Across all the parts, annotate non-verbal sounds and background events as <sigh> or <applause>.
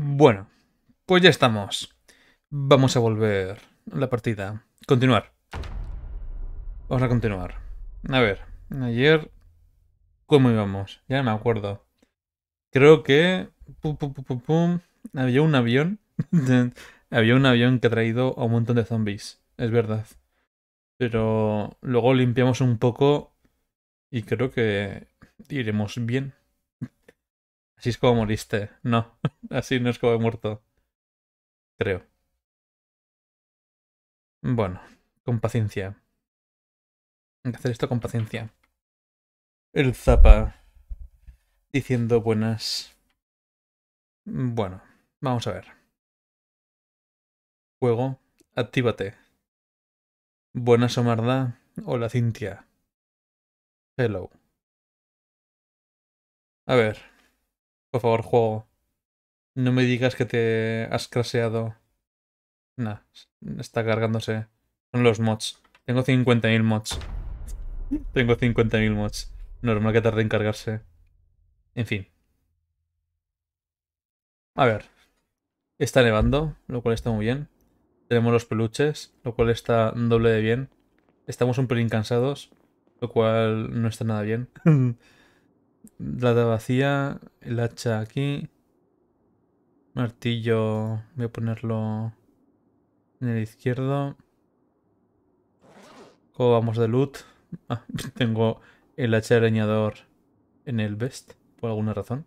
Bueno, pues ya estamos. Vamos a volver a la partida. Continuar. Vamos a continuar. A ver, ayer... ¿Cómo íbamos? Ya no me acuerdo. Creo que... Había un avión. <laughs> Había un avión que ha traído a un montón de zombies. Es verdad. Pero luego limpiamos un poco y creo que iremos bien. Así es como moriste. No, <laughs> así no es como he muerto. Creo. Bueno, con paciencia. hacer esto con paciencia. El Zapa diciendo buenas. Bueno, vamos a ver. Juego, actívate. Buenas Omarda. Hola Cintia. Hello. A ver. Por favor, juego. No me digas que te has craseado. Nah, está cargándose. Son los mods. Tengo 50.000 mods. <laughs> Tengo 50.000 mods. Normal que tarde en cargarse. En fin. A ver. Está nevando, lo cual está muy bien. Tenemos los peluches, lo cual está doble de bien. Estamos un pelín cansados, lo cual no está nada bien. <laughs> Lata vacía, el hacha aquí. Martillo, voy a ponerlo en el izquierdo. ¿Cómo vamos de loot? <laughs> Ah, <laughs> tengo el hacha de en el vest, por alguna razón.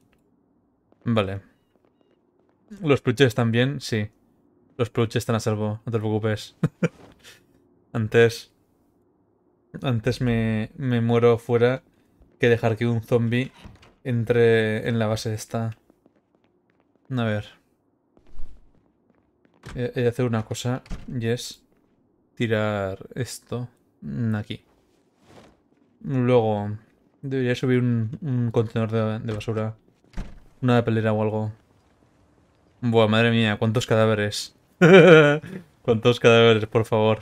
Vale. ¿Los pluches también Sí. Los pluches están a salvo, no te preocupes. <laughs> antes... Antes me, me muero fuera que dejar que un zombie entre en la base esta. A ver. He de hacer una cosa y es tirar esto aquí. Luego debería subir un, un contenedor de, de, basura. Una de pelera o algo. Buah, madre mía, cuántos cadáveres. <laughs> cuántos cadáveres, por favor.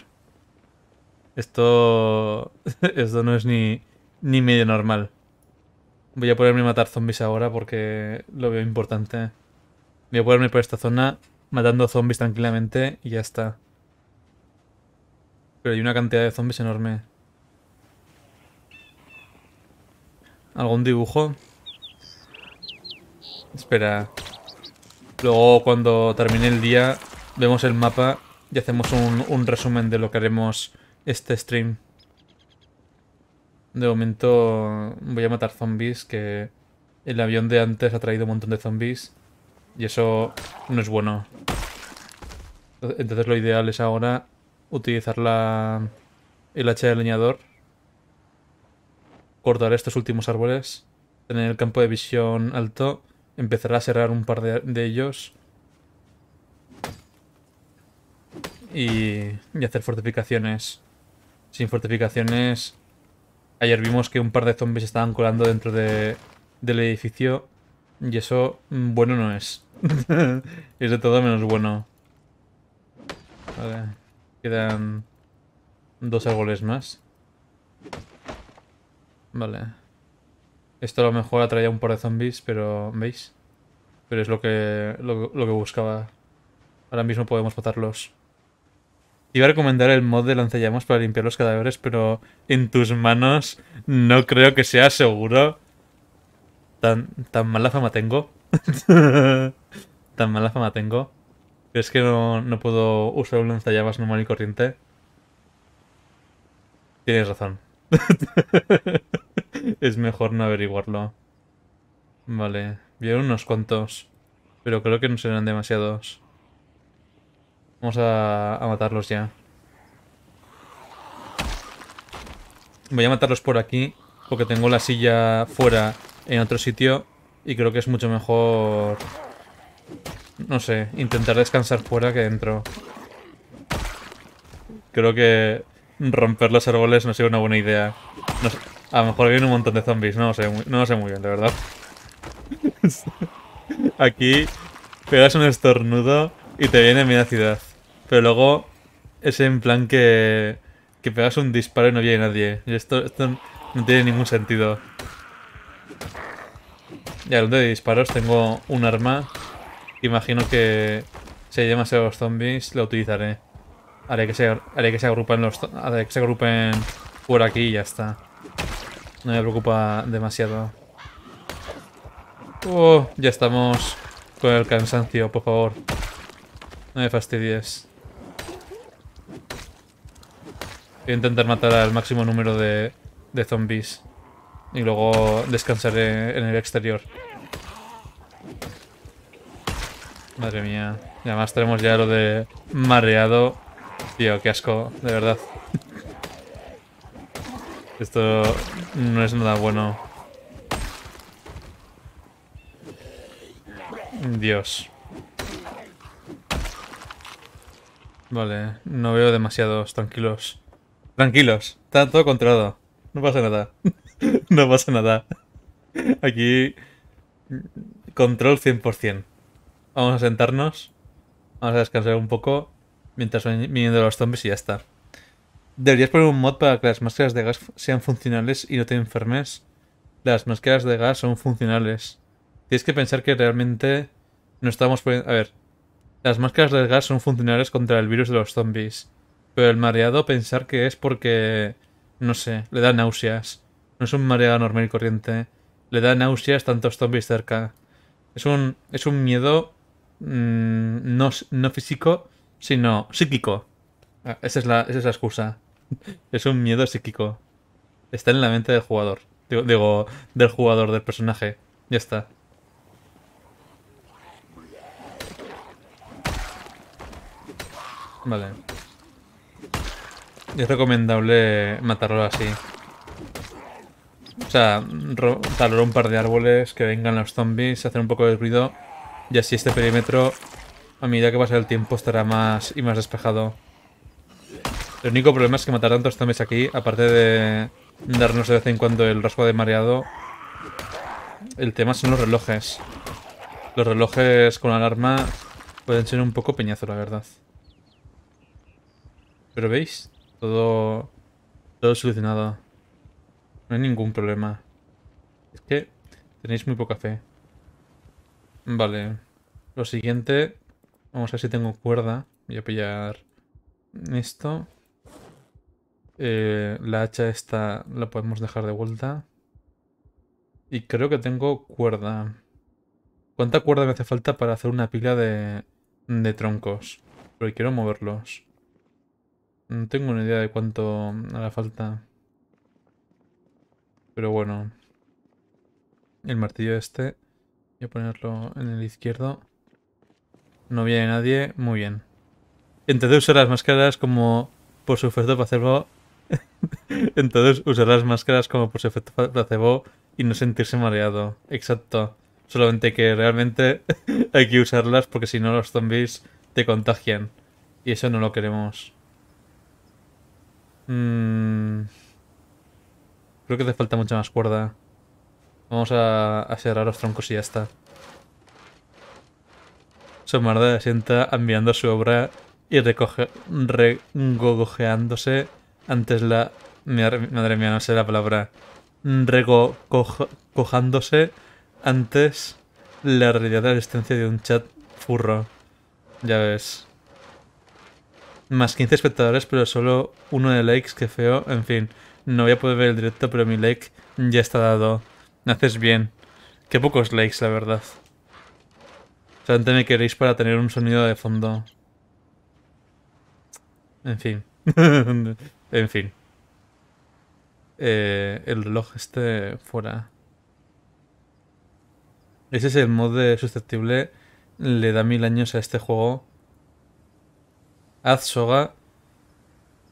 Esto... <laughs> Esto no es ni ni medio normal. Voy a ponerme a matar zombies ahora porque lo veo importante. Voy a ponerme por esta zona matando zombies tranquilamente y ya está. Pero hay una cantidad de zombies enorme. ¿Algún dibujo? Espera. Luego cuando termine el día vemos el mapa y hacemos un, un resumen de lo que haremos este stream. De momento voy a matar zombies, que el avión de antes ha traído un montón de zombies. Y eso no es bueno. Entonces lo ideal es ahora utilizar la, el hacha de leñador. Cortar estos últimos árboles. Tener el campo de visión alto. Empezar a cerrar un par de, ellos. Y, y hacer fortificaciones. Sin fortificaciones Ayer vimos que un par de zombies estaban colando dentro de, del edificio y eso mm, bueno no es. <laughs> es de todo menos bueno. Vale. Quedan dos árboles más. Vale. Esto a lo mejor atraía un par de zombies, pero... ¿Veis? Pero es lo que, lo, lo que buscaba. Ahora mismo podemos matarlos. Iba a recomendar el mod de lanzallamas para limpiar los cadáveres, pero en tus manos no creo que sea seguro. Tan, tan mala fama tengo. <laughs> tan mala fama tengo. Es que no, no puedo usar un lanzallamas normal y corriente. Tienes razón. <laughs> es mejor no averiguarlo. Vale, vieron unos cuantos, pero creo que no serán demasiados. Vamos a, matarlos ya. Voy a matarlos por aquí, porque tengo la silla fuera en otro sitio y creo que es mucho mejor, no sé, intentar descansar fuera que dentro. Creo que romper los árboles no ha una buena idea. a lo mejor viene un montón de zombies, no lo sé, no sé muy bien, de verdad. <laughs> Aquí pegas un estornudo y te viene mi ciudad. Pero luego es en plan que, pegas un disparo y no viene nadie. Y esto, no tiene ningún sentido. Ya, hablando de disparos, tengo un arma. Imagino que si hay los zombies, lo utilizaré. Haré que se, que se agrupen los haré que se agrupen por aquí y ya está. No me preocupa demasiado. Oh, ya estamos con el cansancio, por favor. No me fastidies. Voy a intentar matar al máximo número de, de zombies. Y luego descansaré en el exterior. Madre mía. Y además tenemos ya lo de mareado. Tío, qué asco, de verdad. <laughs> Esto no es nada bueno. Dios. Vale, no veo demasiados, tranquilos. Tranquilos, está todo controlado. No pasa nada. <laughs> no pasa nada. Aquí... Control 100%. Vamos a sentarnos. Vamos a descansar un poco mientras van viniendo los zombies y ya está. Deberías poner un mod para que las máscaras de gas sean funcionales y no te enfermes. Las máscaras de gas son funcionales. Tienes que pensar que realmente no estamos poniendo... A ver. Las máscaras de gas son funcionales contra el virus de los zombies. Pero el mareado, pensar que es porque, no sé, le da náuseas. No es un mareado normal y corriente. Le da náuseas tantos zombies cerca. Es un, es un miedo mm, no, no físico, sino psíquico. Ah, esa, es la, esa excusa. <laughs> es un miedo psíquico. Está en la mente del jugador. digo del jugador, del personaje. Ya está. Vale es recomendable matarlo así. O sea, talar un par de árboles, que vengan los zombies, hacer un poco de ruido. Y así este perímetro, a medida que pasa el tiempo, estará más y más despejado. El único problema es que matar tantos zombies aquí, aparte de darnos de vez en cuando el rasgo de mareado, el tema son los relojes. Los relojes con alarma pueden ser un poco peñazo, la verdad. Pero veis, todo, todo solucionado. No hay ningún problema. Es que tenéis muy poca fe. Vale. Lo siguiente... Vamos a ver si tengo cuerda. Voy a pillar esto. Eh, la hacha esta la podemos dejar de vuelta. Y creo que tengo cuerda. ¿Cuánta cuerda me hace falta para hacer una pila de, de troncos? Porque quiero moverlos. No tengo una idea de cuánto mm, hará falta. Pero bueno. El martillo este. Voy a ponerlo en el izquierdo. No viene nadie. Muy bien. Entonces usar las máscaras como por su efecto placebo. <laughs> Entonces usar las máscaras como por su efecto placebo y no sentirse mareado. Exacto. Solamente que realmente <laughs> hay que usarlas porque si no los zombies te contagian. Y eso no lo queremos. Mm. Creo que hace falta mucha más cuerda. Vamos a, cerrar los troncos y ya está. Somarda sienta enviando su obra y recoge, regogojeándose antes la... Madre mía, no sé la palabra. cojándose antes la realidad de la existencia de un chat furro. Ya ves más 15 espectadores, pero solo uno de likes, que feo. En fin, no voy a poder ver el directo, pero mi like ya está dado. Me haces bien. Qué pocos likes, la verdad. Solamente me queréis para tener un sonido de fondo. En fin. <laughs> en fin. Eh, el reloj este fuera. Ese es el mod susceptible. Le da mil años a este juego Haz soga.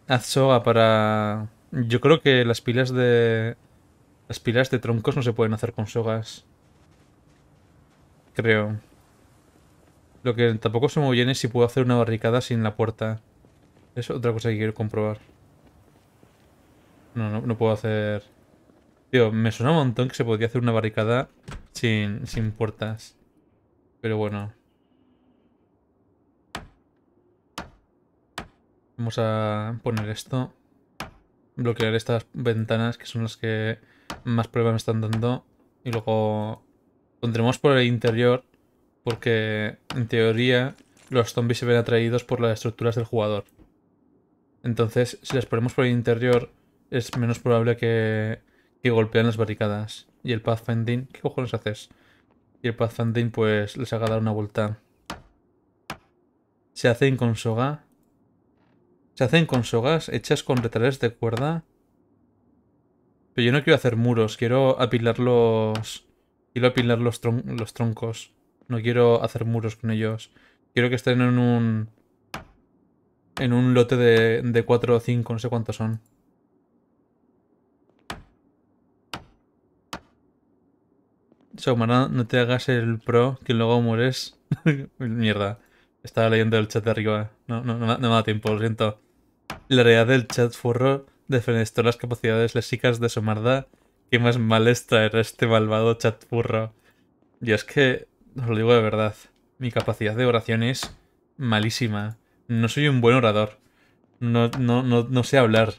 Haz soga para... Yo creo que las pilas de... Las pilas de troncos no se pueden hacer con sogas. Creo. Lo que tampoco se me viene es si puedo hacer una barricada sin la puerta. Es otra cosa que quiero comprobar. No, no, puedo hacer... Tío, me suena un montón que se podría hacer una barricada sin, sin puertas. Pero bueno. Vamos a poner esto. Bloquear estas ventanas que son las que más pruebas me están dando. Y luego pondremos por el interior porque en teoría los zombies se ven atraídos por las estructuras del jugador. Entonces, si las ponemos por el interior, es menos probable que, que golpeen las barricadas. Y el pathfinding, ¿qué cojones haces? Y el pathfinding pues les haga dar una vuelta. Se hacen con soga se hacen con sogas hechas con retales de cuerda. Pero yo no quiero hacer muros, quiero apilar los... Quiero apilar los, los troncos. No quiero hacer muros con ellos. Quiero que estén en un... En un lote de, de 4 o 5, no sé cuántos son. Saumara, no te hagas el pro que luego mueres. <laughs> Mierda. Estaba leyendo el chat de arriba. No, no, no, no me da tiempo, lo siento. La realidad del chat furro las capacidades léxicas de Somarda. Qué más traer era este malvado chat furro. Yo es que, os lo digo de verdad, mi capacidad de oración es malísima. No soy un buen orador. No, no, no, sé hablar.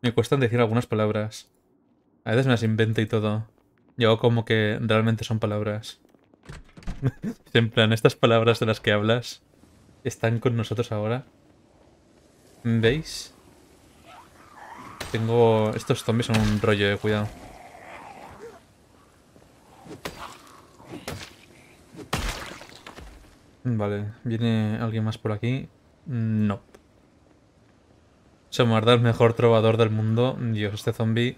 Me cuestan decir algunas palabras. A veces me las invento y todo. Yo como que realmente son palabras. <laughs> en plan, estas palabras de las que hablas están con nosotros ahora. ¿Veis? Tengo... Estos zombies son un rollo, de cuidado. Vale, ¿viene alguien más por aquí? No. Se manda el mejor trovador del mundo. Dios, este zombie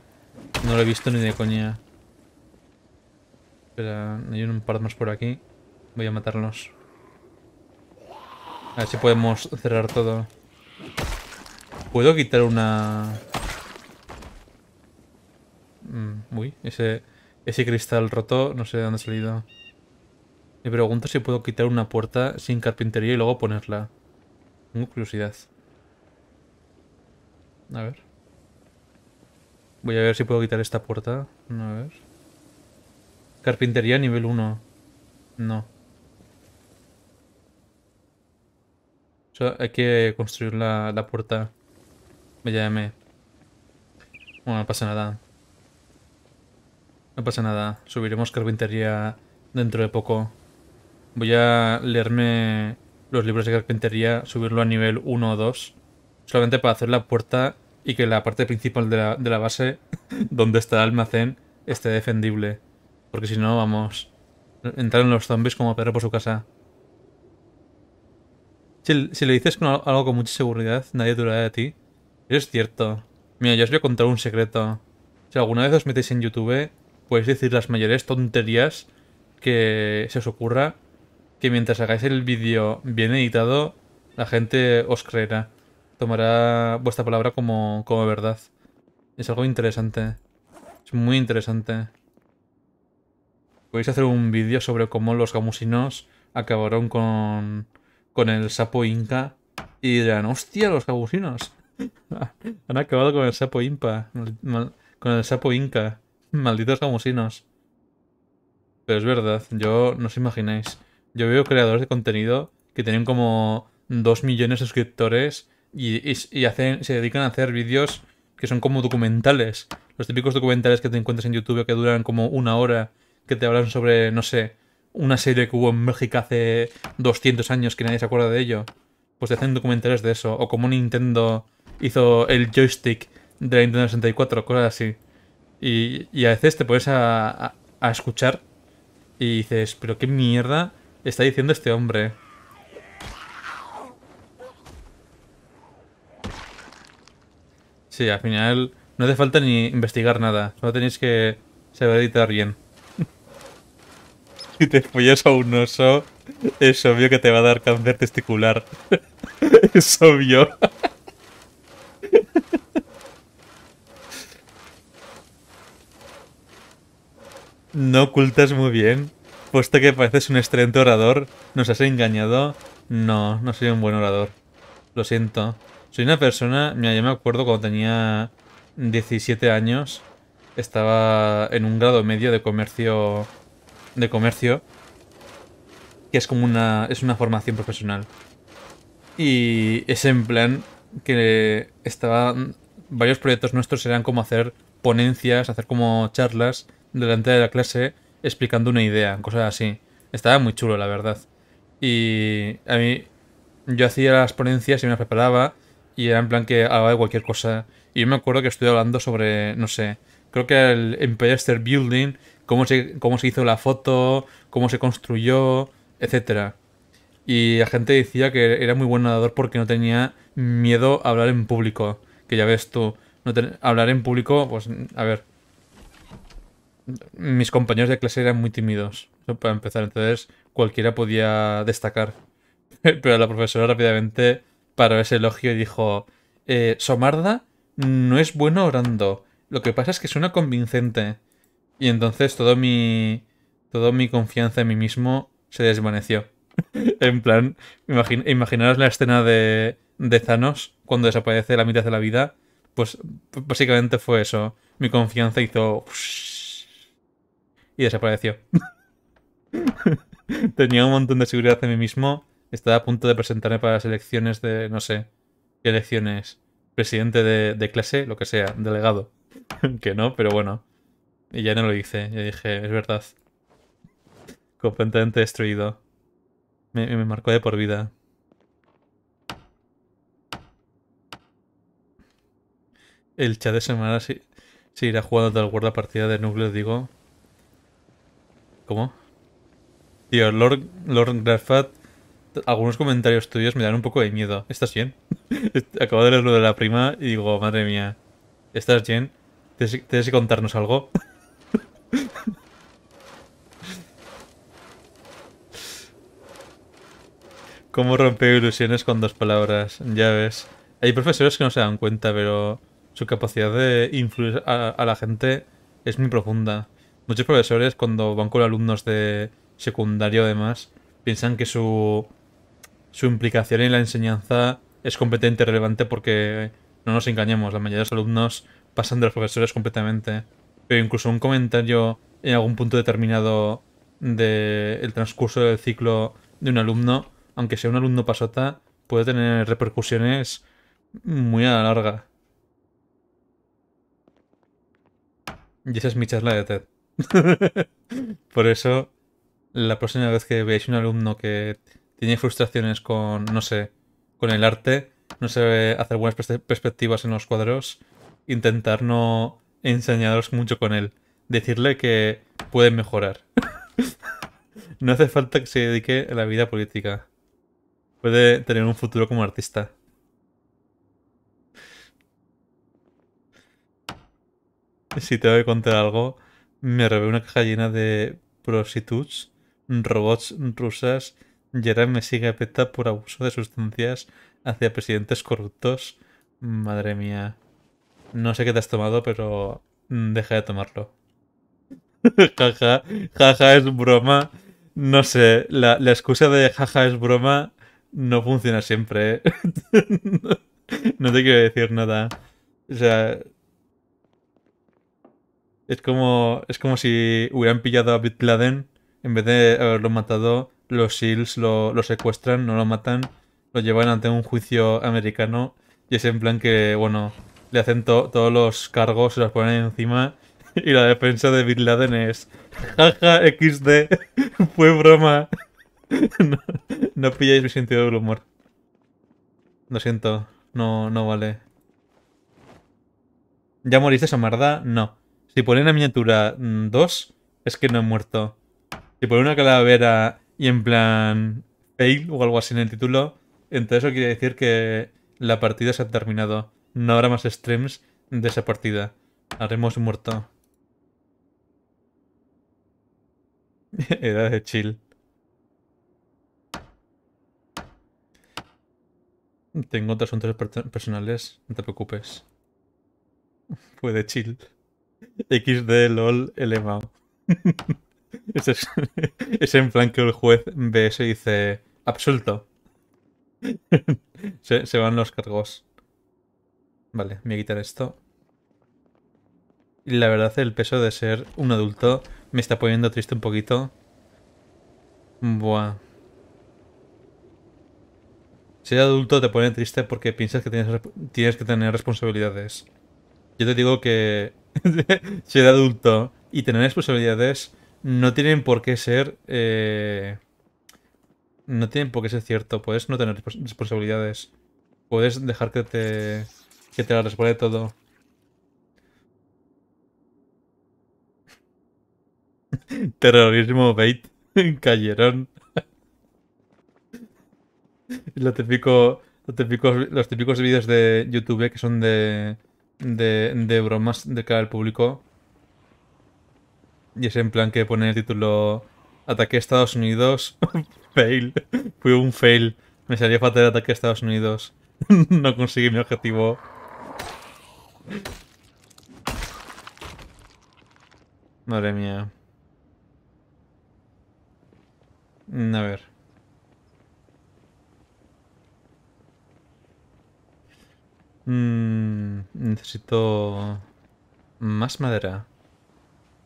no lo he visto ni de coña. Espera, hay un par más por aquí. Voy a matarlos. A ver si podemos cerrar todo. ¿Puedo quitar una...? Mm, uy, ese, ese cristal roto no sé de dónde ha salido. Me pregunto si puedo quitar una puerta sin carpintería y luego ponerla. Tengo curiosidad. A ver. Voy a ver si puedo quitar esta puerta. A ver. Carpintería nivel 1. No. hay que construir la, la puerta. Me Bueno, no pasa nada. No pasa nada. Subiremos carpintería dentro de poco. Voy a leerme los libros de carpintería, subirlo a nivel 1 o 2. Solamente para hacer la puerta y que la parte principal de la, base, <laughs> donde está el almacén, esté defendible. Porque si no, vamos. en los zombies como perro por su casa. Si, si le dices algo con mucha seguridad, nadie dudará de ti es cierto. Mira, yo os voy a contar un secreto. Si alguna vez os metéis en YouTube, podéis decir las mayores tonterías que se os ocurra. Que mientras hagáis el vídeo bien editado, la gente os creerá. Tomará vuestra palabra como, como verdad. Es algo interesante. Es muy interesante. Podéis hacer un vídeo sobre cómo los gamusinos acabaron con, con el sapo inca y dirán, hostia, los gamusinos... Han acabado con el sapo inca con el sapo inca. Malditos gamusinos. Pero es verdad, yo no os imagináis. Yo veo creadores de contenido que tienen como 2 millones de suscriptores y, hacen, se dedican a hacer vídeos que son como documentales. Los típicos documentales que te encuentras en YouTube que duran como una hora, que te hablan sobre, no sé, una serie que hubo en México hace 200 años que nadie se acuerda de ello. Pues te hacen documentales de eso. O como Nintendo hizo el joystick de la Nintendo 64, cosas así. Y, a veces te pones a, escuchar y dices, pero qué mierda está diciendo este hombre. Sí, al final no hace falta ni investigar nada, solo tenéis que saber editar bien. <laughs> si te follas a un oso, es obvio que te va a dar cáncer testicular. <laughs> es obvio. No ocultas muy bien. Puesto que pareces un excelente orador, ¿nos has engañado? No, no soy un buen orador. Lo siento. Soy una persona... Mira, yo me acuerdo cuando tenía 17 años. Estaba en un grado medio de comercio... De comercio. Que es como una... Es una formación profesional. Y es en plan que estaban varios proyectos nuestros eran como hacer ponencias, hacer como charlas delante de la clase explicando una idea, cosas así. Estaba muy chulo, la verdad. Y a mí yo hacía las ponencias y me las preparaba y era en plan que hablaba de cualquier cosa. Y yo me acuerdo que estuve hablando sobre, no sé, creo que el Empire State Building, cómo se, cómo se hizo la foto, cómo se construyó, etcétera. Y la gente decía que era muy buen nadador porque no tenía miedo a hablar en público. Que ya ves tú, hablar en público, pues a ver. Mis compañeros de clase eran muy tímidos, para empezar, entonces cualquiera podía destacar. <laughs> Pero la profesora rápidamente paró ese elogio y dijo, eh, Somarda no es bueno orando, lo que pasa es que suena convincente. Y entonces todo mi, todo mi confianza en mí mismo se desvaneció. <laughs> en plan, imaginaros la escena de de Thanos cuando desaparece la mitad de la vida, pues, pues básicamente fue eso. Mi confianza hizo... Y desapareció. <laughs> Tenía un montón de seguridad de mí mismo. Estaba a punto de presentarme para las elecciones de, no sé, qué elecciones. Presidente de, clase, lo que sea, delegado. <laughs> que no, pero bueno. Y ya no lo hice. Ya dije, es verdad. Completamente destruido. Me, me marcó de por vida. El chat de semana se, irá jugando tal cual la partida de núcleo, digo. ¿Cómo? Tío, Lord, Lord algunos comentarios tuyos me dan un poco de miedo. ¿Estás bien? <laughs> Acabo de leer de la prima y digo, madre mía, ¿estás bien? ¿Tienes que contarnos algo? ¿Cómo rompe ilusiones <laughs> con dos palabras? Ya ves. Hay profesores que no se dan cuenta, pero su capacidad de influir a, la gente es muy profunda. Muchos profesores, cuando van con alumnos de secundario, demás, piensan que su, su implicación en la enseñanza es completamente relevante porque no nos engañemos, la mayoría de los alumnos pasan de los profesores completamente. Pero incluso un comentario en algún punto determinado del transcurso del ciclo de un alumno, aunque sea un alumno pasota, puede tener repercusiones muy a la larga. Y esa es mi charla de TED. <laughs> Por eso, la próxima vez que veáis un alumno que tiene frustraciones con, no sé, con el arte, no sabe hacer buenas perspectivas en los cuadros, intentar no enseñaros mucho con él. Decirle que puede mejorar. <laughs> no hace falta que se dedique a la vida política. Puede tener un futuro como artista. si voy a contar algo, me robé una caja llena de prostitutes, robots rusas, ahora me sigue peta por abuso de sustancias hacia presidentes corruptos. Madre mía. No sé qué te has tomado, pero deja de tomarlo. <laughs> jaja, jaja es broma. No sé, la, excusa de jaja es broma no funciona siempre. ¿eh? <laughs> no te quiero decir nada. O sea, es como, es como si hubieran pillado a Bitladen Laden, en vez de haberlo matado, los SEALs e lo, secuestran, no lo matan, lo llevan ante un juicio americano y es en plan que, bueno, le hacen todos los cargos, se los ponen encima <laughs> y la defensa de Bin Laden es jaja XD, <laughs> fue broma. <laughs> No, pilláis mi sentido del humor. Lo siento, no, no vale. ¿Ya moriste esa merda? No. Si pone una miniatura 2, mm, es que no he muerto. Si pone una calavera y en plan fail o algo así en el título, entonces eso quiere decir que la partida se ha terminado. No habrá más streams de esa partida. Haremos muerto. <laughs> Edad de chill. Tengo otros asuntos personales, no te preocupes. <laughs> de chill. XD, LOL, LMAO. <laughs> Ese <laughs> es, en plan que el juez ve eso dice, absuelto. <laughs> se, van los cargos. Vale, voy a quitar esto. Y la verdad, el peso de ser un adulto me está poniendo triste un poquito. Buah. Ser adulto te pone triste porque piensas que tienes que tener responsabilidades. Yo te digo que <laughs> ser adulto y tener responsabilidades no tienen por qué ser... Eh, no tienen por qué ser cierto. Puedes no tener responsabilidades. Puedes dejar que te, que te la responde todo. <laughs> Terrorismo bait. <laughs> Cayeron. Lo típico, los típicos vídeos de YouTube que son de de, bromas de cara al público. Y es en plan que pone el título Ataque a Estados Unidos. <laughs> fail. Fue un fail. Me salió fatal el ataque a Estados Unidos. <laughs> no conseguí mi objetivo. Madre mía. A ver. Mm, necesito más madera.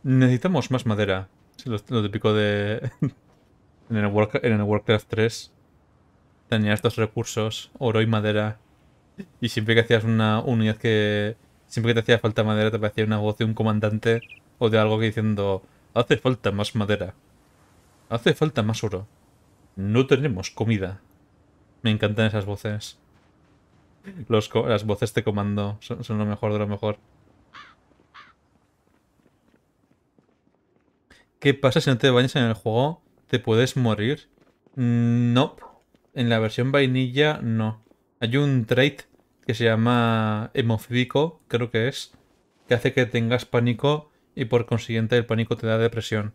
Necesitamos más madera. lo, típico de... <laughs> en, el en, el Warcraft 3 tenías dos recursos, oro y madera. Y siempre que hacías una unidad que... Siempre que te hacía falta madera te parecía una voz de un comandante o de algo que diciendo... Hace falta más madera. Hace falta más oro. No tenemos comida. Me encantan esas voces las voces de comando son, lo mejor de lo mejor. ¿Qué pasa si no te bañas en el juego? ¿Te puedes morir? Mm, no. En la versión vainilla no. Hay un trait que se llama hemofíbico, creo que es, que hace que tengas pánico y por consiguiente el pánico te da depresión.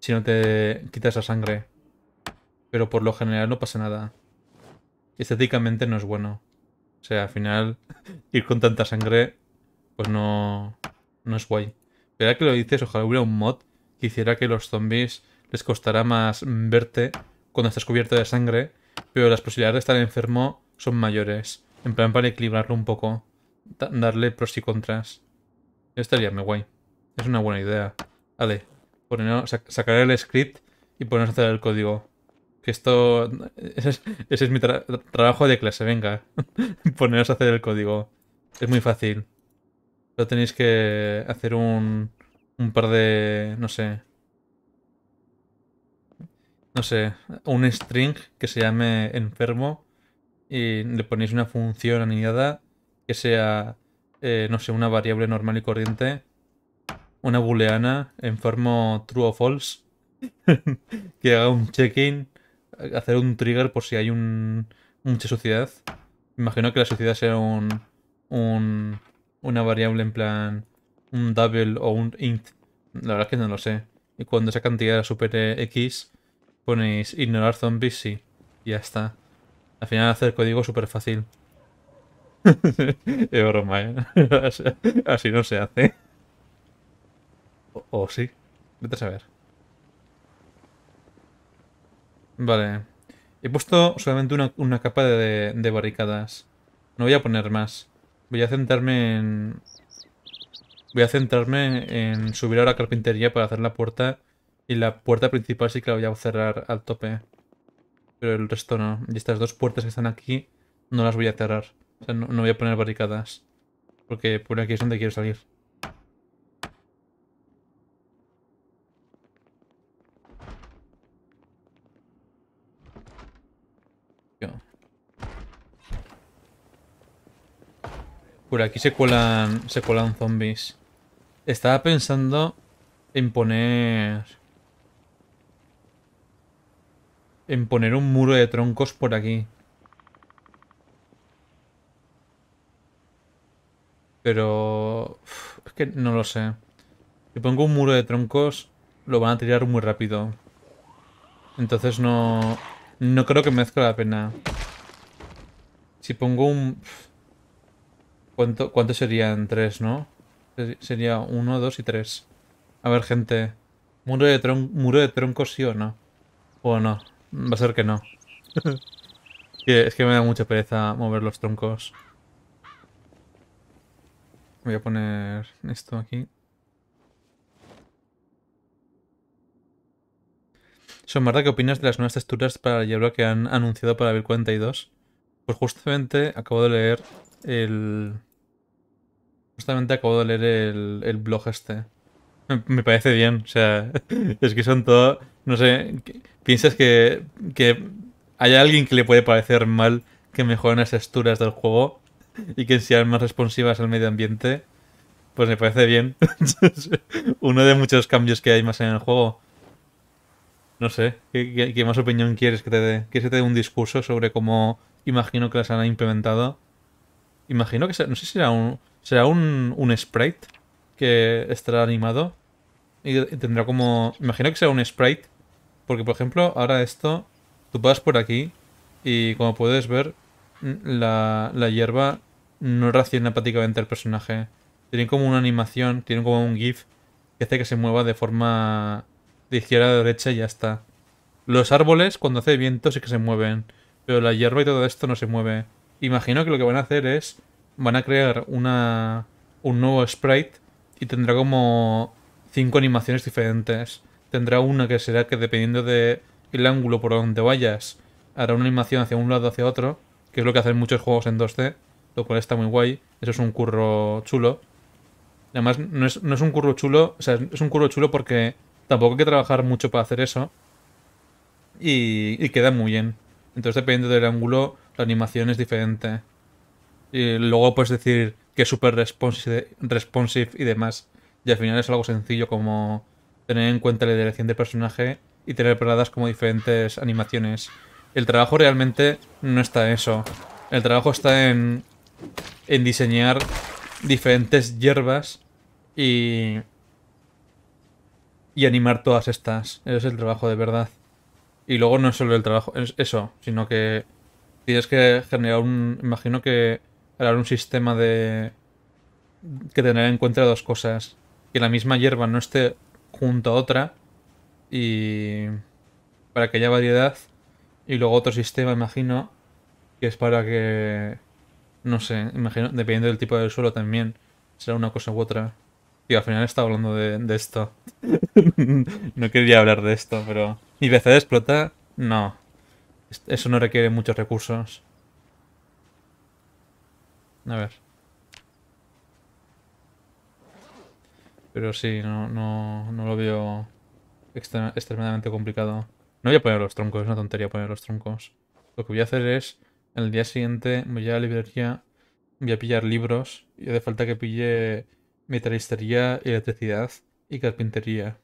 Si no te quitas la sangre. Pero por lo general no pasa nada. Estéticamente no es bueno. O sea, al final, ir con tanta sangre, pues no, no es guay. Pero que lo dices, ojalá hubiera un mod que hiciera que los zombies les costara más verte cuando estás cubierto de sangre, pero las posibilidades de estar enfermo son mayores. En plan, para equilibrarlo un poco, darle pros y contras. Estaría muy guay. Es una buena idea. Vale, poner, sacar el script y ponernos a hacer el código que esto. Ese es, mi trabajo de clase, venga. <laughs> Poneros a hacer el código. Es muy fácil. Solo tenéis que hacer un, un par de. No sé. No sé. Un string que se llame enfermo. Y le ponéis una función anidada que sea. Eh, no sé, una variable normal y corriente. Una booleana enfermo true o false. <laughs> que haga un check-in hacer un trigger por si hay un, mucha suciedad. Imagino que la suciedad sea un, una variable en plan un double o un int. La verdad es que no lo sé. Y cuando esa cantidad supere X, ponéis ignorar zombies, Y ya está. Al final hacer código súper fácil. <laughs> es broma, ¿eh? <laughs> Así no se hace. O, o sí. Vete a saber. Vale. He puesto solamente una, capa de, barricadas. No voy a poner más. Voy a centrarme en... Voy a centrarme en subir ahora a la carpintería para hacer la puerta. Y la puerta principal sí que la voy a cerrar al tope. Pero el resto no. Y estas dos puertas que están aquí no las voy a cerrar. O sea, no voy a poner barricadas. Porque por aquí es donde quiero salir. Por aquí se cuelan, se cuelan zombies. Estaba pensando en poner... En poner un muro de troncos por aquí. Pero... Es que no lo sé. Si pongo un muro de troncos, lo van a tirar muy rápido. Entonces no... No creo que merezca la pena. Si pongo un... ¿Cuánto, serían tres, no? Sería uno, dos y tres. A ver, gente. ¿Muro de, muro de troncos sí o no? O no. Va a ser que no. <laughs> es que me da mucha pereza mover los troncos. Voy a poner esto aquí. Son Marta, ¿qué opinas de las nuevas texturas para la hierba que han anunciado para el 42? Pues justamente acabo de leer el... Justamente acabo de leer el, blog este. Me, parece bien, o sea, <laughs> es que son todo... No sé, piensas que, que hay alguien que le puede parecer mal que mejoren las texturas del juego y que sean más responsivas al medio ambiente. Pues me parece bien. <laughs> Uno de muchos cambios que hay más en el juego. No sé, ¿qué, más opinión quieres que te dé? ¿Quieres que te dé un discurso sobre cómo imagino que las han implementado? Imagino que será, no sé si será un, será un, un sprite que estará animado y, tendrá como... Imagino que será un sprite porque, por ejemplo, ahora esto, tú pasas por aquí y como puedes ver, mm, la, la hierba no reacciona prácticamente al personaje. Tiene como una animación, tiene como un GIF que hace que se mueva de forma de izquierda a derecha y ya está. Los árboles, cuando hace viento, sí que se mueven, pero la hierba y todo esto no se mueve. Imagino que lo que van a hacer es. Van a crear una, un nuevo sprite y tendrá como cinco animaciones diferentes. Tendrá una que será que dependiendo del el ángulo por donde vayas, hará una animación hacia un lado hacia otro, que es lo que hacen muchos juegos en 2D, lo cual está muy guay. Eso es un curro chulo. Además, no es, no es un curro chulo, o sea, es un curro chulo porque tampoco hay que trabajar mucho para hacer eso. Y, y queda muy bien. Entonces, dependiendo del ángulo, la animación es diferente. Y luego puedes decir que es súper responsive, y demás. Y al final es algo sencillo como tener en cuenta la dirección del personaje y tener preparadas como diferentes animaciones. El trabajo realmente no está en eso. El trabajo está en, en diseñar diferentes hierbas y, y animar todas estas. Ese es el trabajo de verdad. Y luego no es solo el trabajo, es eso, sino que tienes que generar un. Imagino que crear un sistema de. que tener en cuenta dos cosas. Que la misma hierba no esté junto a otra. Y. para que haya variedad. Y luego otro sistema, imagino. que es para que. no sé, imagino, dependiendo del tipo del suelo también. será una cosa u otra. Y al final he estado hablando de, esto. <laughs> no quería hablar de esto, pero. ¿Y BC explota? No. Eso no requiere muchos recursos. A ver. Pero sí, no, lo veo extremadamente complicado. No voy a poner los troncos, es una tontería poner los troncos. Lo que voy a hacer es, el día siguiente voy a la librería, voy a pillar libros y hace falta que pille metalistería, electricidad y carpintería.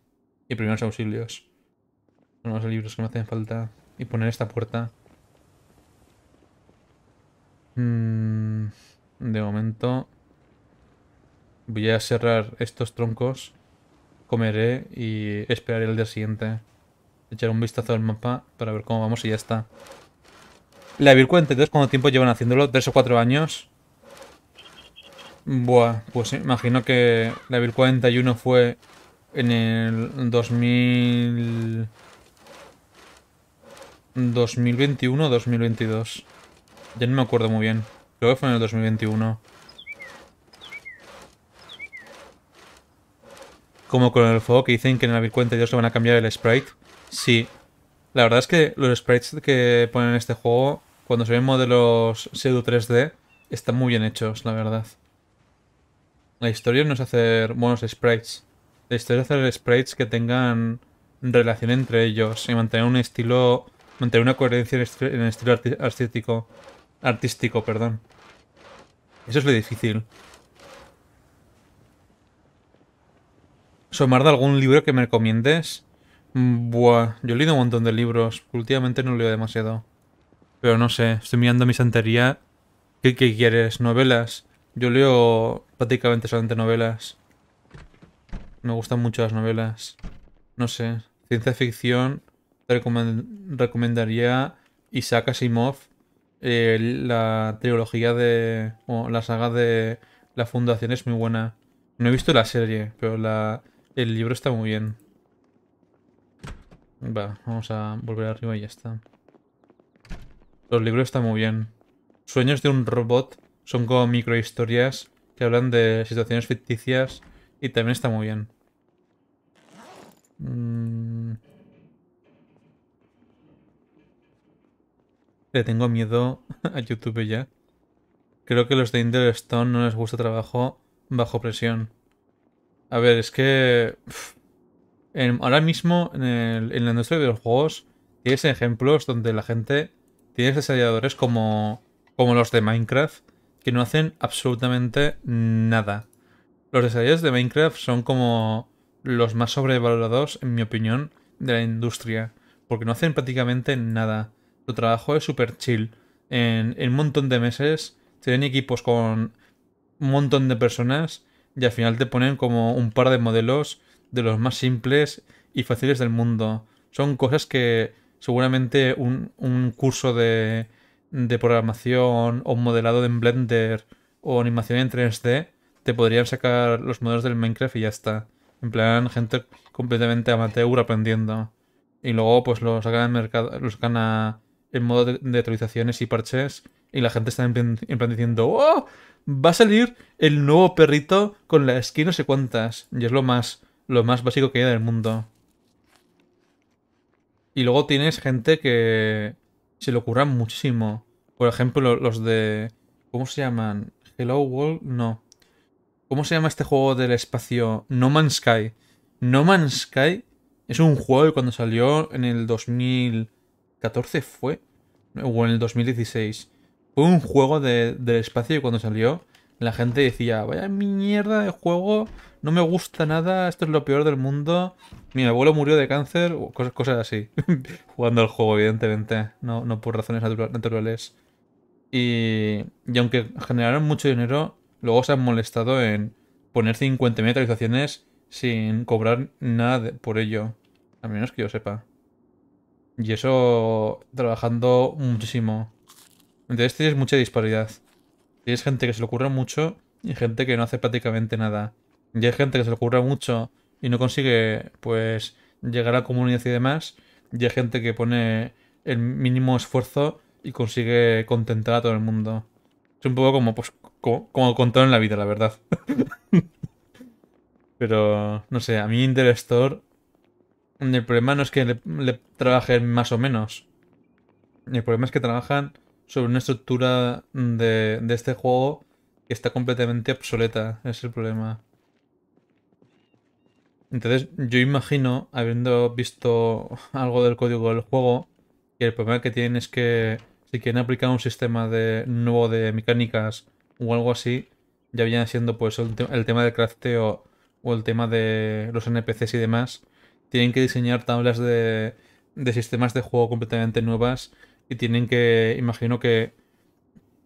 Y primeros auxilios. Son los libros que me hacen falta y poner esta puerta. Mm, de momento voy a cerrar estos troncos, comeré y esperaré el día siguiente. Echar un vistazo al mapa para ver cómo vamos y ya está. La bir entonces, ¿cuánto tiempo llevan haciéndolo? ¿Tres o cuatro años? Buah, pues imagino que la Vir 41 fue en el 2000... 2021 o 2022. Ya no me acuerdo muy bien. Creo que fue en el 2021. Como con el fuego que dicen que en la el ellos le van a cambiar el sprite. Sí. La verdad es que los sprites que ponen en este juego, cuando se ven modelos pseudo 3D, están muy bien hechos, la verdad. La historia no es hacer buenos sprites. La historia es hacer sprites que tengan relación entre ellos y mantener un estilo mantener una coherencia en, el este, estilo artístico, artístico, perdón. Eso es lo difícil. Somar de algún libro que me recomiendes. Mm, buah, yo he leído un montón de libros. Últimamente no leo demasiado. Pero no sé, estoy mirando mi santería. qué quieres? ¿Novelas? Yo leo prácticamente solamente novelas. Me gustan mucho las novelas. No sé, ciencia ficción recomendaría Isaac Asimov, eh, la trilogía de. o la saga de La Fundación es muy buena. No he visto la serie, pero la, el libro está muy bien. Va, vamos a volver arriba y ya está. Los libros están muy bien. Sueños de un robot son como microhistorias que hablan de situaciones ficticias y también está muy bien. Mmm tengo miedo <laughs> a YouTube ya. Creo que los de Inderstone no les gusta trabajo bajo presión. A ver, es que... ahora mismo en, la industria de los juegos tienes ejemplos donde la gente... Tienes desarrolladores como, como los de Minecraft que no hacen absolutamente nada. Los desarrolladores de Minecraft son como los más sobrevalorados, en mi opinión, de la industria. Porque no hacen prácticamente nada trabajo es súper chill. En, un montón de meses tienen equipos con un montón de personas y al final te ponen como un par de modelos de los más simples y fáciles del mundo. Son cosas que seguramente un, curso de, programación o modelado en Blender o animación en 3D te podrían sacar los modelos del Minecraft y ya está. En plan, gente completamente amateur aprendiendo. Y luego, pues lo sacan al mercado, lo sacan a, en modo de, actualizaciones y parches y la gente está en plan, diciendo, ¡oh! Va a salir el nuevo perrito con la skin no sé cuántas. Y es lo más, lo más básico que hay en el mundo. Y luego tienes gente que se lo ocurra muchísimo. Por ejemplo, los de... ¿Cómo se llaman? Hello World? No. ¿Cómo se llama este juego del espacio? No Man's Sky. No Man's Sky es un juego cuando salió en el 2000... ¿14 fue, o en el 2016. Fue un juego de, del espacio y cuando salió la gente decía, vaya mierda de juego, no me gusta nada, esto es lo peor del mundo. Mi abuelo murió de cáncer, cosas, cosas así. <laughs> Jugando al juego, evidentemente, no, por razones naturales. Y, y, aunque generaron mucho dinero, luego se han molestado en poner 50.000 actualizaciones sin cobrar nada por ello. A menos que yo sepa. Y eso trabajando muchísimo. Entonces tienes mucha disparidad. Tienes gente que se le ocurra mucho y gente que no hace prácticamente nada. Y hay gente que se le ocurra mucho y no consigue, pues, llegar a comunidad y demás. Y hay gente que pone el mínimo esfuerzo y consigue contentar a todo el mundo. Es un poco como, pues, como, en la vida, la verdad. <laughs> Pero, no sé, a mí Interestor... El problema no es que le, trabajen más o menos. El problema es que trabajan sobre una estructura de, este juego que está completamente obsoleta. Es el problema. Entonces, yo imagino, habiendo visto algo del código del juego, que el problema que tienen es que si quieren aplicar un sistema de nuevo de mecánicas o algo así, ya viene siendo pues el, el tema del crafteo o el tema de los NPCs y demás, tienen que diseñar tablas de, sistemas de juego completamente nuevas y tienen que, imagino que,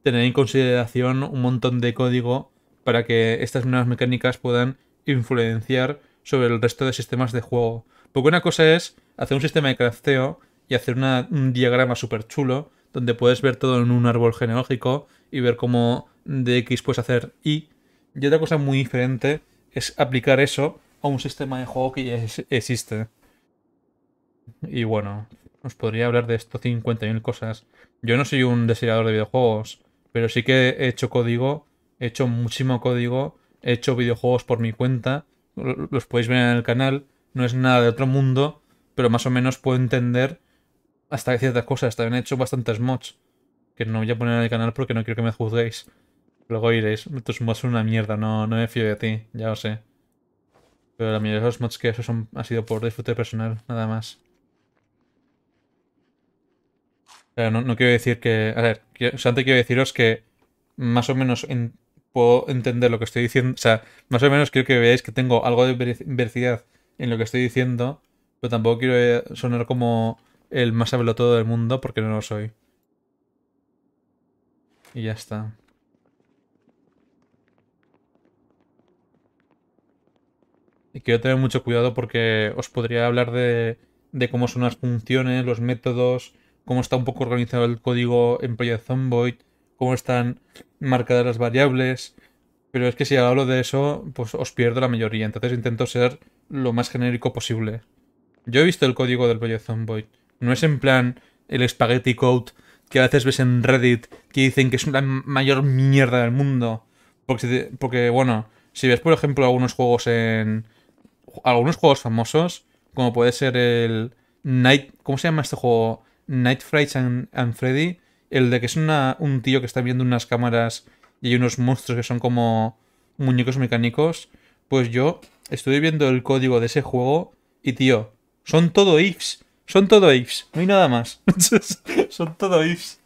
tener en consideración un montón de código para que estas nuevas mecánicas puedan influenciar sobre el resto de sistemas de juego. Porque una cosa es hacer un sistema de crafteo y hacer un diagrama súper chulo donde puedes ver todo en un árbol genealógico y ver cómo de X puedes hacer Y. Y otra cosa muy diferente es aplicar eso a un sistema de juego que ya existe. Y bueno, os podría hablar de esto 50.000 cosas. Yo no soy un diseñador de videojuegos, pero sí que he hecho código, he hecho muchísimo código, he hecho videojuegos por mi cuenta, los podéis ver en el canal, no es nada de otro mundo, pero más o menos puedo entender hasta ciertas cosas. También he hecho bastantes mods, que no voy a poner en el canal porque no quiero que me juzguéis. Luego iréis, tus mods son una mierda, no, no me fío de ti, ya lo sé. Pero la mayoría de los mods que eso son, ha sido por disfrute personal, nada más. no, quiero decir que... A ver, solamente antes quiero deciros que más o menos puedo entender lo que estoy diciendo. O sea, más o menos quiero que veáis que tengo algo de diversidad en lo que estoy diciendo, pero tampoco quiero eh, sonar como el más todo del mundo porque no lo soy. Y ya está. y quiero tener mucho cuidado porque os podría hablar de, cómo son las funciones, los métodos, cómo está un poco organizado el código en Project Zomboid, cómo están marcadas las variables. Pero es que si hablo de eso, pues os pierdo la mayoría. Entonces intento ser lo más genérico posible. Yo he visto el código del Project Zomboid. No es en plan el Spaghetti Code que a veces ves en Reddit que dicen que es la mayor mierda del mundo. porque bueno, si ves, por ejemplo, algunos juegos en, algunos juegos famosos, como puede ser el Night. ¿Cómo se llama este juego? Night Frights and, Freddy. El de que es un tío que está viendo unas cámaras y hay unos monstruos que son como muñecos mecánicos. Pues yo estuve viendo el código de ese juego y, tío, son todo ifs. Son todo ifs. No hay nada más. <laughs> son todo ifs.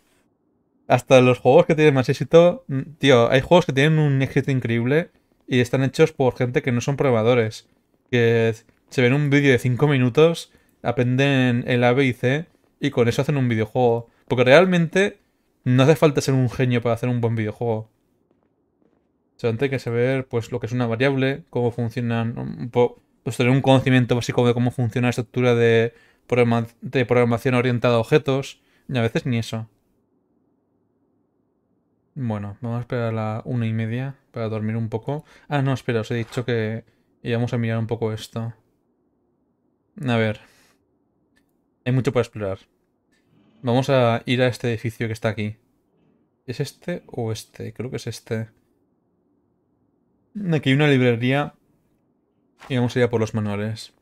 Hasta los juegos que tienen más éxito, mm, tío, hay juegos que tienen un éxito increíble y están hechos por gente que no son probadores que se ven un vídeo de 5 minutos, aprenden el A, B y C y con eso hacen un videojuego. Porque realmente no hace falta ser un genio para hacer un buen videojuego. Solamente hay que saber pues, lo que es una variable, cómo funcionan, pues tener un conocimiento básico de cómo funciona la estructura de, de programación orientada a objetos, y a veces ni eso. Bueno, vamos a esperar a la una y media para dormir un poco. Ah, no, espera, os he dicho que y vamos a mirar un poco esto. A ver. Hay mucho para explorar. Vamos a ir a este edificio que está aquí. ¿Es este o este? Creo que es este. Aquí hay una librería. Y vamos a ir a por los manuales.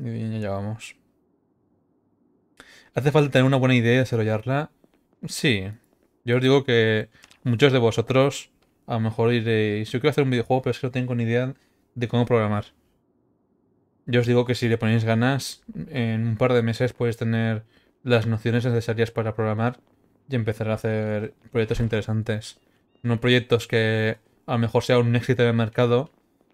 Y bien, ya vamos. ¿Hace falta tener una buena idea y desarrollarla? Sí. Yo os digo que muchos de vosotros a lo mejor si yo quiero hacer un videojuego, pero es que no tengo ni idea de cómo programar. Yo os digo que si le ponéis ganas, en un par de meses puedes tener las nociones necesarias para programar y empezar a hacer proyectos interesantes. No proyectos que a lo mejor sea un éxito en el mercado,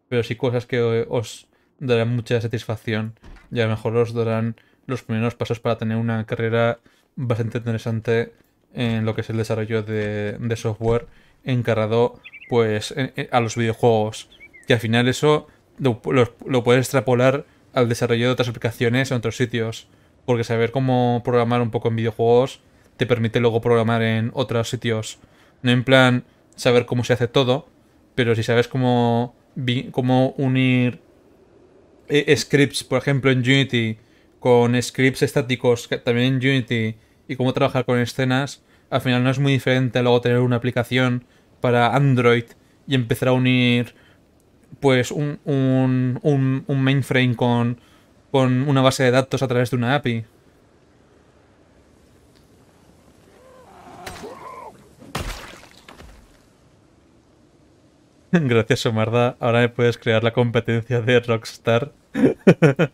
pero sí cosas que os darán mucha satisfacción y a lo mejor os darán los primeros pasos para tener una carrera bastante interesante en lo que es el desarrollo de software encarrado pues eh, eh, a los videojuegos. y al final eso lo, puedes extrapolar al desarrollo de otras aplicaciones en otros sitios. Porque saber cómo programar un poco en videojuegos te permite luego programar en otros sitios. No en plan saber cómo se hace todo, pero si sabes cómo, cómo unir eh, scripts, por ejemplo, en Unity, con scripts estáticos también en Unity, y cómo trabajar con escenas, al final no es muy diferente luego tener una aplicación para Android y empezar a unir pues un, mainframe con, con una base de datos a través de una API. <laughs> Gracias, Omarda. Ahora me puedes crear la competencia de Rockstar. <laughs>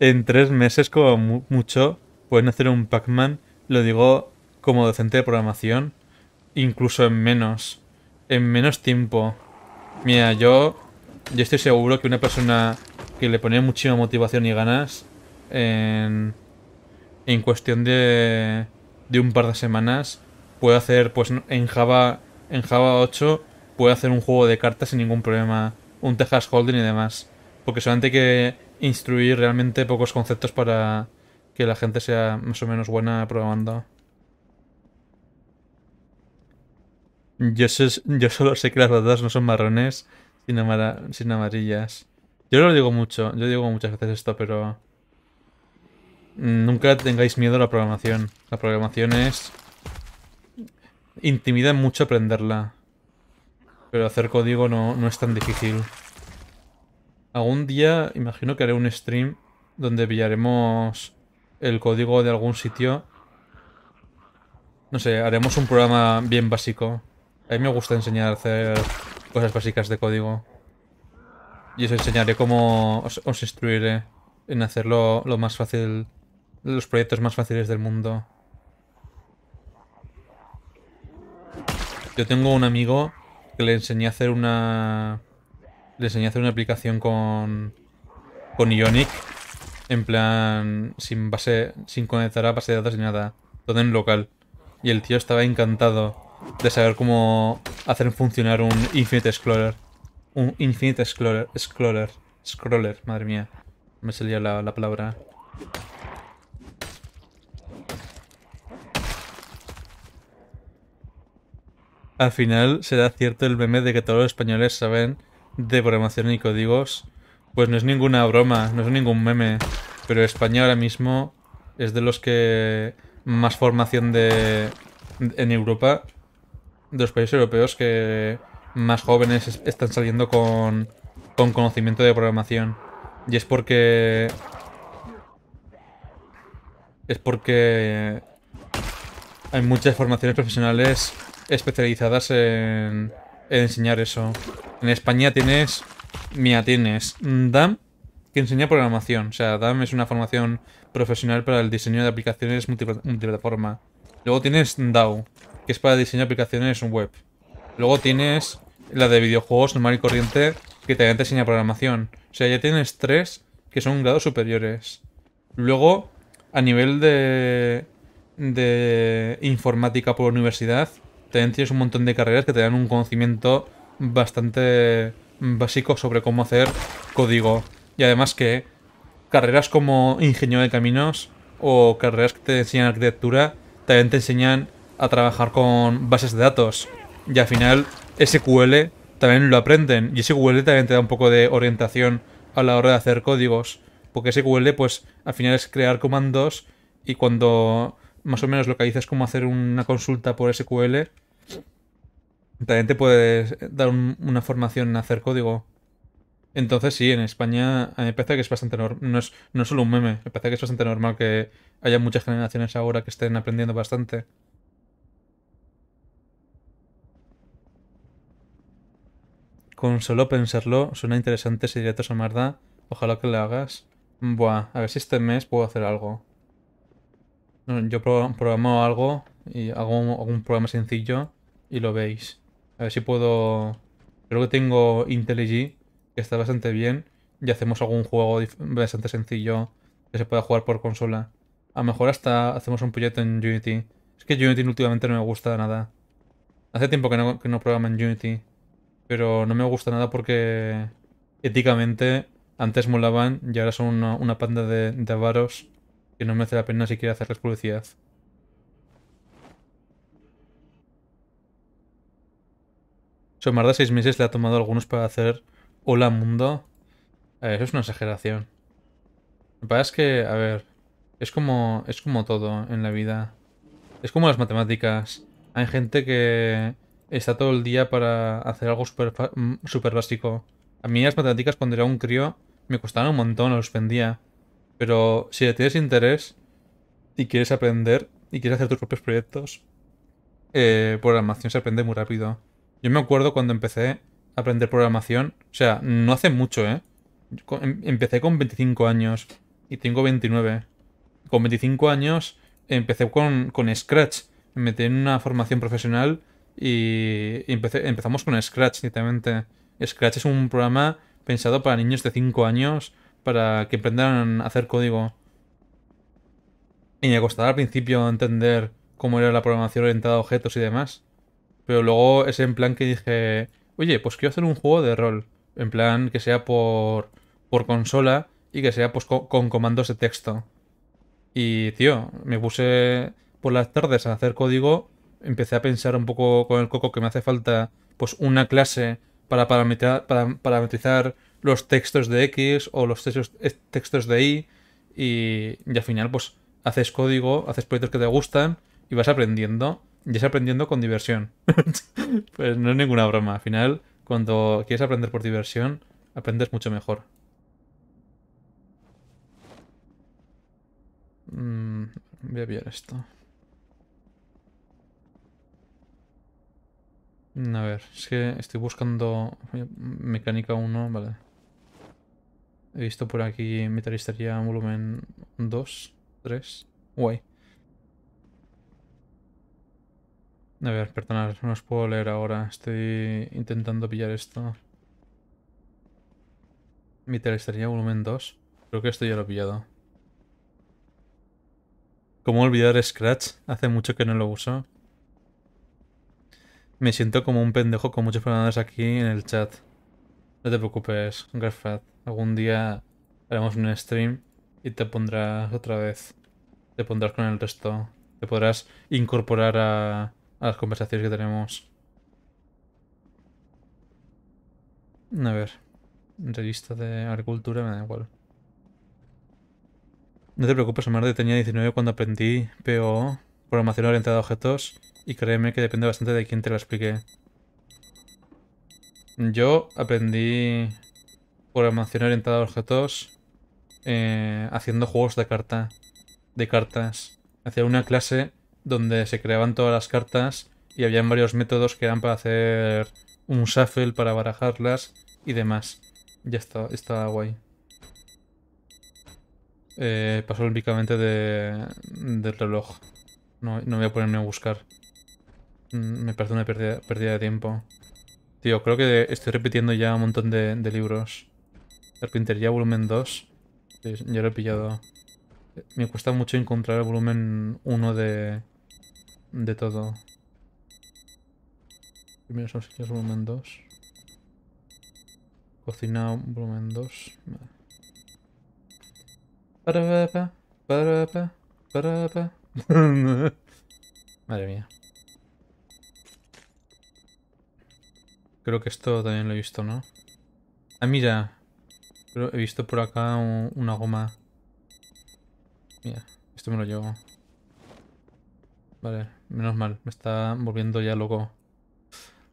en tres meses, como mucho, pueden hacer un Pac-Man lo digo como docente de programación, incluso en menos, en menos tiempo. Mira, yo, yo estoy seguro que una persona que le pone muchísima motivación y ganas en, en cuestión de, de un par de semanas puede hacer, pues en Java, en Java 8 puede hacer un juego de cartas sin ningún problema, un Texas holding y demás, porque solamente hay que instruir realmente pocos conceptos para que la gente sea más o menos buena programando. Yo, solo sé que las ratas no son marrones, sin, amarillas. Yo lo digo mucho, yo digo muchas veces esto, pero... Nunca tengáis miedo a la programación. La programación es... Intimida mucho aprenderla. Pero hacer código no, no es tan difícil. Algún día imagino que haré un stream donde pillaremos el código de algún sitio. No sé, haremos un programa bien básico. A mí me gusta enseñar a hacer cosas básicas de código. Y os enseñaré cómo os, instruiré en hacerlo lo más fácil, los proyectos más fáciles del mundo. Yo tengo un amigo que le enseñé a hacer una... Le enseñé a hacer una aplicación con... Con Ionic en plan, sin base, sin conectar a base de datos ni nada. Todo en local. Y el tío estaba encantado de saber cómo hacer funcionar un Infinite Explorer. Un Infinite Explorer. scroller Scroller, madre mía. Me salía la, la palabra. Al final será cierto el meme de que todos los españoles saben de programación y códigos pues no es ninguna broma, no es ningún meme. Pero España ahora mismo es de los que más formación de en Europa, de los países europeos que más jóvenes están saliendo con, con conocimiento de programación. Y es porque... Es porque hay muchas formaciones profesionales especializadas en, en enseñar eso. En España tienes Mira, tienes mm, DAM que enseña programación. O sea, DAM es una formación profesional para el diseño de aplicaciones multiplataforma. Luego tienes DAO, que es para diseño de aplicaciones web. Luego tienes la de videojuegos normal y corriente, que también te enseña programación. O sea, ya tienes tres que son grados superiores. Luego, a nivel de, de informática por universidad, también tienes un montón de carreras que te dan un conocimiento bastante básico sobre cómo hacer código. Y además que carreras como ingeniero de caminos o carreras que te enseñan arquitectura también te enseñan a trabajar con bases de datos. Y al final SQL también lo aprenden. Y SQL también te da un poco de orientación a la hora de hacer códigos. Porque SQL, pues, al final es crear comandos y cuando más o menos lo que es cómo hacer una consulta por SQL, también te puedes dar una formación en hacer código. Entonces sí, en España a me parece que es bastante normal, no es, solo un meme, me parece que es bastante normal que haya muchas generaciones ahora que estén aprendiendo bastante. Con solo pensarlo, suena interesante si directo a Marda. Ojalá que le hagas. Buah, a ver si este mes puedo hacer algo. Yo programo algo y hago un programa sencillo y lo veis. A ver si puedo... Creo que tengo IntelliJ que está bastante bien. Y hacemos algún juego bastante sencillo que se pueda jugar por consola. A lo mejor hasta hacemos un proyecto en Unity. Es que Unity últimamente no me gusta nada. Hace tiempo que no, que no programa en Unity. Pero no me gusta nada porque éticamente antes molaban y ahora son una, panda de, de avaros que no merece la pena siquiera hacerles publicidad. Son más de seis meses le ha tomado algunos para hacer hola mundo. eso es una exageración. Lo que pasa es que, a ver, es como, es como todo en la vida. Es como las matemáticas. Hay gente que está todo el día para hacer algo súper mm, super básico. A mí las matemáticas cuando era un crío me costaban un montón, los suspendía. Pero si le tienes interés y quieres aprender y quieres hacer tus propios proyectos, eh, programación se aprende muy rápido. Yo me acuerdo cuando empecé a aprender programación, o sea, no hace mucho, ¿eh? Em, empecé con 25 años y tengo 29. Con 25 años empecé con, Scratch. Me metí en una formación profesional y empezamos con Scratch directamente. Scratch es un programa pensado para niños de 5 años para que aprendan a hacer código. Y me costaba al principio entender cómo era la programación orientada a objetos y demás. Pero luego es en plan que dije, oye, pues quiero hacer un juego de rol. En plan que sea por, por consola y que sea pues con, comandos de texto. Y, tío, me puse por las tardes a hacer código. Empecé a pensar un poco con el coco que me hace falta pues una clase para parametrizar, los textos de X o los textos, de Y. Y, y, al final, pues haces código, haces proyectos que te gustan y vas aprendiendo y es aprendiendo con diversión. <laughs> pues no es ninguna broma. Al final, cuando quieres aprender por diversión, aprendes mucho mejor. Mm, voy a pillar esto. Mm, a ver, es que estoy buscando mecánica 1, vale. He visto por aquí metalistería volumen 2, 3. Guay. A ver, perdonad, no os puedo leer ahora. Estoy intentando pillar esto. Mi telestería volumen 2. Creo que esto ya lo he pillado. ¿Cómo olvidar Scratch? Hace mucho que no lo uso. Me siento como un pendejo con muchos problemas aquí en el chat. No te preocupes, Grafat. Algún día haremos un stream y te pondrás otra vez. Te pondrás con el resto. Te podrás incorporar a, a las conversaciones que tenemos. A ver. Revista de agricultura, me da igual. No te preocupes, Omar, tenía 19 cuando aprendí PO, programación orientada a objetos, y créeme que depende bastante de quién te lo explique. Yo aprendí programación orientada a objetos eh, haciendo juegos de carta, de cartas. Hacía una clase donde se creaban todas las cartas y había varios métodos que eran para hacer un shuffle, para barajarlas y demás. Ya está, está guay. Eh, paso de, del reloj. No, no voy a ponerme a buscar. Mm, me parece una pérdida, de tiempo. Tío, creo que estoy repitiendo ya un montón de, libros. Carpintería volumen 2. Yo lo he pillado. Me cuesta mucho encontrar el volumen 1 de, de todo. Primero son volumen 2. Cocina volumen 2. <laughs> Madre mía. Creo que esto también lo he visto, ¿no? Ah, mira. he visto por acá una goma. Mira, esto me lo llevo. Vale menos mal. Me está volviendo ya loco.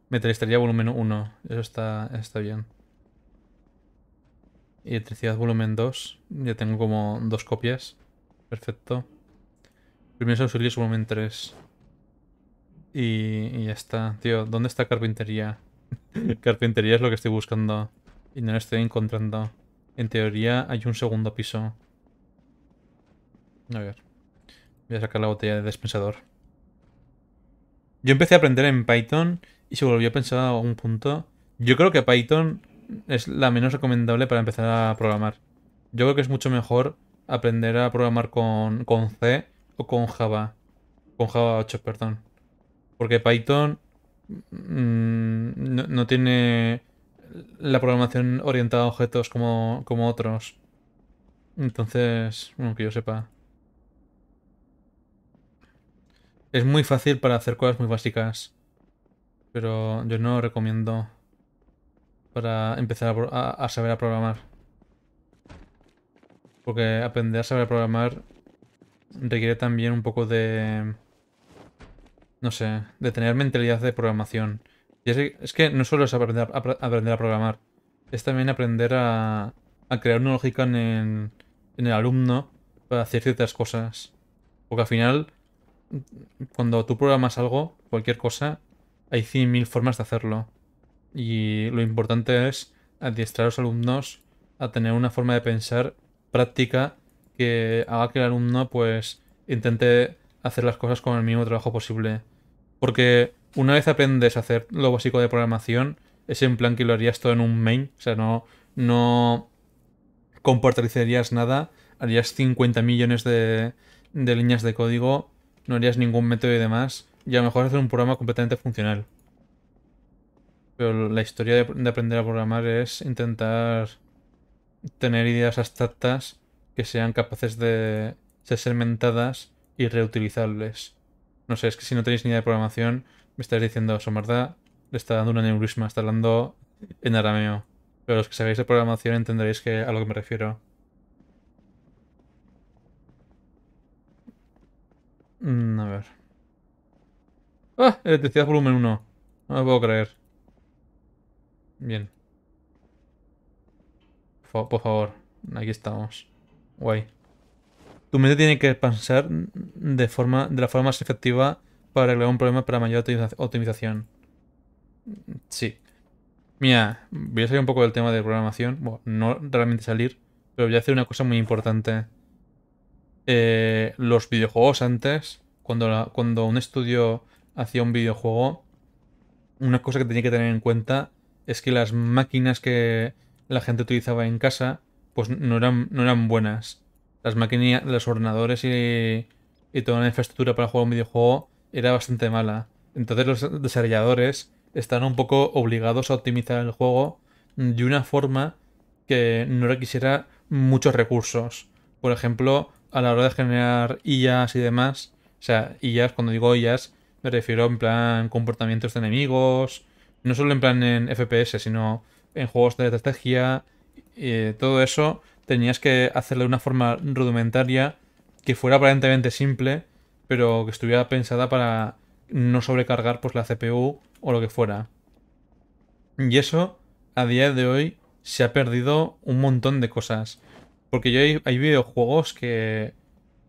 Metalistería volumen 1. Eso está, está bien. electricidad volumen 2. Ya tengo como dos copias. Perfecto. Primeros auxilios volumen 3. Y, y, ya está. Tío, ¿dónde está carpintería? <laughs> carpintería es lo que estoy buscando. Y no lo estoy encontrando. En teoría hay un segundo piso. A ver. Voy a sacar la botella de despensador yo empecé a aprender en Python y se volvió a pensar a un punto. Yo creo que Python es la menos recomendable para empezar a programar. Yo creo que es mucho mejor aprender a programar con, con C o con Java. Con Java 8, perdón. Porque Python mm, no, tiene la programación orientada a objetos como, como otros. Entonces, bueno, que yo sepa. Es muy fácil para hacer cosas muy básicas. Pero yo no lo recomiendo para empezar a, saber a programar. Porque aprender a saber a programar requiere también un poco de... No sé, de tener mentalidad de programación. Y es, que no solo es aprender a, aprender a programar, es también aprender a, a crear una lógica en el, en el alumno para hacer ciertas cosas. Porque al final cuando tú programas algo, cualquier cosa, hay 100.000 formas de hacerlo. Y lo importante es adiestrar a los alumnos a tener una forma de pensar práctica que haga que el alumno pues intente hacer las cosas con el mínimo trabajo posible. Porque una vez aprendes a hacer lo básico de programación, es en plan que lo harías todo en un main, o sea, no, no compartirías nada, harías 50 millones de, de líneas de código no harías ningún método y demás, y a lo mejor hacer un programa completamente funcional. Pero la historia de, aprender a programar es intentar tener ideas abstractas que sean capaces de ser segmentadas y reutilizables. No sé, es que si no tenéis ni idea de programación, me estáis diciendo, Somarda le está dando un aneurisma, está hablando en arameo. Pero los que sabéis de programación entenderéis a lo que me refiero. Mm, a ver. ¡Ah! Electricidad volumen 1. No me puedo creer. Bien. Por, favor. Aquí estamos. Guay. Tu mente tiene que pensar de, forma, de la forma más efectiva para arreglar un problema para mayor optimización. Sí. Mira, voy a salir un poco del tema de programación. Bueno, no realmente salir, pero voy a hacer una cosa muy importante. Eh, los videojuegos antes, cuando, cuando un estudio hacía un videojuego, una cosa que tenía que tener en cuenta es que las máquinas que la gente utilizaba en casa, pues no eran, no eran buenas. Las máquinas, los ordenadores y, toda la infraestructura para jugar un videojuego era bastante mala. Entonces los desarrolladores Estaban un poco obligados a optimizar el juego de una forma que no requisiera muchos recursos. Por ejemplo, a la hora de generar IAs y demás, o sea, IAs, cuando digo IAs, me refiero en plan comportamientos de enemigos, no solo en plan en FPS, sino en juegos de estrategia, y eh, todo eso tenías que hacerlo de una forma rudimentaria que fuera aparentemente simple, pero que estuviera pensada para no sobrecargar pues la CPU o lo que fuera. Y eso a día de hoy se ha perdido un montón de cosas. Porque yo hay, videojuegos que,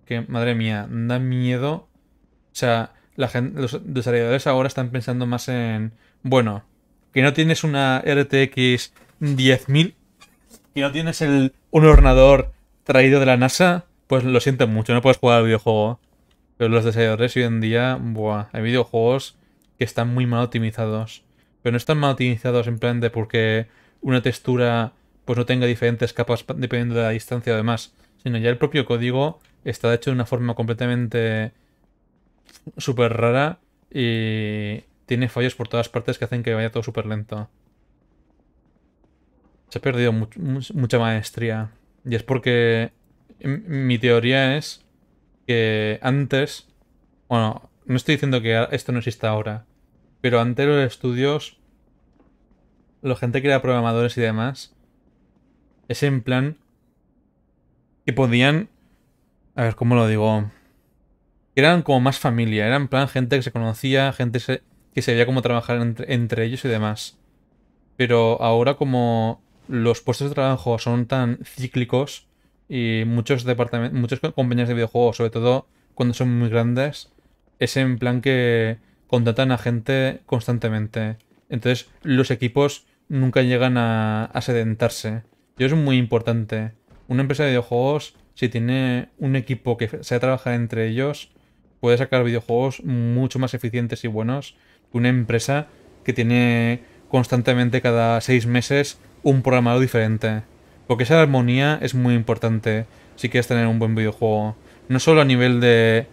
que, madre mía, dan miedo. O sea, los desarrolladores ahora están pensando más en, bueno, que no tienes una RTX 10.000, que no tienes un ordenador traído de la NASA, pues lo siento mucho, no puedes jugar al videojuego. Pero los desarrolladores hoy en día, buah, hay videojuegos que están muy mal optimizados. Pero no están mal optimizados en porque una textura pues no tenga diferentes capas dependiendo de la distancia o demás, sino ya el propio código está hecho de una forma completamente súper rara y tiene fallos por todas partes que hacen que vaya todo súper lento. Se ha perdido mucha maestría. Y es porque mi teoría es que antes, bueno, no estoy diciendo que esto no exista ahora, pero antes los estudios, la gente que era programadores y demás, es en plan que podían... A ver, ¿cómo lo digo? eran como más familia, eran en plan gente que se conocía, gente que sabía cómo trabajar entre, ellos y demás. Pero ahora como los puestos de trabajo son tan cíclicos y muchos muchas compañías de videojuegos, sobre todo cuando son muy grandes, es en plan que contratan a gente constantemente. Entonces los equipos nunca llegan a, a sedentarse es muy importante. Una empresa de videojuegos, si tiene un equipo que sea trabajar entre ellos, puede sacar videojuegos mucho más eficientes y buenos que una empresa que tiene constantemente cada seis meses un programado diferente. Porque esa armonía es muy importante si quieres tener un buen videojuego. No solo a nivel de,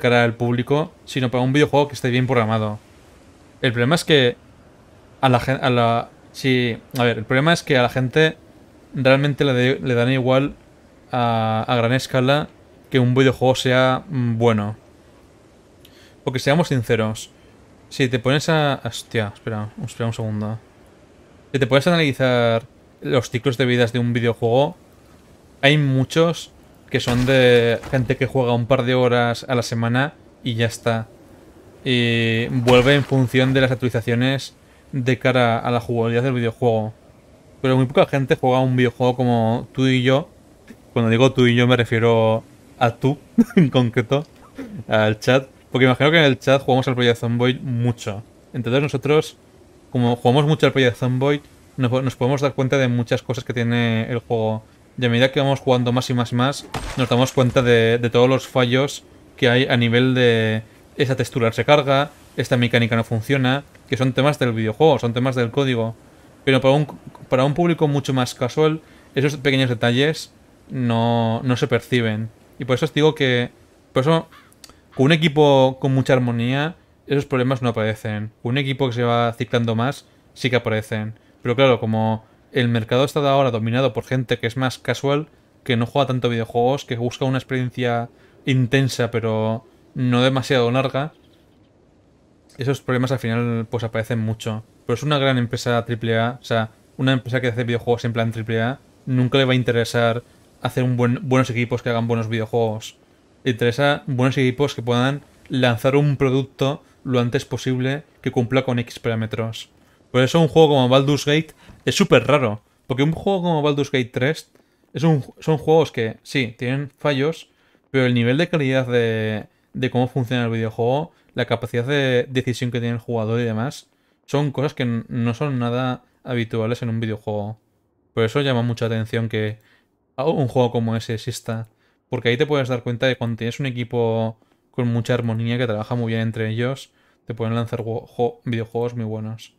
cara al público, sino para un videojuego que esté bien programado. El problema es que a la, a la, Sí, a ver, el problema es que a la gente realmente le, dan igual a, gran escala que un videojuego sea mm, bueno. Porque seamos sinceros, si te pones a... Hostia, espera, espera un segundo. Si te pones a analizar los ciclos de vidas de un videojuego, hay muchos que son de gente que juega un par de horas a la semana y ya está. Y vuelve en función de las actualizaciones de cara a la jugabilidad del videojuego. Pero muy poca gente juega un videojuego como tú y yo. Cuando digo tú y yo me refiero a tú, <laughs> en concreto, al chat. Porque imagino que en el chat jugamos al Project Zomboid mucho. Entonces nosotros, como jugamos mucho al Project Zomboid, nos, podemos dar cuenta de muchas cosas que tiene el juego. Y a medida que vamos jugando más y más y más, nos damos cuenta de, de todos los fallos que hay a nivel de esa textura se carga, esta mecánica no funciona, que son temas del videojuego, son temas del código. Pero para un, para un público mucho más casual, esos pequeños detalles no, no se perciben. Y por eso os digo que, por eso, con un equipo con mucha armonía, esos problemas no aparecen. un equipo que se va ciclando más, sí que aparecen. Pero claro, como el mercado está ahora dominado por gente que es más casual, que no juega tanto videojuegos, que busca una experiencia intensa pero no demasiado larga, esos problemas al final pues aparecen mucho. Pero es una gran empresa AAA, o sea, una empresa que hace videojuegos en plan AAA, nunca le va a interesar hacer buenos equipos que hagan buenos videojuegos. Le interesa buenos equipos que puedan lanzar un producto lo antes posible que cumpla con X parámetros. Por eso un juego como Baldur's Gate es súper raro. Porque un juego como Baldur's Gate 3 es un, son juegos que sí, tienen fallos, pero el nivel de calidad de, de cómo funciona el videojuego la capacidad de decisión que tiene el jugador y demás, son cosas que no son nada habituales en un videojuego. Por eso llama mucha atención que un juego como ese exista. Porque ahí te puedes dar cuenta de cuando tienes un equipo con mucha armonía que trabaja muy bien entre ellos, te pueden lanzar videojuegos muy buenos.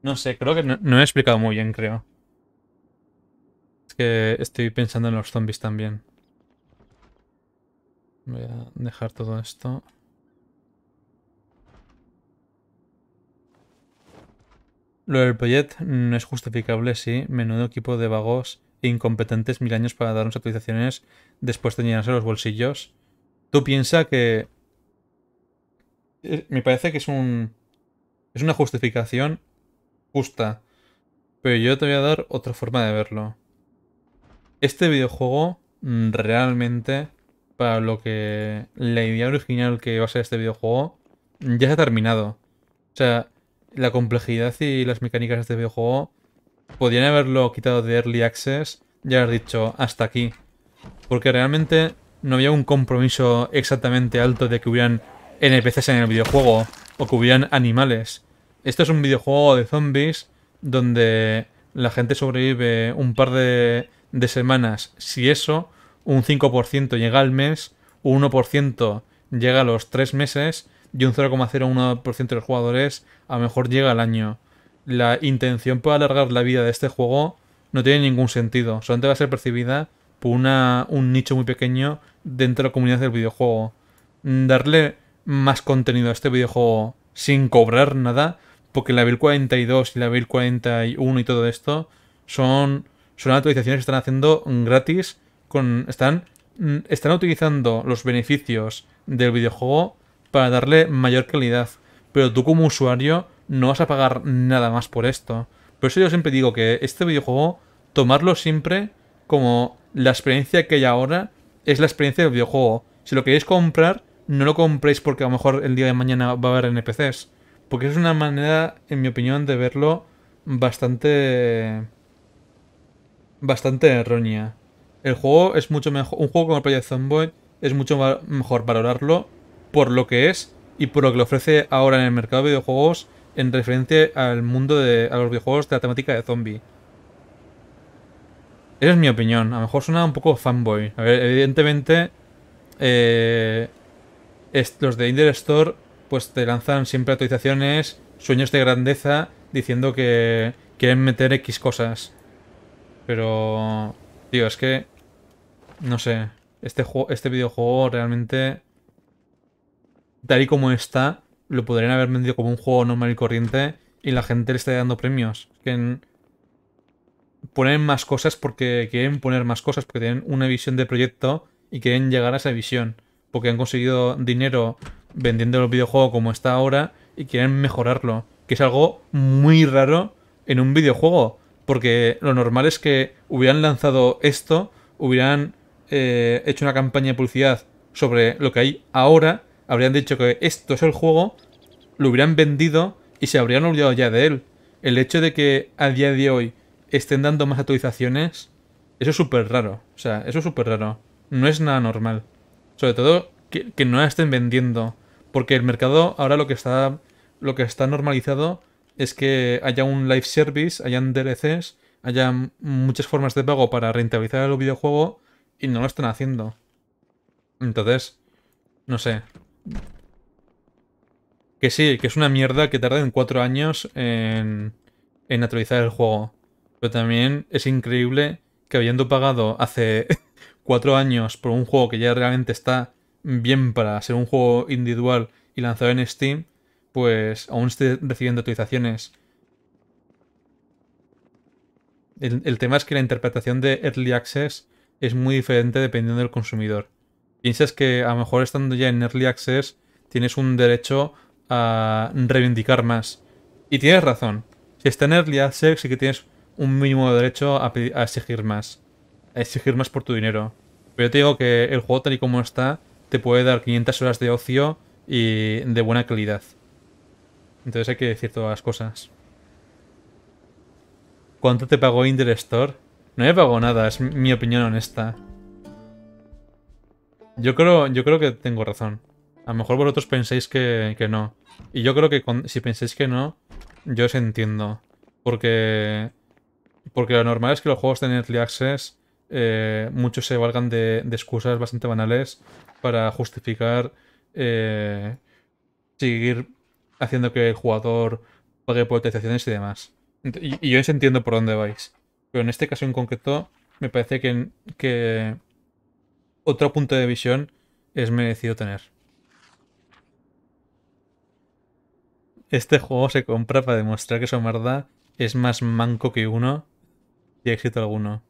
No sé, creo que no, no, he explicado muy bien, creo. Es que estoy pensando en los zombies también. Voy a dejar todo esto. Lo del proyecto no es justificable, sí. Menudo equipo de vagos e incompetentes mil años para darnos actualizaciones después de llenarse los bolsillos. Tú piensa que... Me parece que es un... Es una justificación justa. Pero yo te voy a dar otra forma de verlo. Este videojuego mm, realmente para lo que la idea original que iba a ser este videojuego ya se ha terminado. O sea, la complejidad y las mecánicas de este videojuego podrían haberlo quitado de Early Access y haber dicho hasta aquí. Porque realmente no había un compromiso exactamente alto de que hubieran NPCs en el videojuego o que hubieran animales. Esto es un videojuego de zombies donde la gente sobrevive un par de, de semanas, si eso, un 5% llega al mes, un 1% llega a los 3 meses y un 0,01% de los jugadores a lo mejor llega al año. La intención para alargar la vida de este juego no tiene ningún sentido, solamente va a ser percibida por una, un nicho muy pequeño dentro de la comunidad del videojuego. Darle más contenido a este videojuego sin cobrar nada, porque la Build 42 y la Build 41 y todo esto son, son actualizaciones que están haciendo gratis están, mm, están utilizando los beneficios del videojuego para darle mayor calidad. Pero tú como usuario no vas a pagar nada más por esto. Por eso yo siempre digo que este videojuego, tomarlo siempre como la experiencia que hay ahora es la experiencia del videojuego. Si lo queréis comprar, no lo compréis porque a lo mejor el día de mañana va a haber NPCs. Porque es una manera, en mi opinión, de verlo bastante... bastante errónea el juego es mucho mejor. Un juego como el Project Zomboy es mucho mejor valorarlo por lo que es y por lo que le ofrece ahora en el mercado de videojuegos en referencia al mundo de a los videojuegos de la temática de zombie. Esa es mi opinión. A lo mejor suena un poco fanboy. A ver, evidentemente, eh, los de Indie Store pues te lanzan siempre actualizaciones, sueños de grandeza, diciendo que quieren meter X cosas. Pero Tío, es que... No sé. Este, juego, este videojuego realmente... Tal y como está, lo podrían haber vendido como un juego normal y corriente y la gente le está dando premios. que ponen más cosas porque quieren poner más cosas, porque tienen una visión de proyecto y quieren llegar a esa visión. Porque han conseguido dinero vendiendo el videojuego como está ahora y quieren mejorarlo. Que es algo muy raro en un videojuego. Porque lo normal es que hubieran lanzado esto, hubieran eh, hecho una campaña de publicidad sobre lo que hay ahora, habrían dicho que esto es el juego, lo hubieran vendido y se habrían olvidado ya de él. El hecho de que a día de hoy estén dando más actualizaciones, eso es súper raro. O sea, eso es súper raro. No es nada normal. Sobre todo que, no la estén vendiendo. Porque el mercado ahora lo que está, lo que está normalizado es que haya un live service, hayan DLCs, haya muchas formas de pago para rentabilizar el videojuego y no lo están haciendo. Entonces, no sé. Que sí, que es una mierda que tarden cuatro años en, en actualizar el juego. Pero también es increíble que habiendo pagado hace <laughs> cuatro años por un juego que ya realmente está bien para ser un juego individual y lanzado en Steam, pues aún estoy recibiendo actualizaciones. El, tema es que la interpretación de Early Access es muy diferente dependiendo del consumidor. Piensas que a lo mejor estando ya en Early Access tienes un derecho a reivindicar más. Y tienes razón. Si está en Early Access sí que tienes un mínimo derecho a, exigir más. A exigir más por tu dinero. Pero yo te digo que el juego tal y como está te puede dar 500 horas de ocio y de buena calidad. Entonces hay que decir todas las cosas. ¿Cuánto te pagó Store? No me pagó nada, es mi opinión honesta. Yo creo, yo creo que tengo razón. A lo mejor vosotros penséis que, no. Y yo creo que si penséis que no, yo os entiendo. Porque, porque lo normal es que los juegos de Early Access eh, muchos se valgan de, excusas bastante banales para justificar eh, seguir haciendo que el jugador pague por y demás. Y, yo os entiendo por dónde vais. Pero en este caso en concreto, me parece que, otro punto de visión es merecido tener. Este juego se compra para demostrar que su merda es más manco que uno y éxito alguno.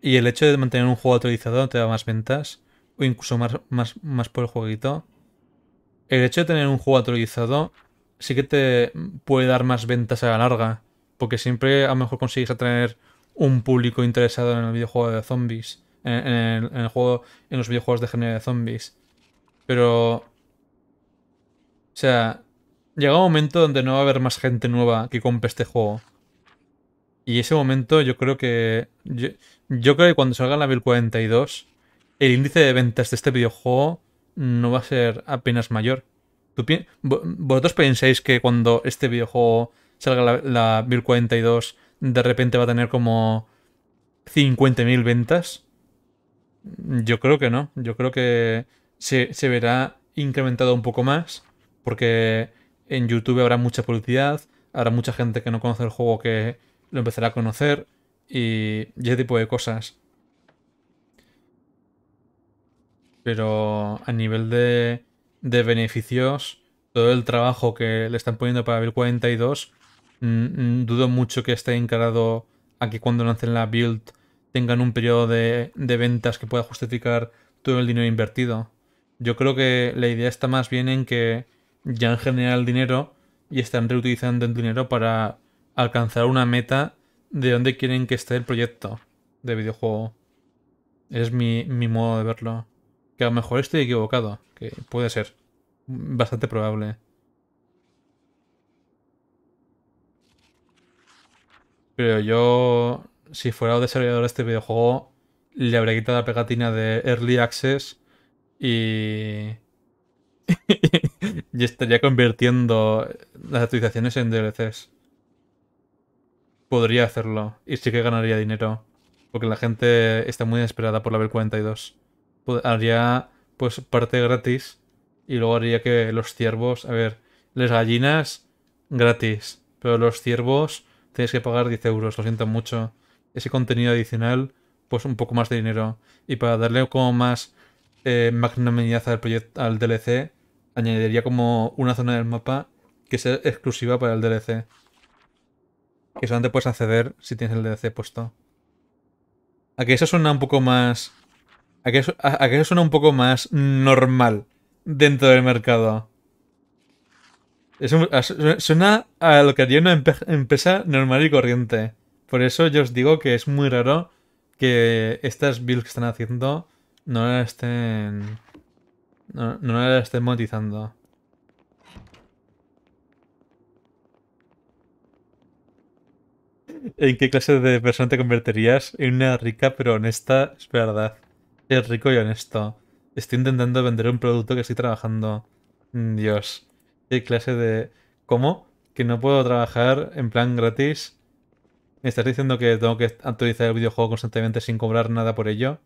Y el hecho de mantener un juego autorizado te da más ventas o incluso más, más por el jueguito el hecho de tener un juego actualizado sí que te puede dar más ventas a la larga, porque siempre a lo mejor consigues atraer un público interesado en el videojuego de zombies, en, el, juego, en los videojuegos de género de zombies. Pero, o sea, llega un momento donde no va a haber más gente nueva que compre este juego. Y ese momento yo creo que, yo, creo que cuando salga la 1042 42, el índice de ventas de este videojuego no va a ser apenas mayor. ¿Vosotros pensáis que cuando este videojuego salga la, 1042 de repente va a tener como 50.000 ventas? Yo creo que no. Yo creo que se, verá incrementado un poco más porque en YouTube habrá mucha publicidad, habrá mucha gente que no conoce el juego que lo empezará a conocer y, y ese tipo de cosas. Pero a nivel de, beneficios, todo el trabajo que le están poniendo para Build 42, mm, mm, dudo mucho que esté encarado a que cuando lancen la build tengan un periodo de, ventas que pueda justificar todo el dinero invertido. Yo creo que la idea está más bien en que ya han generado el dinero y están reutilizando el dinero para alcanzar una meta de dónde quieren que esté el proyecto de videojuego. Es mi modo de verlo. Que a lo mejor estoy equivocado, que puede ser. Bastante probable. Pero yo, si fuera un desarrollador de este videojuego, le habría quitado la pegatina de Early Access y... <laughs> estaría convirtiendo las actualizaciones en DLCs. Podría hacerlo y sí que ganaría dinero, porque la gente está muy desesperada por la b 42. Pues, haría pues parte gratis y luego haría que los ciervos, a ver, las gallinas gratis, pero los ciervos tienes que pagar 10 euros, lo siento mucho. Ese contenido adicional, pues un poco más de dinero. Y para darle como más eh, magnanimidad al, proyecto, al DLC, añadiría como una zona del mapa que sea exclusiva para el DLC. Que solamente puedes acceder si tienes el DLC puesto. A que eso suena un poco más ¿A qué, suena un poco más normal dentro del mercado? suena a lo que haría una empresa normal y corriente. Por eso yo os digo que es muy raro que estas builds que están haciendo no las estén. No, no las estén monetizando. ¿En qué clase de persona te convertirías? En una rica pero honesta es verdad. Es rico y honesto. Estoy intentando vender un producto que estoy trabajando. Mm, Dios. ¿Qué clase de... ¿Cómo? Que no puedo trabajar en plan gratis. ¿Me estás diciendo que tengo que actualizar el videojuego constantemente sin cobrar nada por ello?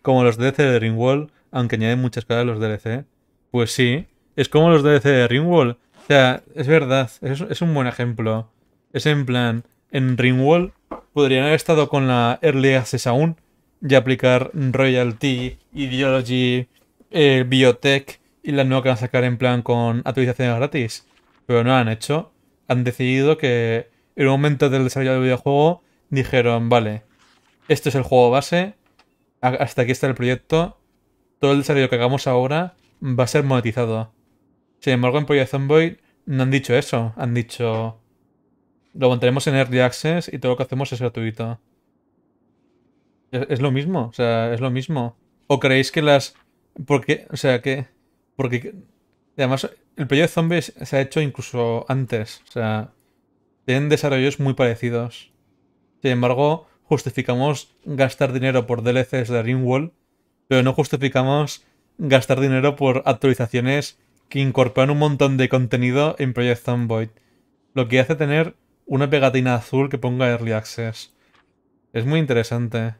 como los DLC de Ringwall, aunque añaden muchas caras los DLC. Pues sí, es como los DLC de Ringwall. O sea, es verdad, es un buen ejemplo. Es en plan, en Ringwall podrían haber estado con la Early Access aún y aplicar Royalty, Ideology, eh, Biotech y la nueva que van a sacar en plan con actualizaciones gratis. Pero no lo han hecho. Han decidido que en un momento del desarrollo del videojuego dijeron, vale, esto es el juego base, hasta aquí está el proyecto, todo el desarrollo que hagamos ahora va a ser monetizado. Sin embargo, en Project Zomboid no han dicho eso, han dicho, lo mantenemos en Early Access y todo lo que hacemos es gratuito. Es, lo mismo, o sea, es lo mismo. ¿O creéis que las... Porque, o sea, que... Porque... Además, el proyecto de zombies se ha hecho incluso antes. O sea, tienen desarrollos muy parecidos. Sin embargo, justificamos gastar dinero por DLCs de Ringwall, pero no justificamos gastar dinero por actualizaciones que incorporan un montón de contenido en Project Zomboid. Lo que hace tener una pegatina azul que ponga Early Access. Es muy interesante.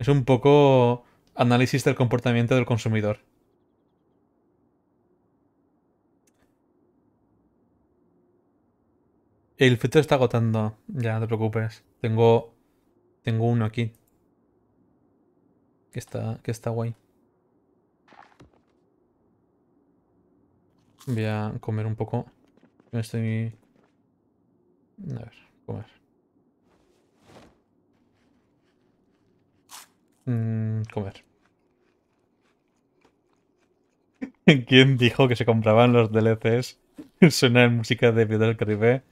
Es un poco análisis del comportamiento del consumidor. El filtro está agotando. Ya, no te preocupes. Tengo. Tengo uno aquí. Que está. que está guay. Voy a comer un poco. estoy a ver, comer. Mmm, comer. <laughs> ¿Quién dijo que se compraban los DLCs? <laughs> Suena en música de Piedra del Caribe.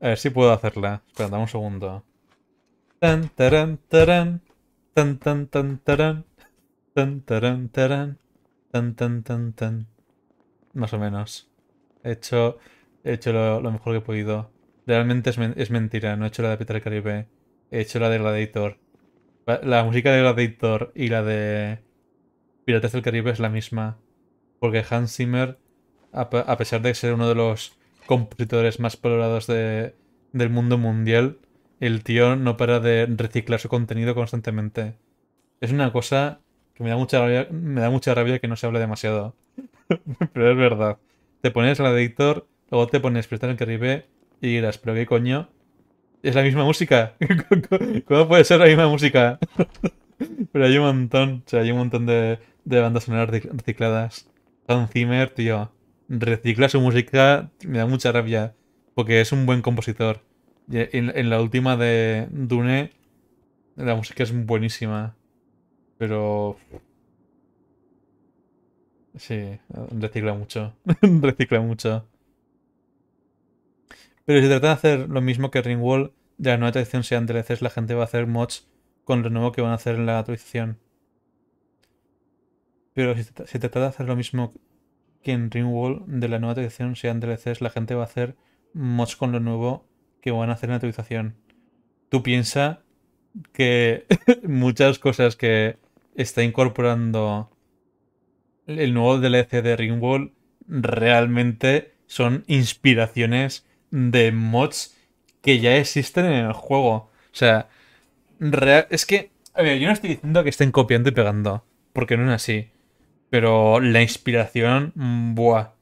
A ver si puedo hacerla. Espera, dame un segundo. Tan Tan tan tan Tan Tan tan tan tan. Más o menos. He hecho, hecho lo mejor que he podido. Realmente es, mentira, no he hecho la de del Caribe. He hecho la de Gladiator. La música de Gladiator y la de Piratas del Caribe es la misma. Porque Hans Zimmer, a, pesar de ser uno de los compositores más valorados del mundo mundial, el tío no para de reciclar su contenido constantemente. Es una cosa que me da mucha rabia, me da mucha rabia que no se hable demasiado. <laughs> Pero es verdad. Te pones Gladiator, luego te pones Piratas del Caribe y dirás, ¿pero qué coño? Es la misma música. <laughs> ¿Cómo puede ser la misma música? <laughs> Pero hay un montón, o sea, hay un montón de, bandas sonoras recicladas. Van Zimmer, tío, recicla su música, me da mucha rabia, porque es un buen compositor. En, en, la última de Dune, la música es buenísima, pero... Sí, recicla mucho, <laughs> recicla mucho. Pero si trata de hacer lo mismo que Ringwall de la nueva tradición sean DLCs, la gente va a hacer mods con lo nuevo que van a hacer en la actualización. Pero si, si trata de hacer lo mismo que en Ringwall de la nueva atracción sean DLCs, la gente va a hacer mods con lo nuevo que van a hacer en la actualización. Tú piensas que <laughs> muchas cosas que está incorporando el nuevo DLC de Ringwall realmente son inspiraciones de mods que ya existen en el juego. O sea, es que, yo no estoy diciendo que estén copiando y pegando, porque no es así. Pero la inspiración, mm, buah.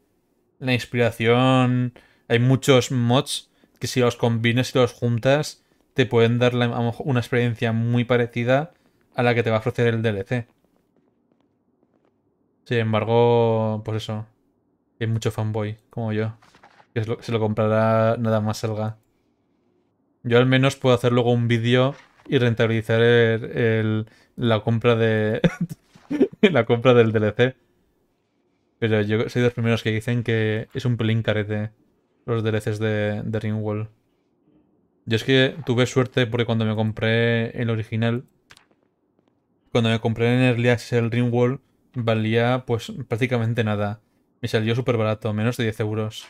La inspiración, hay muchos mods que si los combinas y los juntas, te pueden dar una experiencia muy parecida a la que te va a ofrecer el DLC. Sin embargo, pues eso. Hay mucho fanboy, como yo que se lo comprará nada más salga. Yo al menos puedo hacer luego un vídeo y rentabilizar la compra de <laughs> la compra del DLC. Pero yo soy de los primeros que dicen que es un pelín carete los DLCs de, Ringwall. Yo es que tuve suerte porque cuando me compré el original, cuando me compré en Early Access el Ringwall, valía pues prácticamente nada. Me salió súper barato, menos de 10 euros.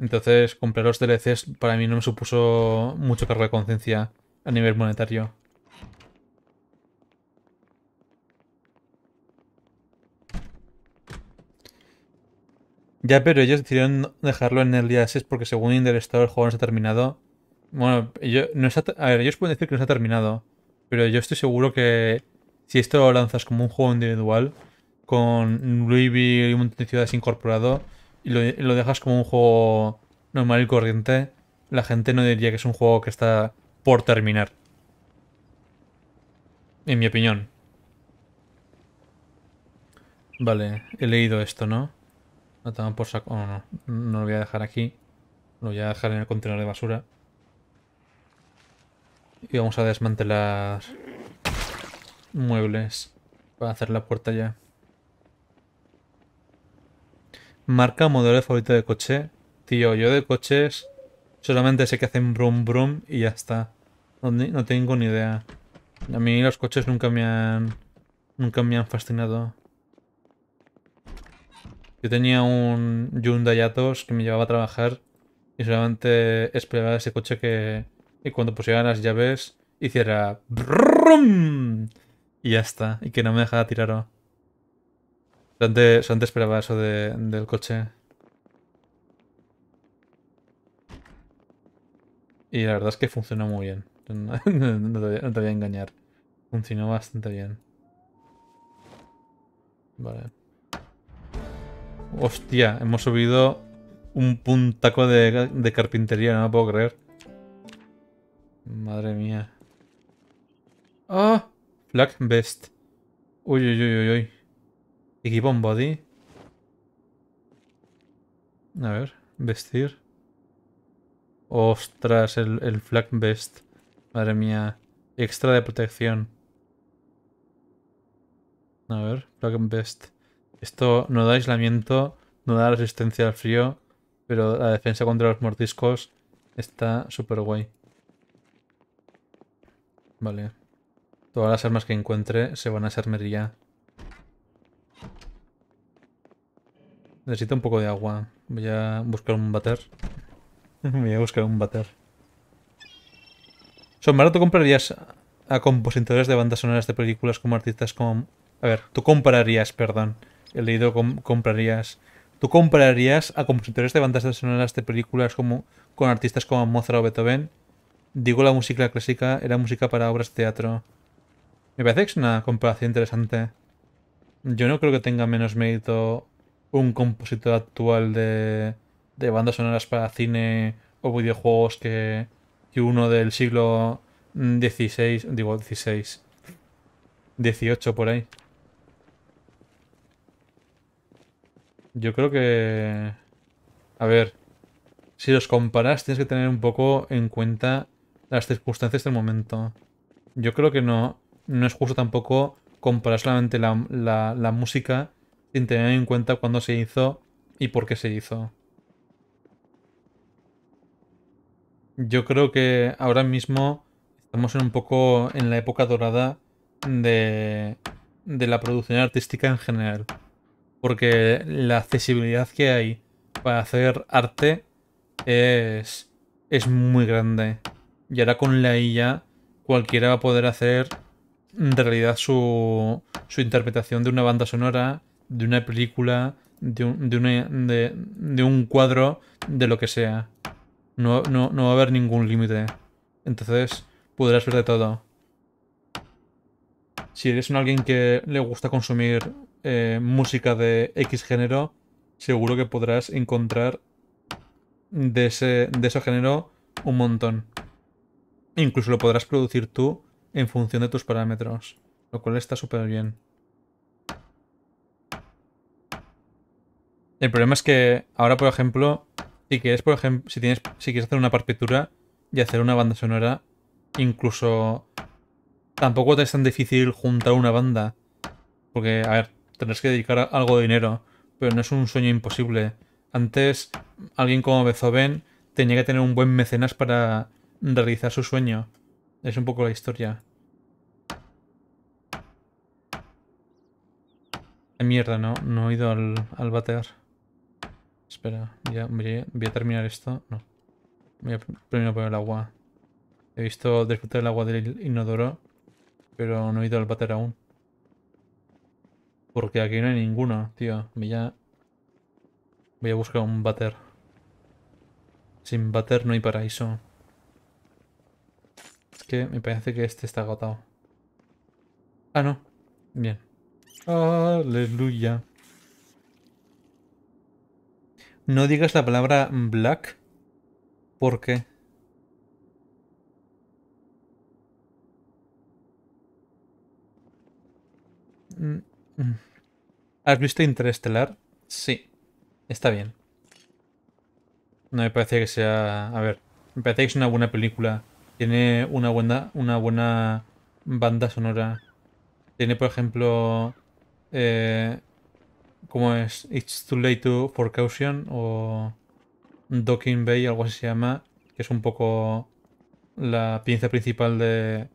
Entonces, comprar los DLCs para mí no me supuso mucho cargo de conciencia a nivel monetario. Ya, pero ellos decidieron dejarlo en el día 6 porque según Store el juego no se ha terminado. Bueno, yo, no a ver, ellos pueden decir que no se ha terminado, pero yo estoy seguro que si esto lo lanzas como un juego individual, con Louisville y un montón de ciudades incorporado, y lo, dejas como un juego normal y corriente, la gente no diría que es un juego que está por terminar. En mi opinión. Vale, he leído esto, ¿no? No por oh, no, no lo voy a dejar aquí. Lo voy a dejar en el contenedor de basura. Y vamos a desmantelar muebles para hacer la puerta ya. Marca modelo favorito de coche. Tío, yo de coches solamente sé que hacen brum brum y ya está. No, tengo ni idea. A mí los coches nunca me han... Nunca me han fascinado. Yo tenía un Hyundai Atos que me llevaba a trabajar y solamente esperaba ese coche que... Y cuando pusiera las llaves hiciera... Brum, y ya está. Y que no me dejara tirarlo. Antes antes esperaba eso del coche? Y la verdad es que funcionó muy bien. <laughs> No, te, voy a engañar. Funcionó bastante bien. Vale. Hostia, hemos subido un puntaco de, carpintería, no me puedo creer. Madre mía. ¡Ah! flag best Uy, uy, uy, uy, uy en body. A ver, vestir. Ostras, el, el flag vest. Madre mía. Extra de protección. A ver, flag vest. Esto no da aislamiento, no da resistencia al frío, pero la defensa contra los mordiscos está súper guay. Vale. Todas las armas que encuentre se van a ser merilla. Necesito un poco de agua. Voy a buscar un bater. <laughs> Voy a buscar un bater. Somara, ¿tú comprarías a compositores de bandas sonoras de películas como artistas como... A ver, tú comprarías, perdón. He leído comprarías. ¿Tú comprarías a compositores de bandas sonoras de películas como con artistas como Mozart o Beethoven? Digo, la música clásica era música para obras de teatro. Me parece que es una comparación interesante. Yo no creo que tenga menos mérito un compositor actual de, de bandas sonoras para cine o videojuegos que, que uno del siglo XVI, digo XVI, XVIII por ahí. Yo creo que... A ver, si los comparas tienes que tener un poco en cuenta las circunstancias del momento. Yo creo que no, no es justo tampoco comparar solamente la, la, la música sin tener en cuenta cuándo se hizo y por qué se hizo. Yo creo que ahora mismo estamos en un poco en la época dorada de, la producción artística en general. Porque la accesibilidad que hay para hacer arte es, muy grande. Y ahora con la IA cualquiera va a poder hacer en realidad su, su interpretación de una banda sonora, de una película, de un, de, un cuadro, de lo que sea. No, no, va a haber ningún límite. Entonces, podrás ver de todo. Si eres un alguien que le gusta consumir eh, música de X género, seguro que podrás encontrar de ese, de ese género un montón. Incluso lo podrás producir tú en función de tus parámetros, lo cual está súper bien. El problema es que ahora, por ejemplo, si quieres, hacer una partitura y hacer una banda sonora, incluso tampoco es tan difícil juntar una banda. Porque, a ver, tendrás que dedicar algo de dinero, pero no es un sueño imposible. Antes, alguien como Beethoven tenía que tener un buen mecenas para realizar su sueño. Es un poco la historia. Mierda, no, no he ido al, al batear. Espera, ya voy a terminar esto. No. Voy a primero poner el agua. He visto disfrutar el agua del inodoro, pero no he ido al bater aún. Porque aquí no hay ninguno, tío. Voy ya Voy a buscar un bater Sin bater no hay paraíso. Es que me parece que este está agotado. Ah, no. Bien. Aleluya. No digas la palabra black. ¿Por qué? Mm, mm. ¿Has visto Interestelar? Sí. Está bien. No me parece que sea... A ver, me parece que es una buena película. Tiene una buena, una buena banda sonora. Tiene, por ejemplo, eh, como es It's Too Late to, for Caution o Docking Bay, algo así se llama, que es un poco la pinza principal de,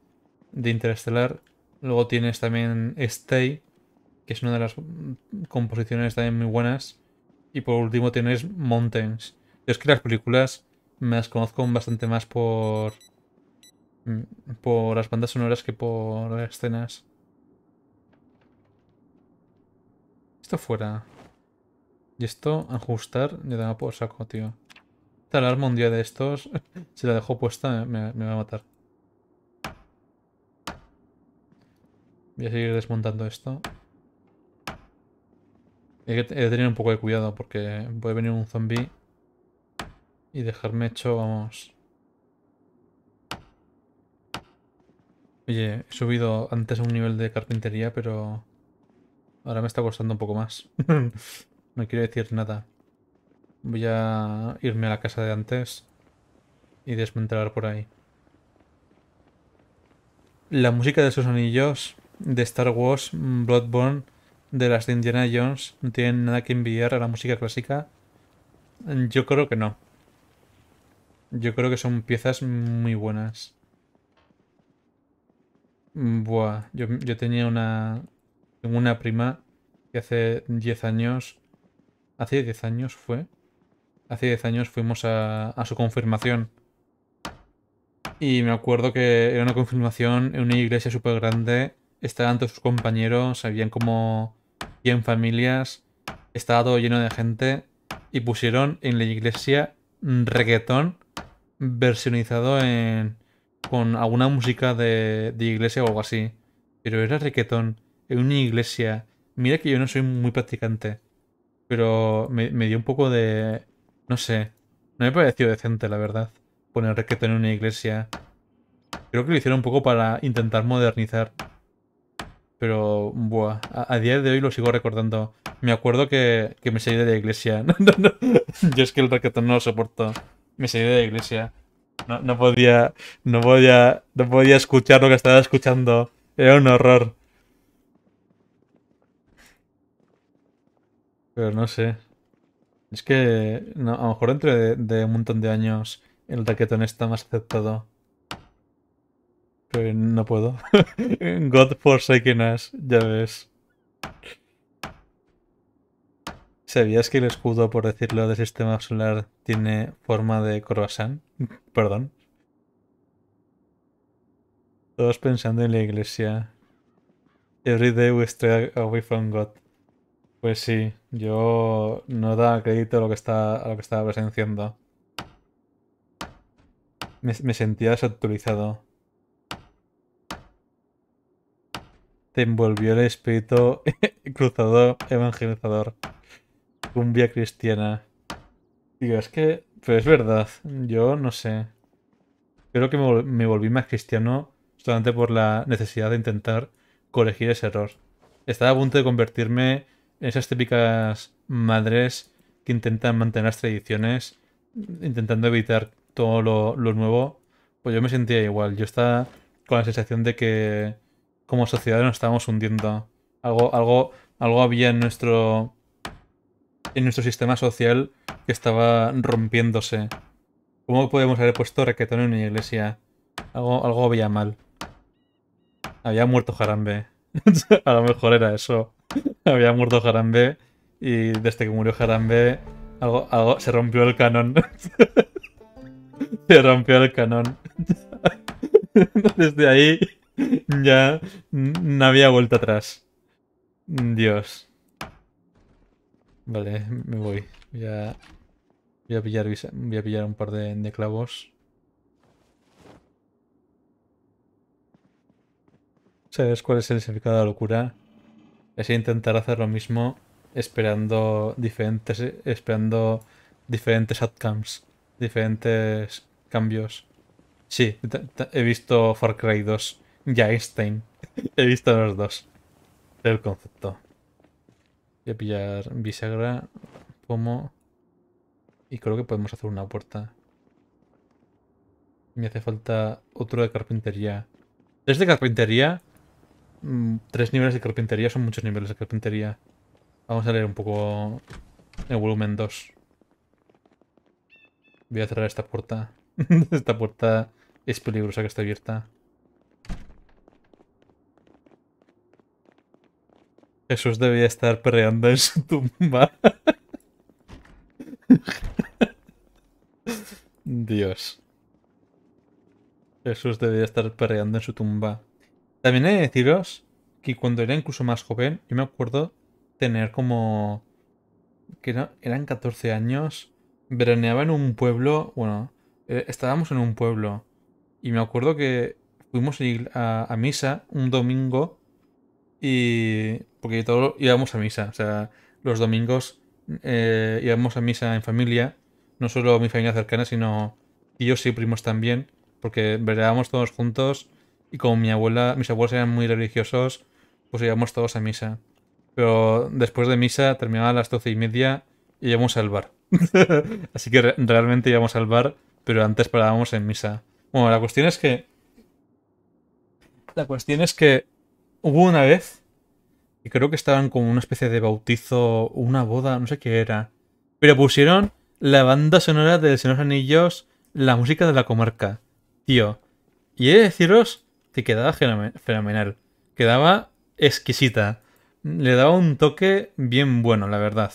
de Interestelar. Luego tienes también Stay, que es una de las composiciones también muy buenas. Y por último tienes Mountains. Yo es que las películas me las conozco bastante más por, mm, por las bandas sonoras que por las escenas. Esto fuera. Y esto, ajustar, le da por saco, tío. Esta alarma un día de estos, <laughs> si la dejo puesta, me, me va a matar. Voy a seguir desmontando esto. He de tener un poco de cuidado porque puede venir un zombie y dejarme hecho, vamos. Oye, he subido antes a un nivel de carpintería, pero Ahora me está costando un poco más. <laughs> no quiero decir nada. Voy a irme a la casa de antes y desmantelar por ahí. La música de sus anillos de Star Wars, Bloodborne, de las de Indiana Jones, no tienen nada que envidiar a la música clásica. Yo creo que no. Yo creo que son piezas muy buenas. Buah, yo tenía una, tengo una prima que hace 10 años, hace 10 años fue, hace 10 años fuimos a, su confirmación. Y me acuerdo que era una confirmación en una iglesia súper grande. Estaban todos sus compañeros, habían como 100 familias. Estaba todo lleno de gente. Y pusieron en la iglesia reggaetón versionizado con alguna música de, de iglesia o algo así. Pero era reggaetón en una iglesia. Mira que yo no soy muy practicante, pero me, dio un poco de... No sé, no me pareció decente, la verdad, poner requeto en una iglesia. Creo que lo hicieron un poco para intentar modernizar. Pero, buah, a, día de hoy lo sigo recordando. Me acuerdo que, que me salí de la iglesia. <laughs> Yo es que el requeto no lo soporto. Me salí de la iglesia. No, no podía, no podía, no podía escuchar lo que estaba escuchando. Era un horror. Pero no sé. Es que a lo mejor dentro de, un montón de años el raquetón está más aceptado. Pero no puedo. <laughs> God forsaken us, ya ves. ¿Sabías que el escudo, por decirlo, del sistema solar tiene forma de croissant? <laughs> Perdón. Todos pensando en la iglesia. Every day we stray away from God. Pues sí, yo no da crédito a lo que, está, lo que estaba presenciando. Me, sentía desactualizado. Te envolvió el espíritu <laughs> cruzador, evangelizador. Cumbia cristiana. Digo, es que... Pero es verdad, yo no sé. Creo que me volví más cristiano solamente por la necesidad de intentar corregir ese error. Estaba a punto de convertirme esas típicas madres que intentan mantener las tradiciones, intentando evitar todo lo, nuevo, pues yo me sentía igual. Yo estaba con la sensación de que como sociedad nos estábamos hundiendo. Algo, algo, algo había en nuestro, en nuestro sistema social que estaba rompiéndose. ¿Cómo podemos haber puesto requetón en una iglesia? Algo, algo había mal. Había muerto Jarambe. <laughs> a lo mejor era eso. <laughs> había muerto Jarambe y desde que murió Jarambe algo, algo, se rompió el canon. <laughs> se rompió el canon. <laughs> desde ahí ya no había vuelta atrás. Dios. Vale, me voy. Voy a, voy a, pillar, voy a pillar un par de, de clavos. ¿Sabes cuál es el significado de la locura? es intentar hacer lo mismo esperando diferentes, esperando diferentes outcomes, diferentes cambios. Sí, he visto Far Cry 2 y Einstein. <laughs> he visto los dos. El concepto. Voy a pillar bisagra, pomo. Y creo que podemos hacer una puerta. Me hace falta otro de carpintería. ¿Es de carpintería? Mm, tres niveles de carpintería, son muchos niveles de carpintería. Vamos a leer un poco el volumen 2. Voy a cerrar esta puerta. <laughs> esta puerta es peligrosa que está abierta. Jesús debía estar perreando en su tumba. <laughs> Dios. Jesús debía estar perreando en su tumba. También he de deciros que cuando era incluso más joven, yo me acuerdo tener como... que eran 14 años, veraneaba en un pueblo, bueno, eh, estábamos en un pueblo y me acuerdo que fuimos a, a misa un domingo y... porque todos íbamos a misa, o sea, los domingos eh, íbamos a misa en familia, no solo mi familia cercana, sino tíos y primos también, porque veraneábamos todos juntos y como mi abuela, mis abuelos eran muy religiosos, pues íbamos todos a misa. Pero después de misa terminaba a las doce y media y íbamos al bar. <laughs> Así que realmente íbamos al bar, pero antes parábamos en misa. Bueno, la cuestión es que. La cuestión es que hubo una vez y creo que estaban como una especie de bautizo, una boda, no sé qué era. Pero pusieron la banda sonora de Señor Anillos, la música de la comarca. Tío, y he de deciros que quedaba fenomenal. Quedaba exquisita. Le daba un toque bien bueno, la verdad.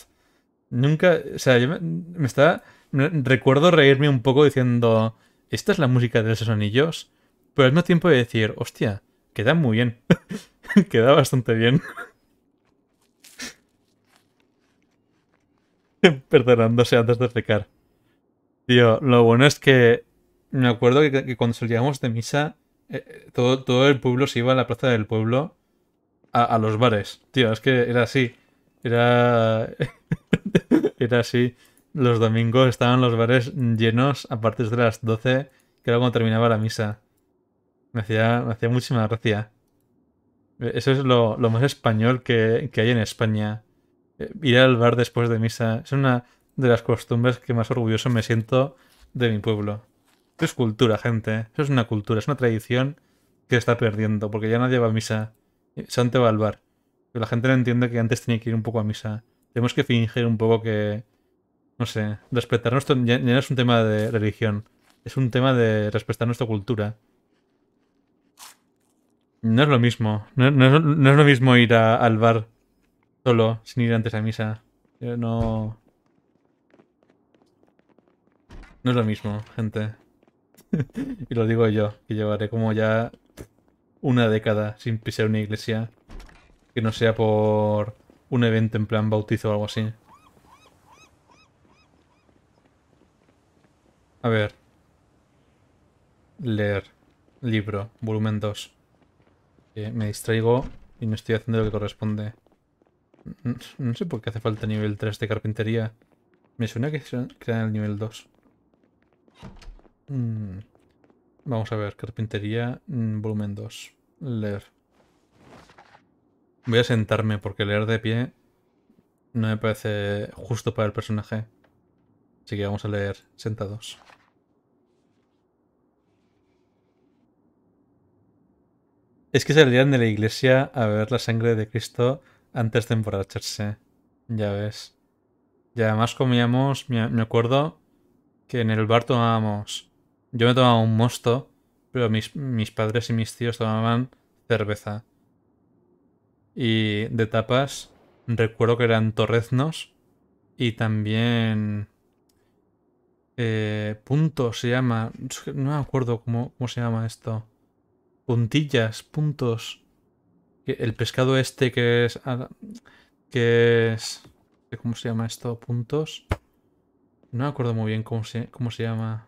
Nunca, o sea, yo me, está, estaba... Recuerdo reírme un poco diciendo, esta es la música de esos anillos, pero al mismo tiempo de decir, hostia, queda muy bien. <laughs> queda bastante bien. <laughs> Perdonándose antes de secar Tío, lo bueno es que me acuerdo que, que cuando salíamos de misa eh, eh, todo, el pueblo se iba a la plaza del pueblo a, los bares. Tío, es que era así. Era. <laughs> era así. Los domingos estaban los bares llenos a partir de las 12, que era cuando terminaba la misa. Me hacía, me hacía muchísima gracia. Eh, eso es lo, más español que, que, hay en España. Ir al bar después de misa. Es una de las costumbres que más orgulloso me siento de mi pueblo es cultura, gente. ¿eh? Eso es una cultura, es una tradición que está perdiendo, porque ya nadie va a misa. Eh, Sante va al bar. Pero la gente no entiende que antes tenía que ir un poco a misa. Tenemos que fingir un poco que. No sé, respetar nuestro. Ya, no es un tema de religión, es un tema de respetar nuestra cultura. No es lo mismo. No, es lo mismo ir al bar solo, sin ir antes a misa. Eh, no. No es lo mismo, gente. <laughs> y lo digo yo, que llevaré como ya una década sin pisar una iglesia que no sea por un evento en plan bautizo o algo así. A ver. Leer. Libro. Volumen 2. Eh, me distraigo y no estoy haciendo lo que corresponde. No, sé por qué hace falta nivel 3 de carpintería. Me suena que era el nivel 2. Mm, vamos a ver, carpintería, mm, volumen 2. Leer. Voy a sentarme porque leer de pie no me parece justo para el personaje. Así que vamos a leer sentados. Es que saldrían de la iglesia a beber la sangre de Cristo antes de emborracharse. Ya ves. Y además comíamos, me acuerdo que en el bar tomábamos yo me tomaba un mosto, pero mis, mis padres y mis tíos tomaban cerveza. Y de tapas, recuerdo que eran torreznos y también... Eh, ...puntos, se llama. No me acuerdo cómo, se llama esto. Puntillas, puntos. El pescado este que es... Ah, que es... ¿Cómo se llama esto? Puntos. No me acuerdo muy bien cómo cómo se llama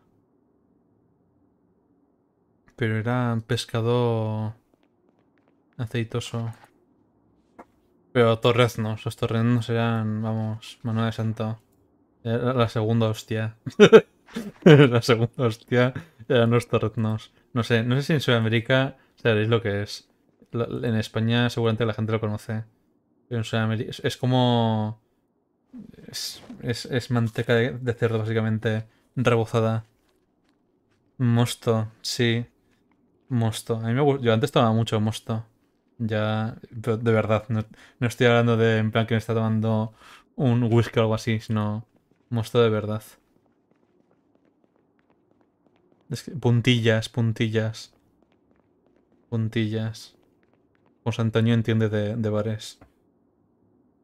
pero era pescado aceitoso. Pero torreznos, los torreznos eran, vamos, mano de santo. la segunda hostia. <laughs> la segunda hostia eran los torreznos. No sé, no sé si en Sudamérica sabéis lo que es. En España seguramente la gente lo conoce. Pero en Sudamérica es como... Es, manteca de cerdo, básicamente, rebozada. Mosto, sí. Mosto. A mí me Yo antes tomaba mucho mosto. Ya, de verdad, no, estoy hablando de en plan que me está tomando un whisky o algo así, sino mosto de verdad. puntillas, puntillas. Puntillas. José Antonio entiende de, bares.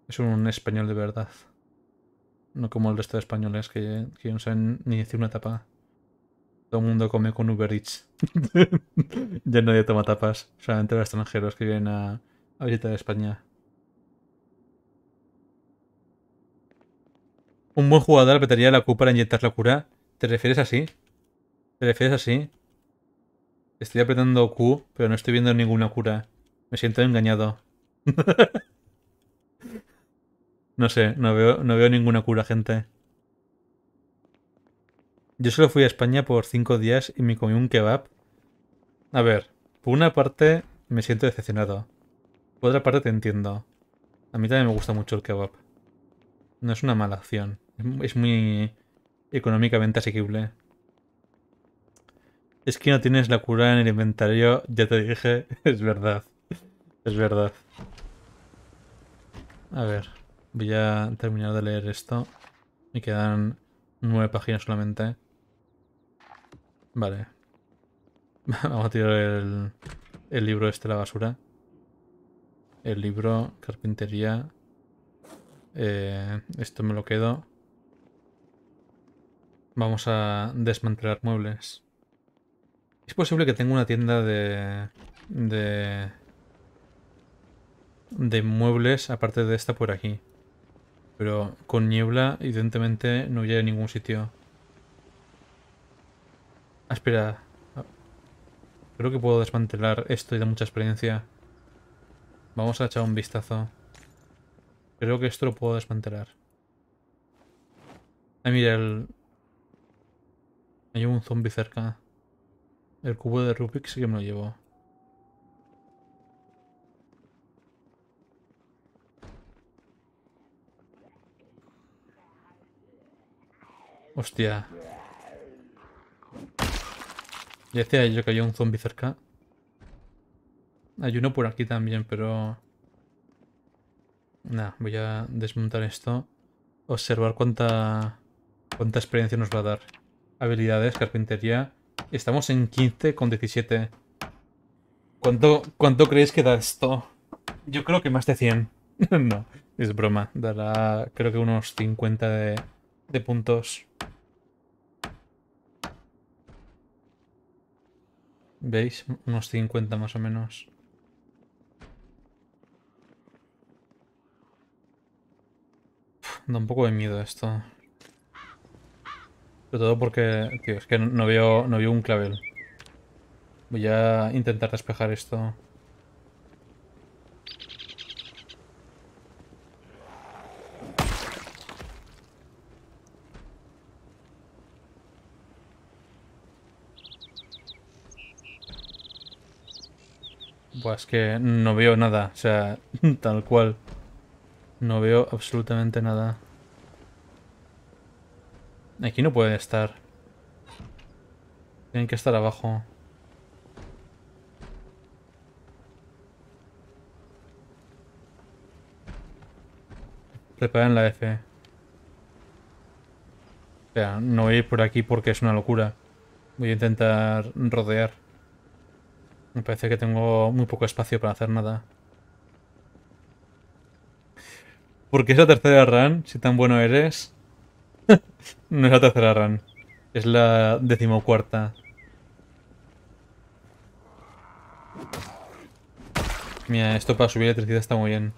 Es un español de verdad. No como el resto de españoles que, que no saben ni decir una tapa. Todo el mundo come con Uber Eats. <laughs> ya nadie toma tapas, solamente los extranjeros que vienen a, a visitar España. Un buen jugador apretaría la Q para inyectar la cura. ¿Te refieres así? ¿Te refieres así? Estoy apretando Q, pero no estoy viendo ninguna cura. Me siento engañado. <laughs> no sé, no veo, no veo ninguna cura, gente. Yo solo fui a España por cinco días y me comí un kebab. A ver, por una parte me siento decepcionado. Por otra parte te entiendo. A mí también me gusta mucho el kebab. No es una mala opción. Es muy económicamente asequible. Es que no tienes la cura en el inventario, ya te dije. <laughs> Es verdad. Es verdad. A ver, voy a terminar de leer esto. Me quedan nueve páginas solamente. Vale. <laughs> Vamos a tirar el, el libro este a la basura. El libro, carpintería. Eh, esto me lo quedo. Vamos a desmantelar muebles. Es posible que tenga una tienda de... de... de muebles aparte de esta por aquí. Pero con niebla, evidentemente, no llega a ningún sitio. Ah, espera. Creo que puedo desmantelar esto y da mucha experiencia. Vamos a echar un vistazo. Creo que esto lo puedo desmantelar. Ah, mira, el... Hay un zombie cerca. El cubo de Rubik sí que me lo llevo. Hostia. Ya decía yo que había un zombie cerca. Hay uno por aquí también, pero... Nada, voy a desmontar esto. Observar cuánta, cuánta experiencia nos va a dar. Habilidades, carpintería. Estamos en 15 con 17. ¿Cuánto, cuánto creéis que da esto? Yo creo que más de 100. <laughs> no, es broma. Dará creo que unos 50 de, de puntos. ¿Veis? Unos 50 más o menos. da un poco de miedo esto. Sobre todo porque, tío, es que no veo, no veo un clavel. Voy a intentar despejar esto. Es que no veo nada, o sea, <laughs> tal cual. No veo absolutamente nada. Aquí no puede estar. Tienen que estar abajo. Preparen la F. O sea, no voy a ir por aquí porque es una locura. Voy a intentar rodear. Me parece que tengo muy poco espacio para hacer nada. ¿Por qué es la tercera run? Si tan bueno eres. <laughs> no es la tercera run. Es la decimocuarta. Mira, esto para subir electricidad está muy bien.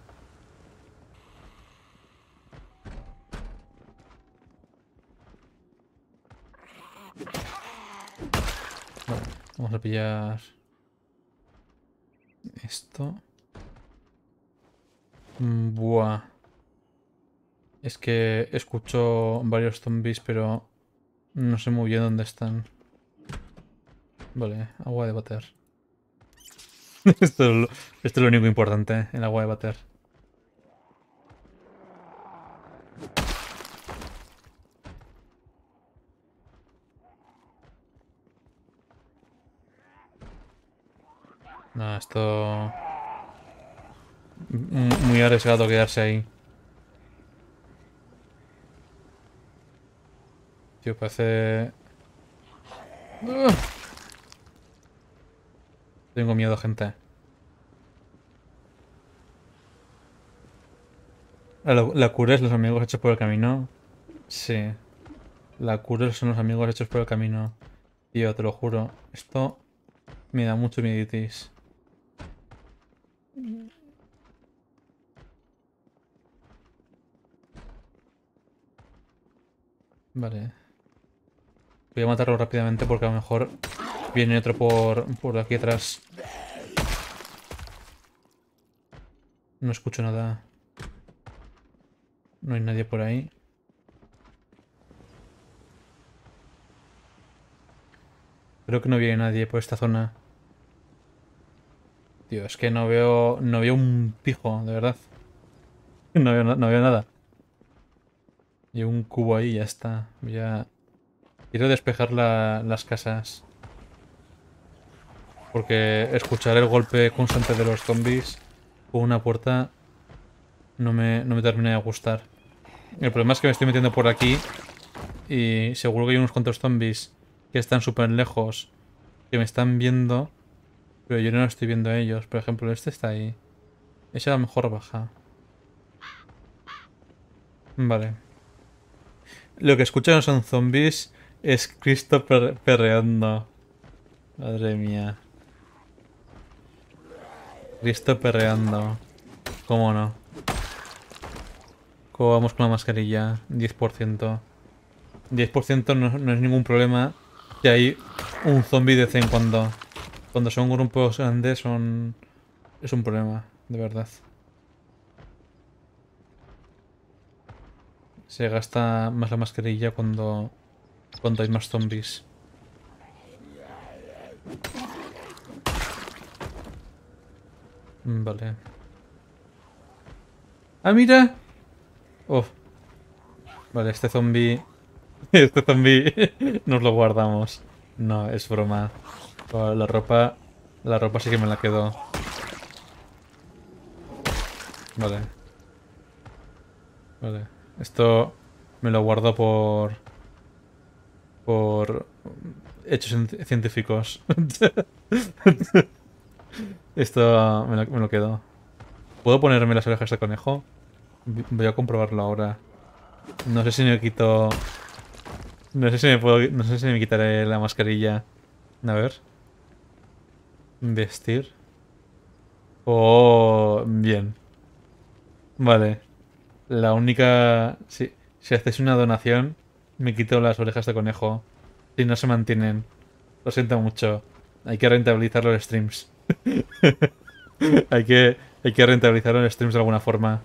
vamos a pillar esto. Mm, buah. Es que escucho varios zombies, pero no sé muy bien dónde están. Vale, agua de bater. <laughs> esto, es lo, esto es lo único importante, el agua de bater. No, esto... Muy arriesgado quedarse ahí. Tío, parece... Tengo miedo, gente. Ah, la, cura es los amigos hechos por el camino. Sí. La cura son los amigos hechos por el camino. Tío, te lo juro. Esto me da mucho mieditis. Vale. Voy a matarlo rápidamente porque a lo mejor viene otro por, por aquí atrás. No escucho nada. No hay nadie por ahí. Creo que no viene nadie por esta zona. Tío, es que no veo. No veo un pijo, de verdad. <laughs> No veo, nada. Y un cubo ahí, ya está. Quiero despejar las casas. Porque escuchar el golpe constante de los zombies con una puerta no me, no me termina de gustar. El problema es que me estoy metiendo por aquí y seguro que hay unos cuantos zombies que están súper lejos, que me están viendo pero yo no lo estoy viendo a ellos. Por ejemplo, este está ahí. Esa es la mejor baja. Vale. Lo que escucho son zombies, es Cristo perreando. Madre mía. Cristo perreando. ¿Cómo no? ¿Cómo vamos con la mascarilla? 10%. 10% no, no es ningún problema si hay un zombie de vez en cuando. Cuando son grupos grandes son... Es un problema, de verdad. Se gasta más la mascarilla cuando... Cuando hay más zombies. Mm, vale. ¡Ah, mira! Oh. Vale, este zombie... <laughs> Este zombie <laughs> nos lo guardamos. No, es broma la ropa... La ropa sí que me la quedo. Vale. Vale. Esto me lo guardo por... Por... Hechos científicos. <laughs> Esto me lo, me quedo. ¿Puedo ponerme las orejas de conejo? Voy a comprobarlo ahora. No sé si me quito... No sé si me puedo... No sé si me quitaré la mascarilla. A ver. Vestir. Oh, bien. Vale. La única... Si, si haces una donación, me quito las orejas de conejo. Si no se mantienen. Lo siento mucho. Hay que rentabilizar los streams. <laughs> hay, que, hay que rentabilizar los streams de alguna forma.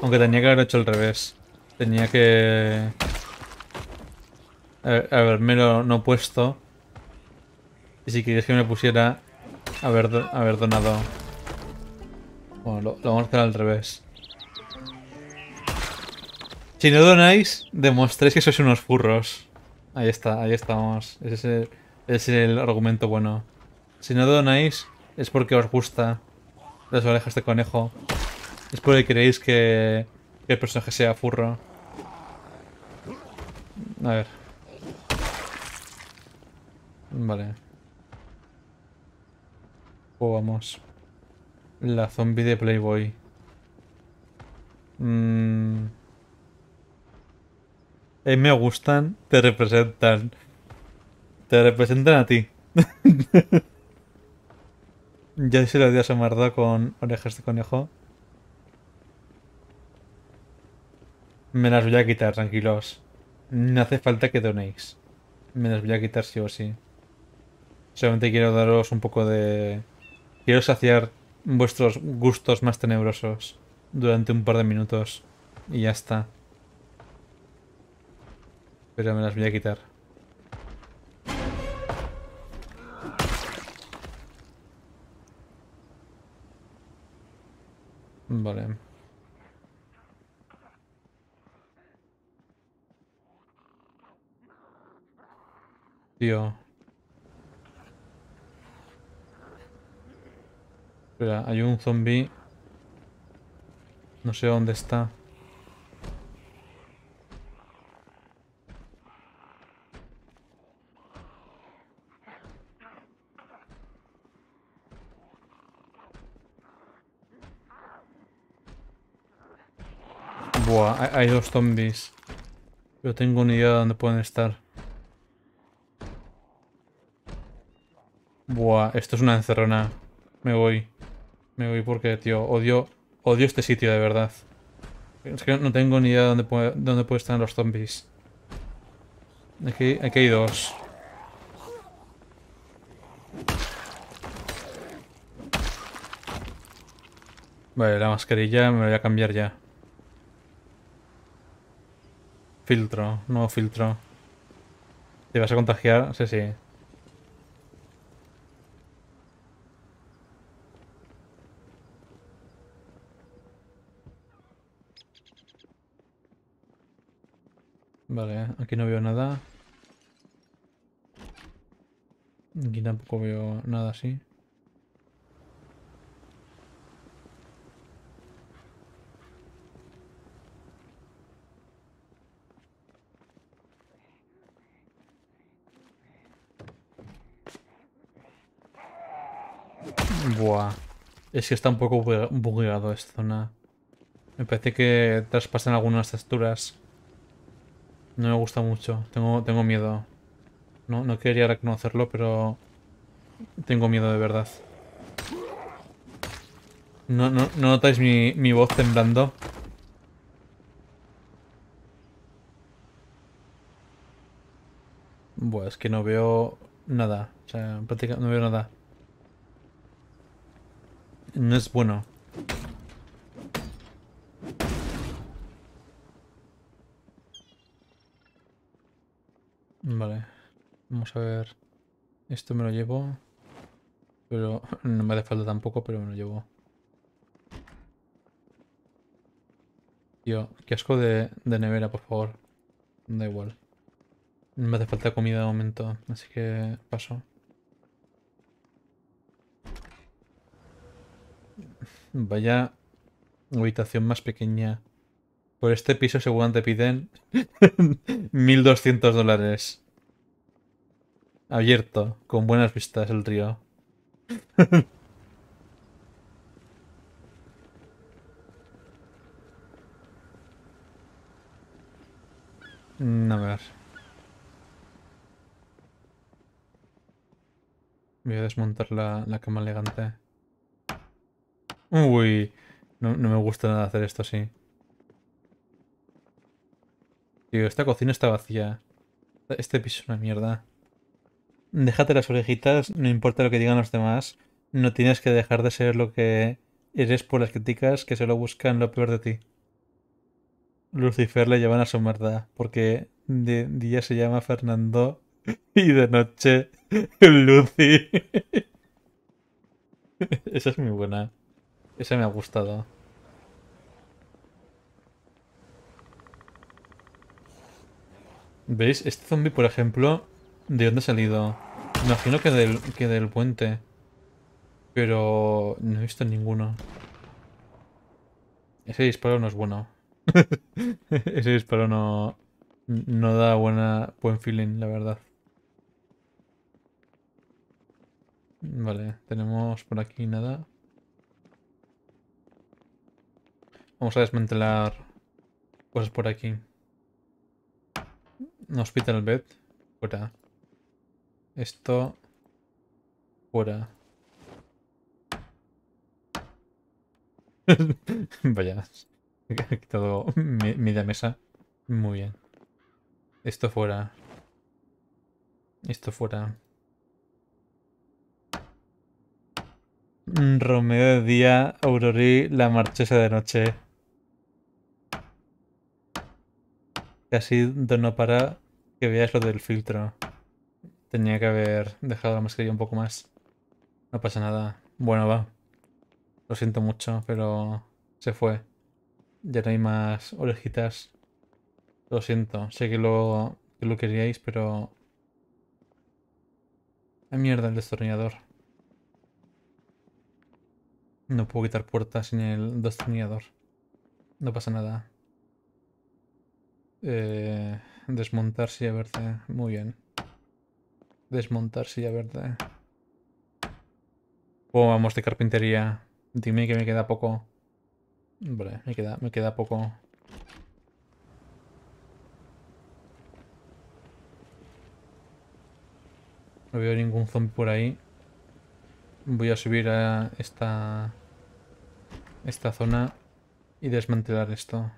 Aunque tenía que haber hecho al revés. Tenía que... Eh, haberme lo no puesto y si queréis que me pusiera haber, haber donado. Bueno, lo, vamos a hacer al revés. Si no donáis, demostréis que sois unos furros. Ahí está, ahí estamos. Ese es el, argumento bueno. Si no donáis, es porque os gusta las orejas de conejo. Es porque creéis que, que el personaje sea furro. A ver. Vale vamos. La zombie de Playboy. Mm. Eh, me gustan, te representan. Te representan a ti. <laughs> ya se la de a con orejas de conejo. Me las voy a quitar, tranquilos. No hace falta que donéis. Me las voy a quitar sí o sí. Solamente quiero daros un poco de... Quiero saciar vuestros gustos más tenebrosos durante un par de minutos y ya está. Pero me las voy a quitar. Vale. Tío. Espera, hay un zombie. No sé dónde está. Buah, hay, dos zombies. Yo tengo ni idea de dónde pueden estar. Buah, esto es una encerrona. Me voy. Me voy porque, tío, odio, odio este sitio de verdad. Es que no tengo ni idea de dónde, dónde pueden estar los zombies. Aquí, aquí hay dos. Vale, la mascarilla me voy a cambiar ya. Filtro, nuevo filtro. ¿Te vas a contagiar? Sí, sí. Vale, aquí no veo nada. Aquí tampoco veo nada así. Buah. Es que está un poco bugueado esta zona. Me parece que traspasan algunas texturas. No me gusta mucho. Tengo, tengo miedo. No, no quería reconocerlo, pero... Tengo miedo de verdad. ¿No, no, notáis mi, voz temblando? Bueno, es que no veo nada. O sea, prácticamente no veo nada. No es bueno. Vale. Vamos a ver. Esto me lo llevo. Pero no me hace falta tampoco, pero me lo llevo. Tío, qué asco de, nevera, por favor. Da igual. No me hace falta comida de momento, así que paso. Vaya habitación más pequeña. Por este piso seguramente piden 1200 <laughs> dólares. Abierto, con buenas vistas el río. <laughs> A ver. Voy a desmontar la, cama elegante. Uy, no me gusta nada hacer esto así esta cocina está vacía. Este piso es una mierda. Déjate las orejitas, no importa lo que digan los demás. No tienes que dejar de ser lo que eres por las críticas que solo buscan lo peor de ti. Lucifer le llevan a su merda, porque de día se llama Fernando <laughs> y de noche <laughs> Lucy. <laughs> Esa es muy buena. Esa me ha gustado. ¿Veis? Este zombie, por ejemplo, ¿de dónde ha salido? Imagino que del, que del puente. Pero no he visto ninguno. Ese disparo no es bueno. <laughs> Ese disparo no, no da buena, buen feeling, la verdad. Vale, tenemos por aquí nada. Vamos a desmantelar cosas por aquí. Hospital bed. Fuera. Esto. Fuera. <laughs> Vaya. He <laughs> quitado media de mesa. Muy bien. Esto fuera. Esto fuera. Mm, Romeo de día, Aurori, la marchesa de noche. Casi no para que veáis lo del filtro. Tenía que haber dejado la mascarilla un poco más. No pasa nada. Bueno, va. Lo siento mucho, pero se fue. Ya no hay más orejitas. Lo siento. Sé que lo, que lo queríais, pero... ¡A ah, mierda el destornillador! No puedo quitar puertas sin el destornillador. No pasa nada. Eh, desmontar silla verde. Muy bien. Desmontar silla verde. ¿Cómo vamos de carpintería. Dime que me queda poco. Vale, me queda, me queda poco. No veo ningún zombie por ahí. Voy a subir a esta, esta zona y desmantelar esto.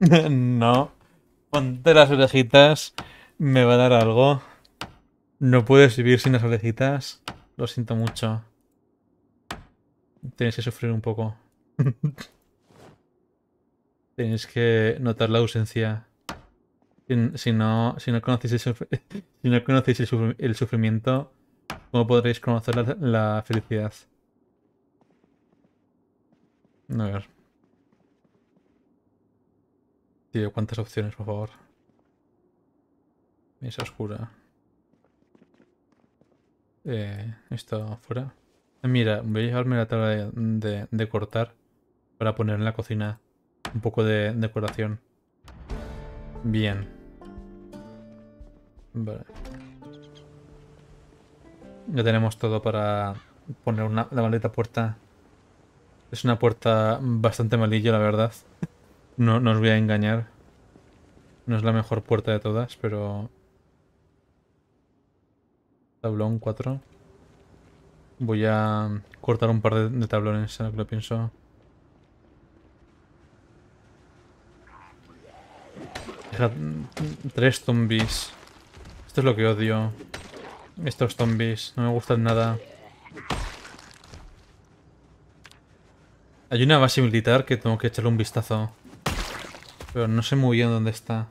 <laughs> no. Ponte las orejitas. Me va a dar algo. No puedes vivir sin las orejitas. Lo siento mucho. Tienes que sufrir un poco. <laughs> Tenéis que notar la ausencia. Si, no, si no conocéis, el, <laughs> no el, sufrimiento, ¿cómo podréis conocer la, la felicidad? A ver cuántas opciones, por favor. Mesa oscura. Eh, esto afuera. Eh, mira, voy a llevarme la tabla de, cortar para poner en la cocina un poco de decoración. Bien. Vale. Ya tenemos todo para poner una, la maleta puerta. Es una puerta bastante malilla, la verdad. <laughs> No, os voy a engañar. No es la mejor puerta de todas, pero... Tablón 4. Voy a cortar un par de, tablones, lo que lo pienso. tres zombies. Esto es lo que odio. Estos zombies. No me gustan nada. Hay una base militar que tengo que echarle un vistazo. Pero no sé muy bien dónde está.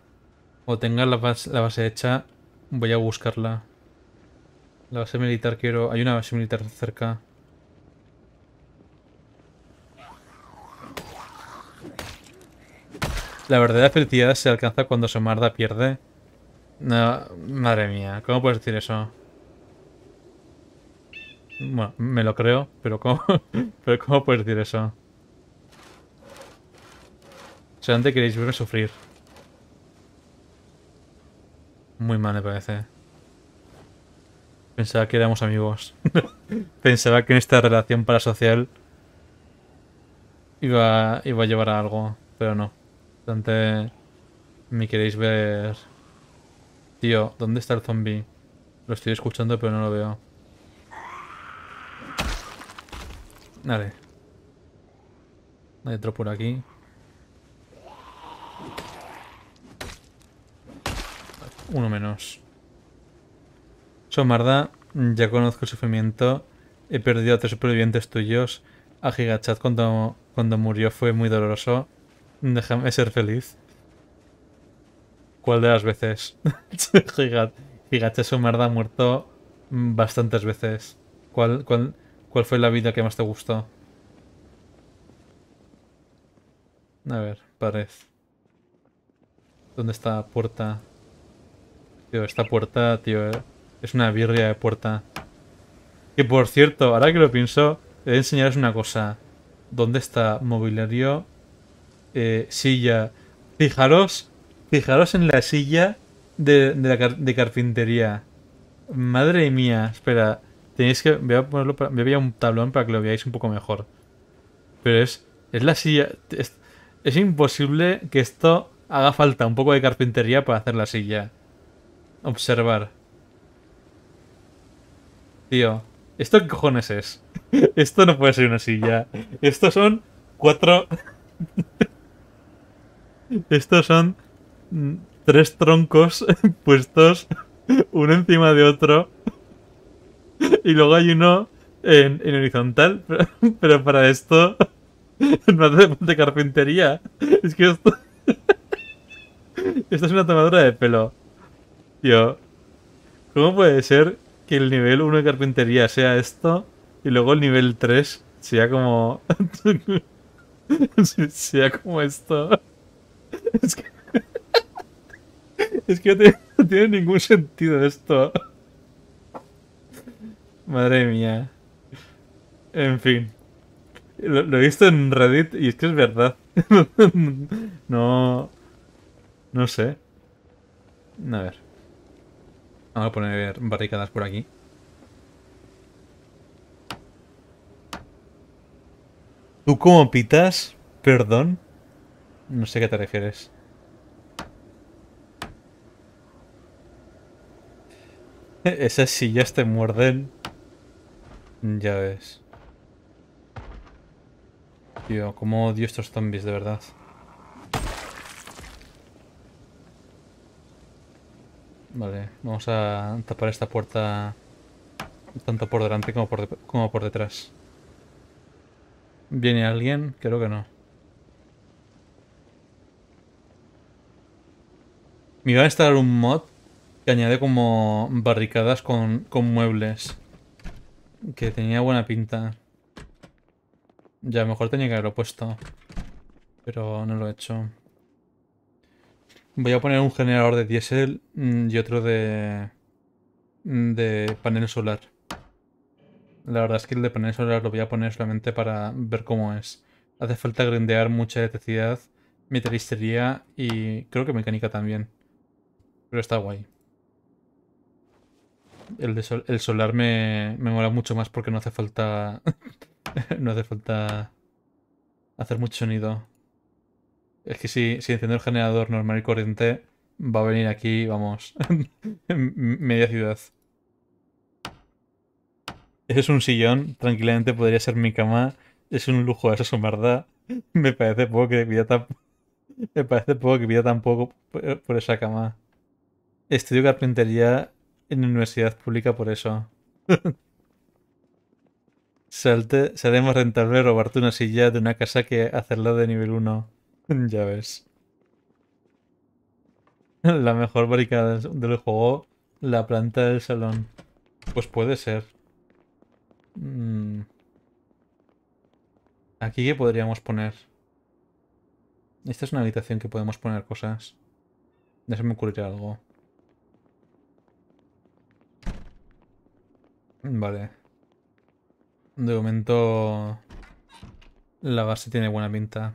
O tenga la base, hecha, voy a buscarla. La base militar quiero... Hay una base militar cerca. La verdadera felicidad se alcanza cuando se marda, pierde. No, madre mía, ¿cómo puedes decir eso? Bueno, me lo creo, pero ¿cómo, <laughs> pero ¿cómo puedes decir eso? antes queréis verme sufrir. Muy mal me parece. Pensaba que éramos amigos. <laughs> Pensaba que en esta relación parasocial iba, iba a llevar a algo, pero no. Antes me queréis ver... Tío, ¿dónde está el zombie? Lo estoy escuchando pero no lo veo. Vale. Hay otro por aquí. uno menos. Somarda, ya conozco el sufrimiento. He perdido a tres supervivientes tuyos. A Gigachat cuando, cuando murió fue muy doloroso. Déjame ser feliz. ¿Cuál de las veces? <laughs> Gigachat Somarda ha muerto bastantes veces. ¿Cuál, cuál, ¿Cuál fue la vida que más te gustó? A ver, pared. ¿Dónde está la puerta? Tío, esta puerta, tío, eh, es una birria de puerta. Y por cierto, ahora que lo pienso, he de enseñaros una cosa. ¿Dónde está mobiliario? Eh, silla. Fijaros, fijaros en la silla de, de, carpintería. Madre mía, espera. Tenéis que. Voy a ponerlo. Para, voy a un tablón para que lo veáis un poco mejor. Pero es. Es la silla. es imposible que esto haga falta un poco de carpintería para hacer la silla. Observar. Tío, ¿esto qué cojones es? <laughs> Esto no puede ser una silla. Estos son cuatro... <laughs> Estos son mm, tres troncos <laughs> puestos uno encima de otro. Y luego hay uno en, horizontal. Pero, para esto no hace de carpintería. Es que esto... Esto es una tomadura de pelo. ¿Yo? ¿cómo puede ser que el nivel 1 de carpintería sea esto y luego el nivel 3 sea como... <laughs> sea como esto? Es que... no tiene, ningún sentido esto. Madre mía. En fin. lo, he visto en Reddit y es que es verdad. <laughs> no. No sé. A ver. Vamos a poner barricadas por aquí. ¿Tú cómo pitas? Perdón. No sé qué te refieres. <laughs> Esas sillas te muerden. Ya ves. Tío, cómo odio estos zombies, de verdad. Vale, vamos a tapar esta puerta tanto por delante como por, como por detrás. ¿Viene alguien? Creo que no. Me iba a instalar un mod que añade como barricadas con, con muebles. Que tenía buena pinta. Ya, mejor tenía que haberlo puesto. Pero no lo he hecho. Voy a poner un generador de diésel mm, y otro de, mm, de panel solar. La verdad es que el de panel solar lo voy a poner solamente para ver cómo es. Hace falta grindear mucha electricidad, metalistería y creo que mecánica también. Pero está guay. El, de el solar me, me mola mucho más porque no hace falta... <laughs> no hace falta hacer mucho sonido. Es que si, si enciendo el generador normal y corriente, va a venir aquí, vamos, <laughs> media ciudad. Ese es un sillón, tranquilamente podría ser mi cama. Es un lujo eso, verdad. Me parece poco que pida tan... Me parece poco que pida tan poco por, esa cama. Estudio carpintería en universidad pública por eso. <laughs> Salte, será más rentable robarte una silla de una casa que hacerla de nivel 1. <laughs> ya ves. <laughs> La mejor barricada del juego, la planta del salón. Pues puede ser. Mm. Aquí qué podríamos poner. Esta es una habitación que podemos poner cosas. Ya se me ocurrirá algo. Vale. De momento... La base tiene buena pinta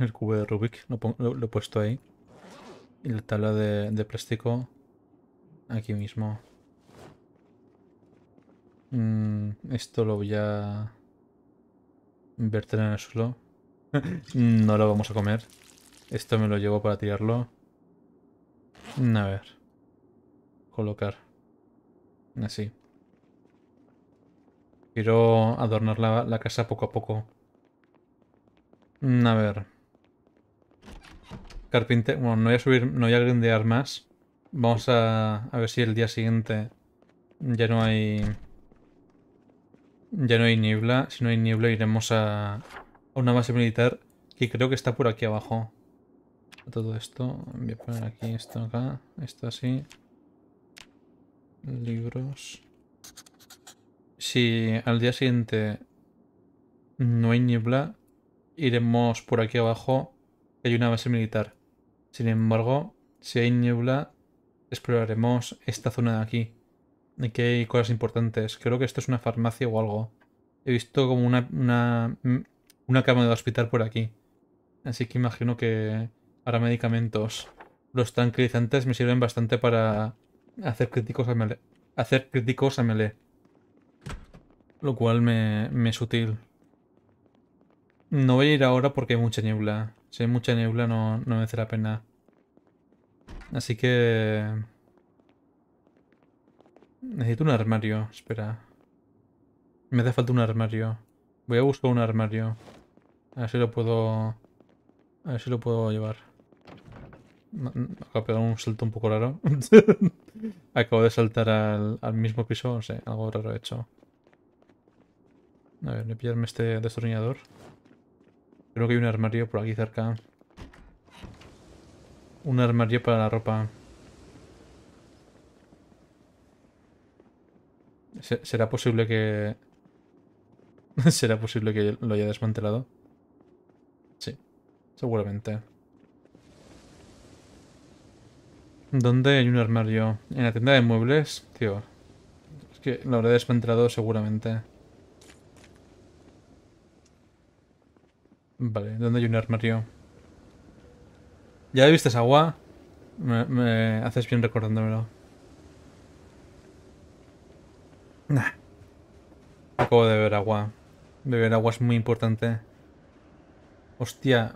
el cubo de Rubik, lo, he puesto ahí. Y la tabla de, plástico aquí mismo. Mm, esto lo voy a verter en el suelo. <laughs> no lo vamos a comer. Esto me lo llevo para tirarlo. A ver. Colocar. Así. Quiero adornar la casa poco a poco. Mm, a ver. Carpintero. Bueno, no voy a subir, no voy a grindear más. Vamos a, a ver si el día siguiente ya no hay. Ya no hay niebla. Si no hay niebla, iremos a, a una base militar que creo que está por aquí abajo. Todo esto. Voy a poner aquí esto acá. Esto así. Libros. Si al día siguiente no hay niebla, iremos por aquí abajo, hay una base militar. Sin embargo, si hay niebla, exploraremos esta zona de aquí. Aquí hay cosas importantes. Creo que esto es una farmacia o algo. He visto como una, una, una cama de hospital por aquí. Así que imagino que para medicamentos. Los tranquilizantes me sirven bastante para hacer críticos a melee. Hacer críticos a mele. Lo cual me, me es útil. No voy a ir ahora porque hay mucha niebla. Si hay mucha niebla no, no merece la pena. Así que... Necesito un armario, espera. Me hace falta un armario. Voy a buscar un armario. A ver si lo puedo... A ver si lo puedo llevar. Acabo de pegar un salto un poco raro. <laughs> Acabo de saltar al, al mismo piso, no sé, algo raro he hecho. A ver, voy a pillarme este destornillador. Creo que hay un armario por aquí cerca. Un armario para la ropa. ¿Será posible que... <laughs> ¿Será posible que lo haya desmantelado? Sí, seguramente. ¿Dónde hay un armario? ¿En la tienda de muebles? Tío, es que lo habré desmantelado seguramente. Vale, ¿dónde hay un armario? ¿Ya viste esa agua? Me, haces bien recordándomelo. Nah. Acabo de beber agua. Beber agua es muy importante. Hostia,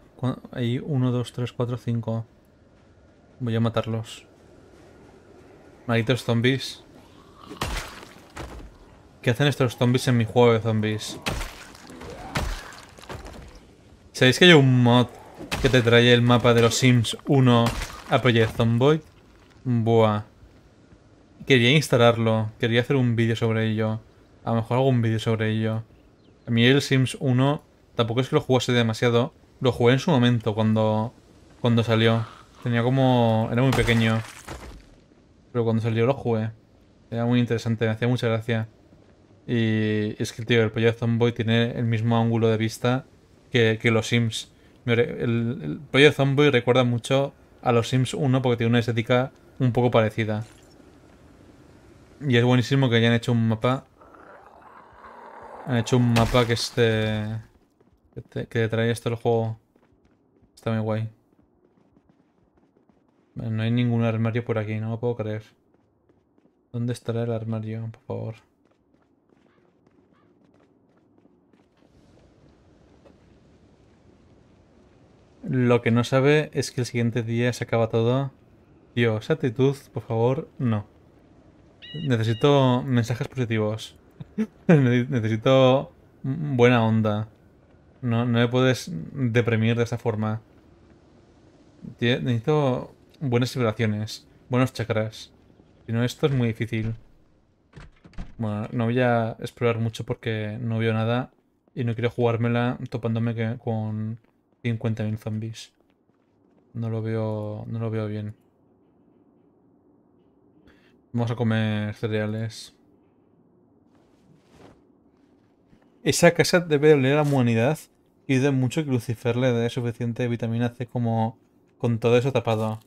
hay uno, dos, tres, cuatro, cinco Voy a matarlos. Malditos zombies. ¿Qué hacen estos zombies en mi juego de zombies? ¿Sabéis que hay un mod que te trae el mapa de los Sims 1 a Project Zomboid? Buah. Quería instalarlo. Quería hacer un vídeo sobre ello. A lo mejor hago un vídeo sobre ello. A mí el Sims 1 tampoco es que lo jugase demasiado. Lo jugué en su momento cuando, cuando salió. Tenía como... Era muy pequeño. Pero cuando salió lo jugué. Era muy interesante, me hacía mucha gracia. Y es que, tío, el Project Zomboid tiene el mismo ángulo de vista que, los Sims. El, el de Zombie recuerda mucho a los Sims 1 porque tiene una estética un poco parecida. Y es buenísimo que hayan hecho un mapa. Han hecho un mapa que este. que, trae esto el juego. Está muy guay. No hay ningún armario por aquí, no lo puedo creer. ¿Dónde estará el armario, por favor? Lo que no sabe es que el siguiente día se acaba todo. Dios, actitud, por favor, no. Necesito mensajes positivos. <laughs> Necesito buena onda. No, no me puedes deprimir de esa forma. Necesito buenas vibraciones, buenos chakras. Si no, esto es muy difícil. Bueno, no voy a explorar mucho porque no veo nada y no quiero jugármela topándome con 50.000 zombies. No lo veo. No lo veo bien. Vamos a comer cereales. Esa casa debe oler a humanidad y de mucho que Lucifer le dé suficiente vitamina C como con todo eso tapado.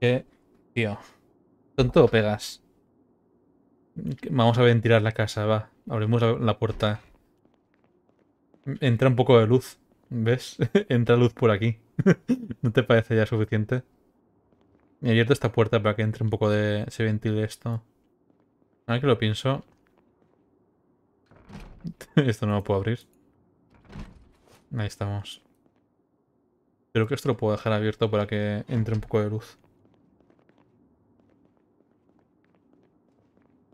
qué tío, tonto o pegas. Vamos a ventilar la casa, va. Abrimos la puerta. Entra un poco de luz, ¿ves? <laughs> Entra luz por aquí. <laughs> ¿No te parece ya suficiente? He abierto esta puerta para que entre un poco de... se ventile esto. Ahora que lo pienso... <laughs> esto no lo puedo abrir. Ahí estamos. Creo que esto lo puedo dejar abierto para que entre un poco de luz.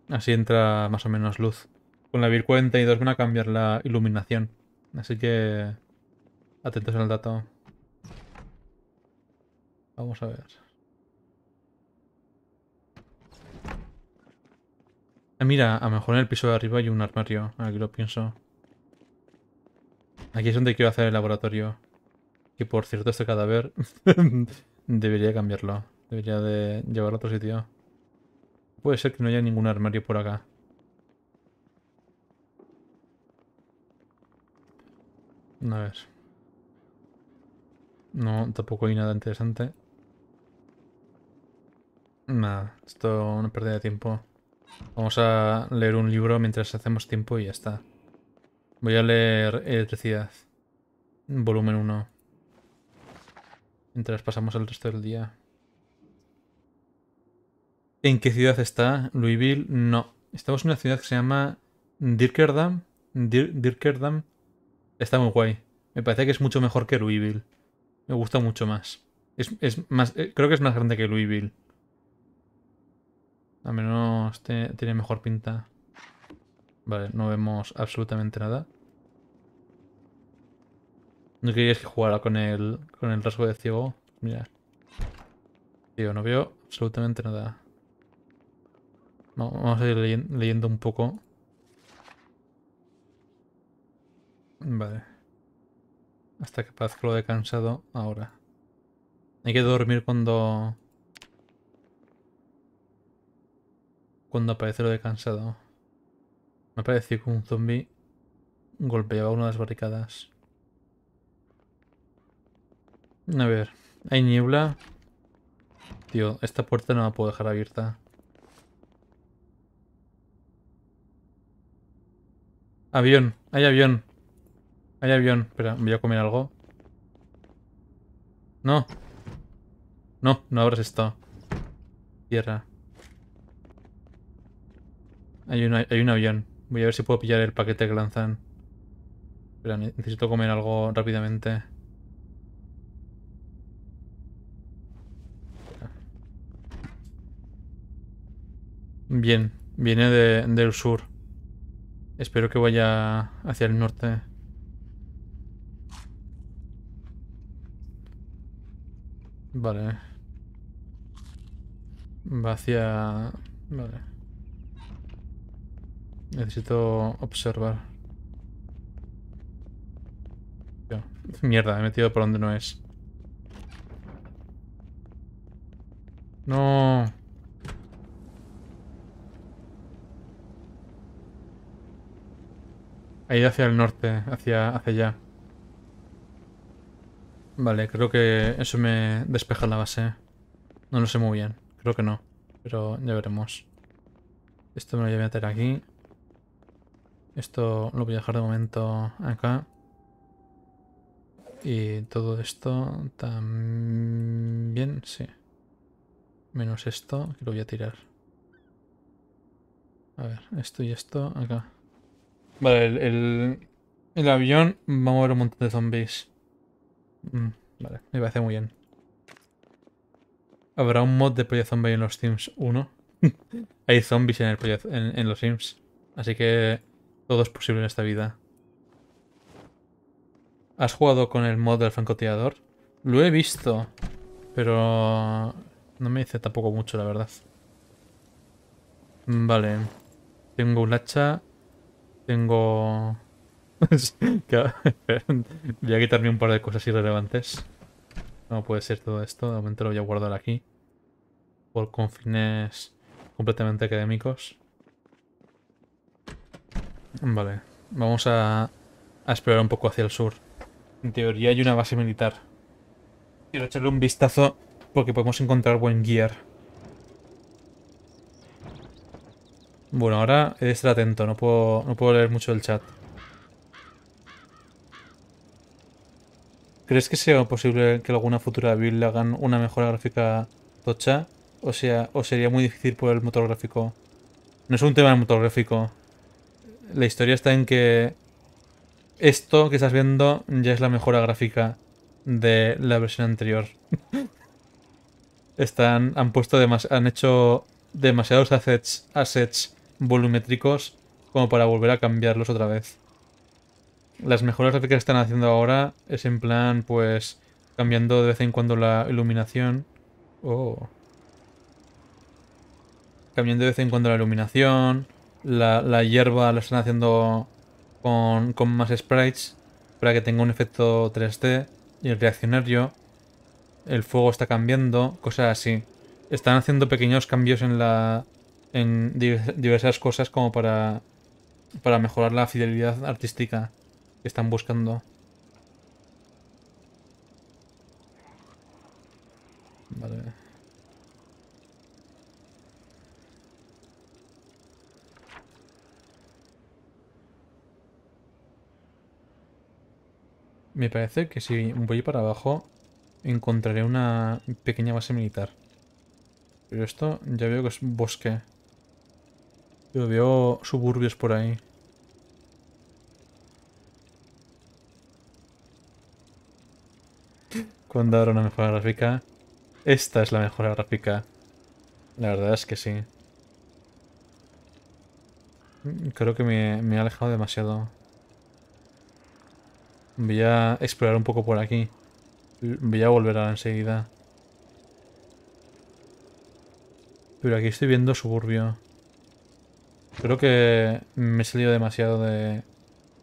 Así entra más o menos luz. Con la VIR 42 van a cambiar la iluminación. Así que atentos al dato. Vamos a ver. Ah, mira, a lo mejor en el piso de arriba hay un armario, Aquí lo pienso. Aquí es donde quiero hacer el laboratorio. Que por cierto, este cadáver <laughs> debería cambiarlo. Debería de llevarlo a otro sitio. Puede ser que no haya ningún armario por acá. una vez No, tampoco hay nada interesante. Nada, esto es una pérdida de tiempo. Vamos a leer un libro mientras hacemos tiempo y ya está. Voy a leer Electricidad, volumen 1. Mientras pasamos el resto del día. ¿En qué ciudad está? Louisville, no. Estamos en una ciudad que se llama Dirkerdam. Dirkerdam Está muy guay. Me parece que es mucho mejor que Louisville. Me gusta mucho más. Es, más eh, creo que es más grande que Louisville. A menos tiene mejor pinta. Vale, no vemos absolutamente nada. No querías que jugara con el, con el rasgo de ciego. Mira. Tío, no veo absolutamente nada. Vamos a ir leyendo un poco. Vale. Hasta que aparezca lo de cansado ahora. Hay que dormir cuando... Cuando aparece lo de cansado. Me pareció que un zombie golpeaba una de las barricadas. A ver, hay niebla. Tío, esta puerta no la puedo dejar abierta. Avión, hay avión. Hay avión. Espera, voy a comer algo. No. No, no habrás esto. Tierra. Hay un, hay un avión. Voy a ver si puedo pillar el paquete que lanzan. Pero necesito comer algo rápidamente. Bien, viene de, del sur. Espero que vaya hacia el norte. Vale. Va hacia... Vale. Necesito observar. Mierda, he metido por donde no es. No. Ha ido hacia el norte, hacia, hacia allá. Vale, creo que eso me despeja la base. No lo sé muy bien. Creo que no. Pero ya veremos. Esto me lo voy a meter aquí. Esto lo voy a dejar de momento acá. Y todo esto también, sí. Menos esto, que lo voy a tirar. A ver, esto y esto acá. Vale, el, el, avión va a mover un montón de zombies. Mm, vale, me parece muy bien. ¿Habrá un mod de Project Zombie en los Sims 1? <laughs> Hay zombies en, los Sims. Así que todo es posible en esta vida. ¿Has jugado con el mod del francotirador? Lo he visto, pero no me dice tampoco mucho, la verdad. Vale. Tengo un hacha. Tengo... <laughs> <laughs> voy a quitarme un par de cosas irrelevantes. No puede ser todo esto. De momento lo voy a guardar aquí. Por confines completamente académicos. Vale. Vamos a, a explorar un poco hacia el sur. En teoría hay una base militar. Quiero echarle un vistazo porque podemos encontrar buen gear. Bueno, ahora he de estar atento. No puedo, no puedo leer mucho el chat. ¿Crees que sea posible que alguna futura build le hagan una mejora gráfica tocha? O sea, o sería muy difícil por el motor gráfico. No es un tema del motor gráfico. La historia está en que esto que estás viendo ya es la mejora gráfica de la versión anterior. <laughs> Están, han puesto han hecho demasiados assets volumétricos como para volver a cambiarlos otra vez las mejoras gráficas que están haciendo ahora es en plan, pues, cambiando de vez en cuando la iluminación. Oh. Cambiando de vez en cuando la iluminación. La, la hierba la están haciendo con, con, más sprites para que tenga un efecto 3D. Y el reaccionario. El fuego está cambiando. Cosas así. Están haciendo pequeños cambios en la. en diversas cosas como para. para mejorar la fidelidad artística están buscando. Vale. Me parece que si voy para abajo encontraré una pequeña base militar. Pero esto ya veo que es bosque. Yo veo suburbios por ahí. cuando habrá una mejora gráfica. Esta es la mejora gráfica. La verdad es que sí. Creo que me, me he alejado demasiado. Voy a explorar un poco por aquí. Voy a volver ahora enseguida. Pero aquí estoy viendo suburbio. Creo que me he salido demasiado de,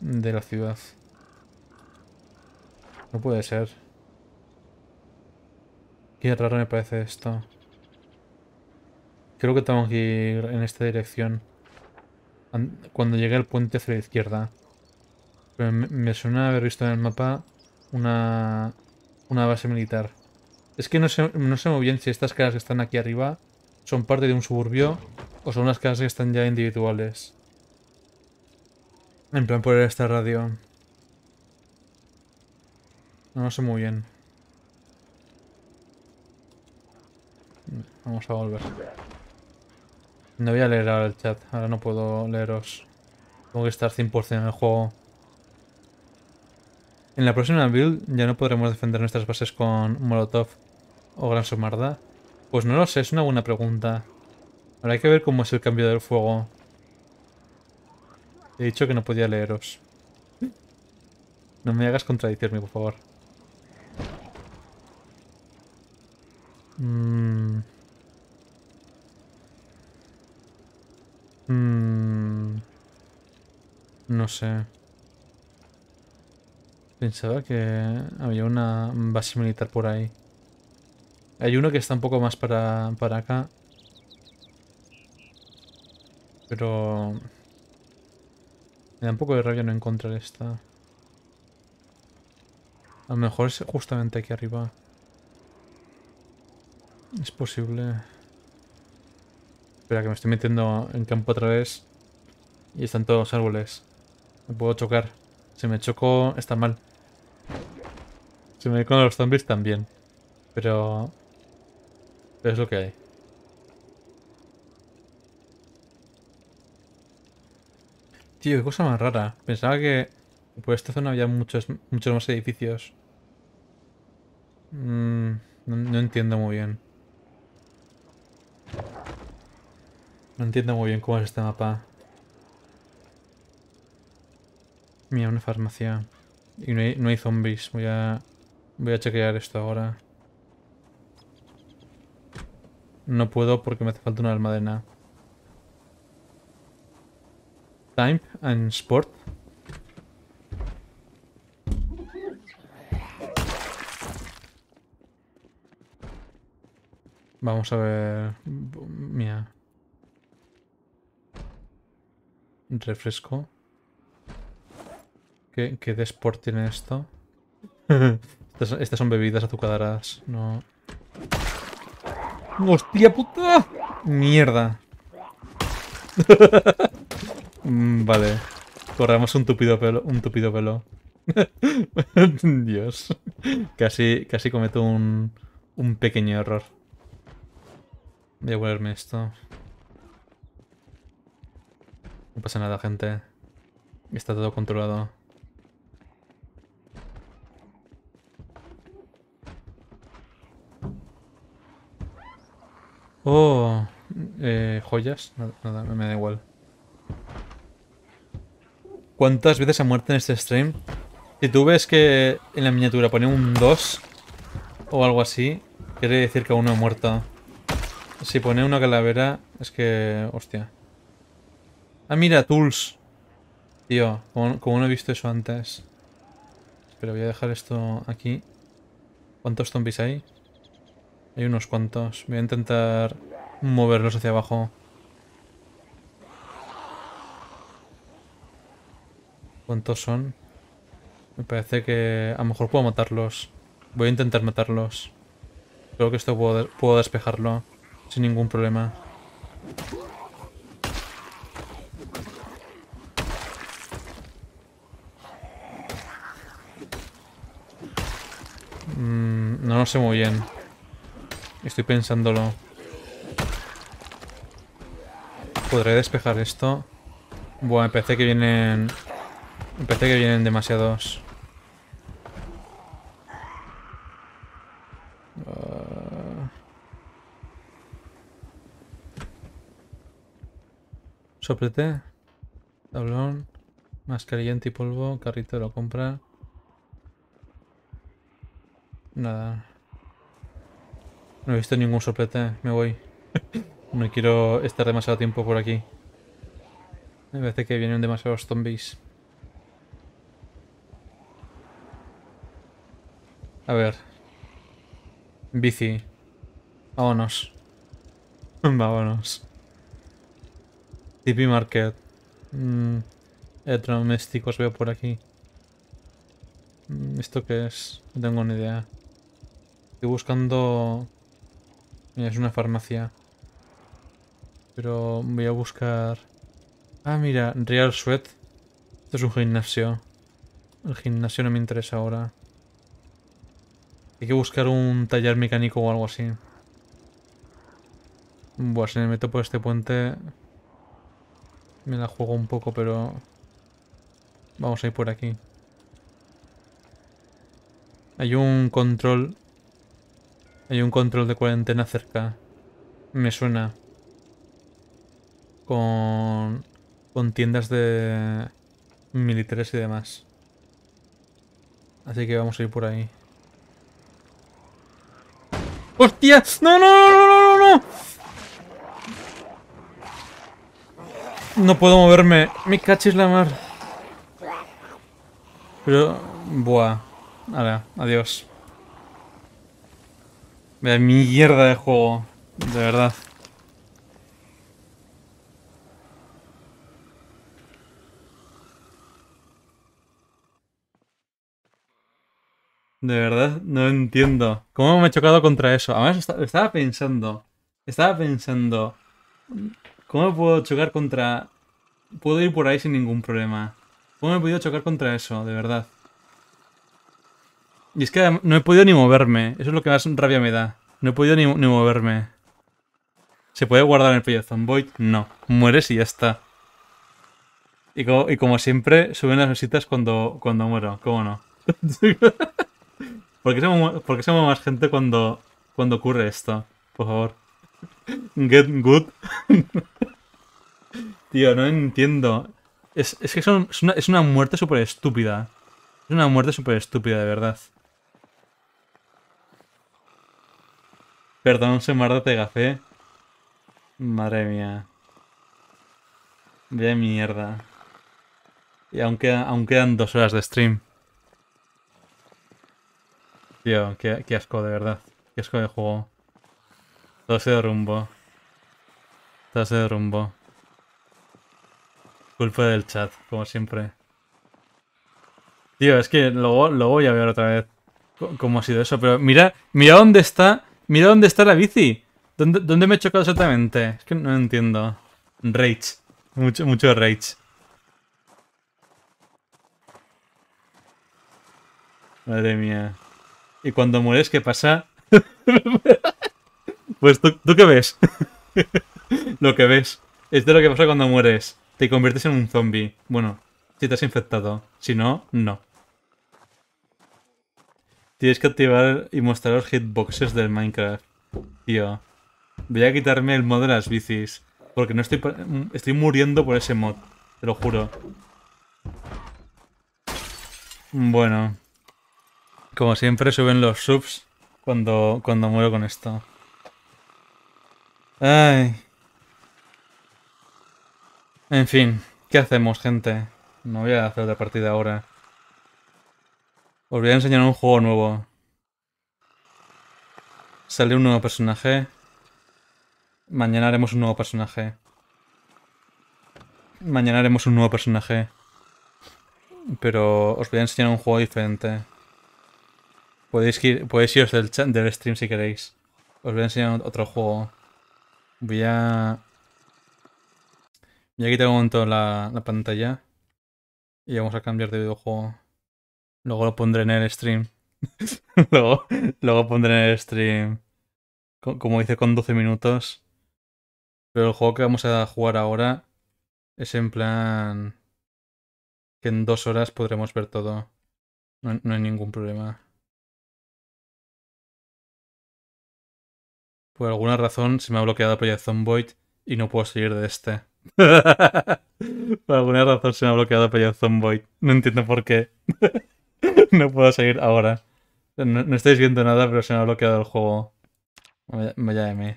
de la ciudad. No puede ser. Qué raro me parece esto. Creo que tengo que ir en esta dirección. Cuando llegué al puente hacia la izquierda. me, suena haber visto en el mapa una, base militar. Es que no sé, muy bien si estas casas que están aquí arriba son parte de un suburbio o son unas casas que están ya individuales. En plan por esta radio. No, no sé muy bien. Vamos a volver. No voy a leer ahora el chat. Ahora no puedo leeros. Tengo que estar 100% en el juego. En la próxima build ya no podremos defender nuestras bases con Molotov o Gran Somarda. Pues no lo sé, es una buena pregunta. Ahora hay que ver cómo es el cambio del fuego. He dicho que no podía leeros. No me hagas contradicirme, por favor. Mmm... Mm. no sé. Pensaba que había una base militar por ahí. Hay uno que está un poco más para, para acá. Pero... Me da un poco de rabia no encontrar esta. A lo mejor es justamente aquí arriba. Es posible. Espera, que me estoy metiendo en campo otra vez. Y están todos los árboles. Me puedo chocar. Si me choco, está mal. Si me con los zombies, también. Pero... es lo que hay. Tío, qué cosa más rara. Pensaba que por esta zona había muchos, muchos más edificios. Mm, no entiendo muy bien. No entiendo muy bien cómo es este mapa. Mira, una farmacia. Y no hay, zombies. Voy a, voy a chequear esto ahora. No puedo porque me hace falta una almadena. Time and Sport. Vamos a ver... Mira. refresco. ¿Qué, qué desport tiene esto? <laughs> estas, son bebidas azucaradas, no... ¡Hostia puta! ¡Mierda! <laughs> vale. Corremos un tupido pelo. Un tupido pelo. <laughs> Dios. Casi, casi cometo un, un pequeño error. Voy a volverme esto. No pasa nada, gente. Está todo controlado. Oh, eh, joyas. Nada, me da igual. ¿Cuántas veces ha muerto en este stream? Si tú ves que en la miniatura pone un 2 o algo así, quiere decir que uno ha muerto. Si pone una calavera, es que... hostia. Ah, mira, tools. Tío, como, no he visto eso antes. Espera, voy a dejar esto aquí. ¿Cuántos zombies hay? Hay unos cuantos. Voy a intentar moverlos hacia abajo. ¿Cuántos son? Me parece que a lo mejor puedo matarlos. Voy a intentar matarlos. Creo que esto puedo, puedo despejarlo sin ningún problema. sé muy bien. Estoy pensándolo. ¿Podré despejar esto? bueno me parece que vienen... Me parece que vienen demasiados... Uh... Soplete. Tablón. Mascarilla antipolvo. Carrito de la compra. Nada. No he visto ningún soplete, me voy. no quiero estar demasiado tiempo por aquí. Me parece que vienen demasiados zombies. A ver. Bici. Vámonos. <laughs> Vámonos. TP Market. Mm. Electrodomésticos veo por aquí. Mm, ¿Esto qué es? No tengo ni idea. Estoy buscando es una farmacia. Pero voy a buscar... Ah, mira, Real Sweat. Esto es un gimnasio. El gimnasio no me interesa ahora. Hay que buscar un taller mecánico o algo así. Bueno, si me meto por este puente... Me la juego un poco, pero... Vamos a ir por aquí. Hay un control hay un control de cuarentena cerca. Me suena. Con, con tiendas de militares y demás. Así que vamos a ir por ahí. ¡Hostia! ¡No, no, no, no, no, no! No puedo moverme. Me cachis la mar. Pero... Buah. Ahora, adiós mi mierda de juego, de verdad. De verdad, no entiendo. ¿Cómo me he chocado contra eso? Además, estaba pensando. Estaba pensando. ¿Cómo puedo chocar contra...? Puedo ir por ahí sin ningún problema. ¿Cómo me he podido chocar contra eso? De verdad. Y es que no he podido ni moverme. Eso es lo que más rabia me da. No he podido ni, moverme. ¿Se puede guardar en el de Void? No. Mueres y ya está. Y como, y como siempre, suben las visitas cuando, cuando muero. ¿Cómo no? <laughs> ¿Por qué, se mueve, más gente cuando, cuando ocurre esto? Por favor. Get good. <laughs> Tío, no entiendo. Es, que es, una, es una muerte súper estúpida. Es una muerte súper estúpida, de verdad. Perdón, se marda te gafé. Madre mía. De mierda. Y aún, quedan dos horas de stream. Tío, qué, asco, de verdad. Qué asco de juego. Todo de rumbo. Todo de rumbo. Culpa del chat, como siempre. Tío, es que luego, luego voy a ver otra vez cómo ha sido eso, pero mira, mira dónde está Mira dónde está la bici. ¿Dónde, dónde me he chocado exactamente? Es que no entiendo. Rage. Mucho, mucho rage. Madre mía. ¿Y cuando mueres qué pasa? <laughs> pues tú, ¿tú qué ves. <laughs> lo que ves. Es de lo que pasa cuando mueres. Te conviertes en un zombie. Bueno, si te has infectado. Si no, no. Tienes que activar y mostrar los hitboxes del Minecraft. Tío, voy a quitarme el mod de las bicis. Porque no estoy, mm, estoy muriendo por ese mod. Te lo juro. Bueno. Como siempre suben los subs cuando, cuando muero con esto. Ay. En fin, ¿qué hacemos, gente? No voy a hacer otra partida ahora. Os voy a enseñar un juego nuevo. Sale un nuevo personaje. Mañana haremos un nuevo personaje. Mañana haremos un nuevo personaje. Pero os voy a enseñar un juego diferente. Podéis, ir, podéis iros del, stream si queréis. Os voy a enseñar otro juego. Voy a... Voy a quitar un momento la pantalla. Y vamos a cambiar de videojuego. Luego lo pondré en el stream. <laughs> luego, luego pondré en el stream. Como hice con 12 minutos. Pero el juego que vamos a jugar ahora es en plan. Que en dos horas podremos ver todo. no, hay ningún problema. Por alguna razón se me ha bloqueado Project Zomboid y no puedo salir de este. <laughs> por alguna razón se me ha bloqueado Project Zomboid. No entiendo por qué. <laughs> <laughs> no puedo seguir ahora. No, estáis viendo nada, pero se me ha bloqueado el juego. de mí.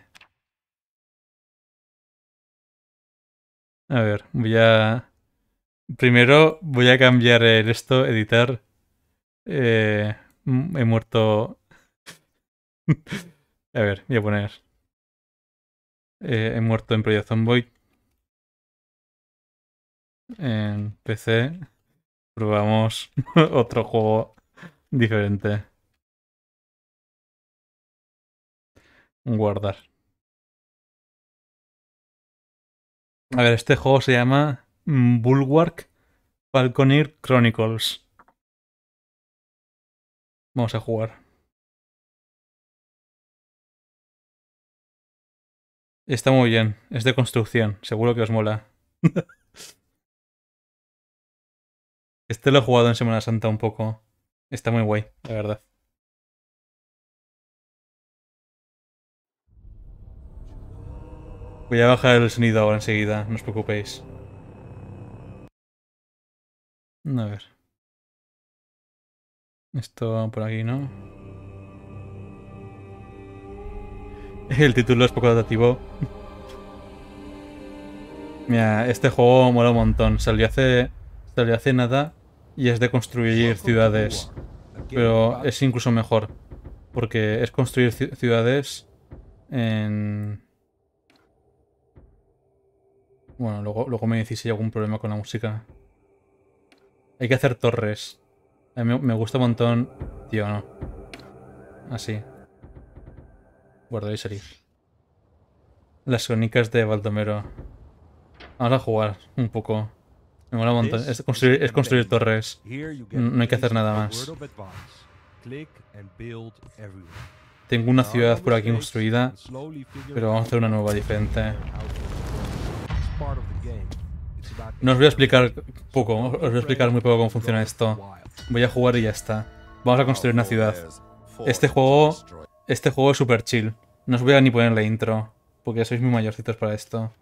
A ver, voy a... Primero voy a cambiar el esto, editar. Eh, mm, he muerto... <laughs> a ver, voy a poner... Eh, he muerto en Project Zomboid. En PC probamos <laughs> otro juego diferente. Guardar. A ver, este juego se llama Bulwark Falconer Chronicles. Vamos a jugar. Está muy bien, es de construcción, seguro que os mola. <laughs> Este lo he jugado en Semana Santa un poco. Está muy guay, la verdad. Voy a bajar el sonido ahora enseguida, no os preocupéis. A ver. Esto por aquí, ¿no? <laughs> El título es poco adaptativo. <laughs> Mira, este juego mola un montón. Salió hace, salió hace nada y es de construir ciudades, pero es incluso mejor, porque es construir ciudades en... Bueno, luego, luego me decís si hay algún problema con la música. Hay que hacer torres. me gusta un montón... Tío, no. Así. Guardo y salir. Las crónicas de Baldomero. ahora jugar un poco. Me mola un montón. Es construir, torres. No hay que hacer nada más. Tengo una ciudad por aquí construida, pero vamos a hacer una nueva diferente. No os voy a explicar poco, os voy a explicar muy poco cómo funciona esto. Voy a jugar y ya está. Vamos a construir una ciudad. Este juego, este juego es súper chill. No os voy a ni poner la intro, porque sois muy mayorcitos para esto.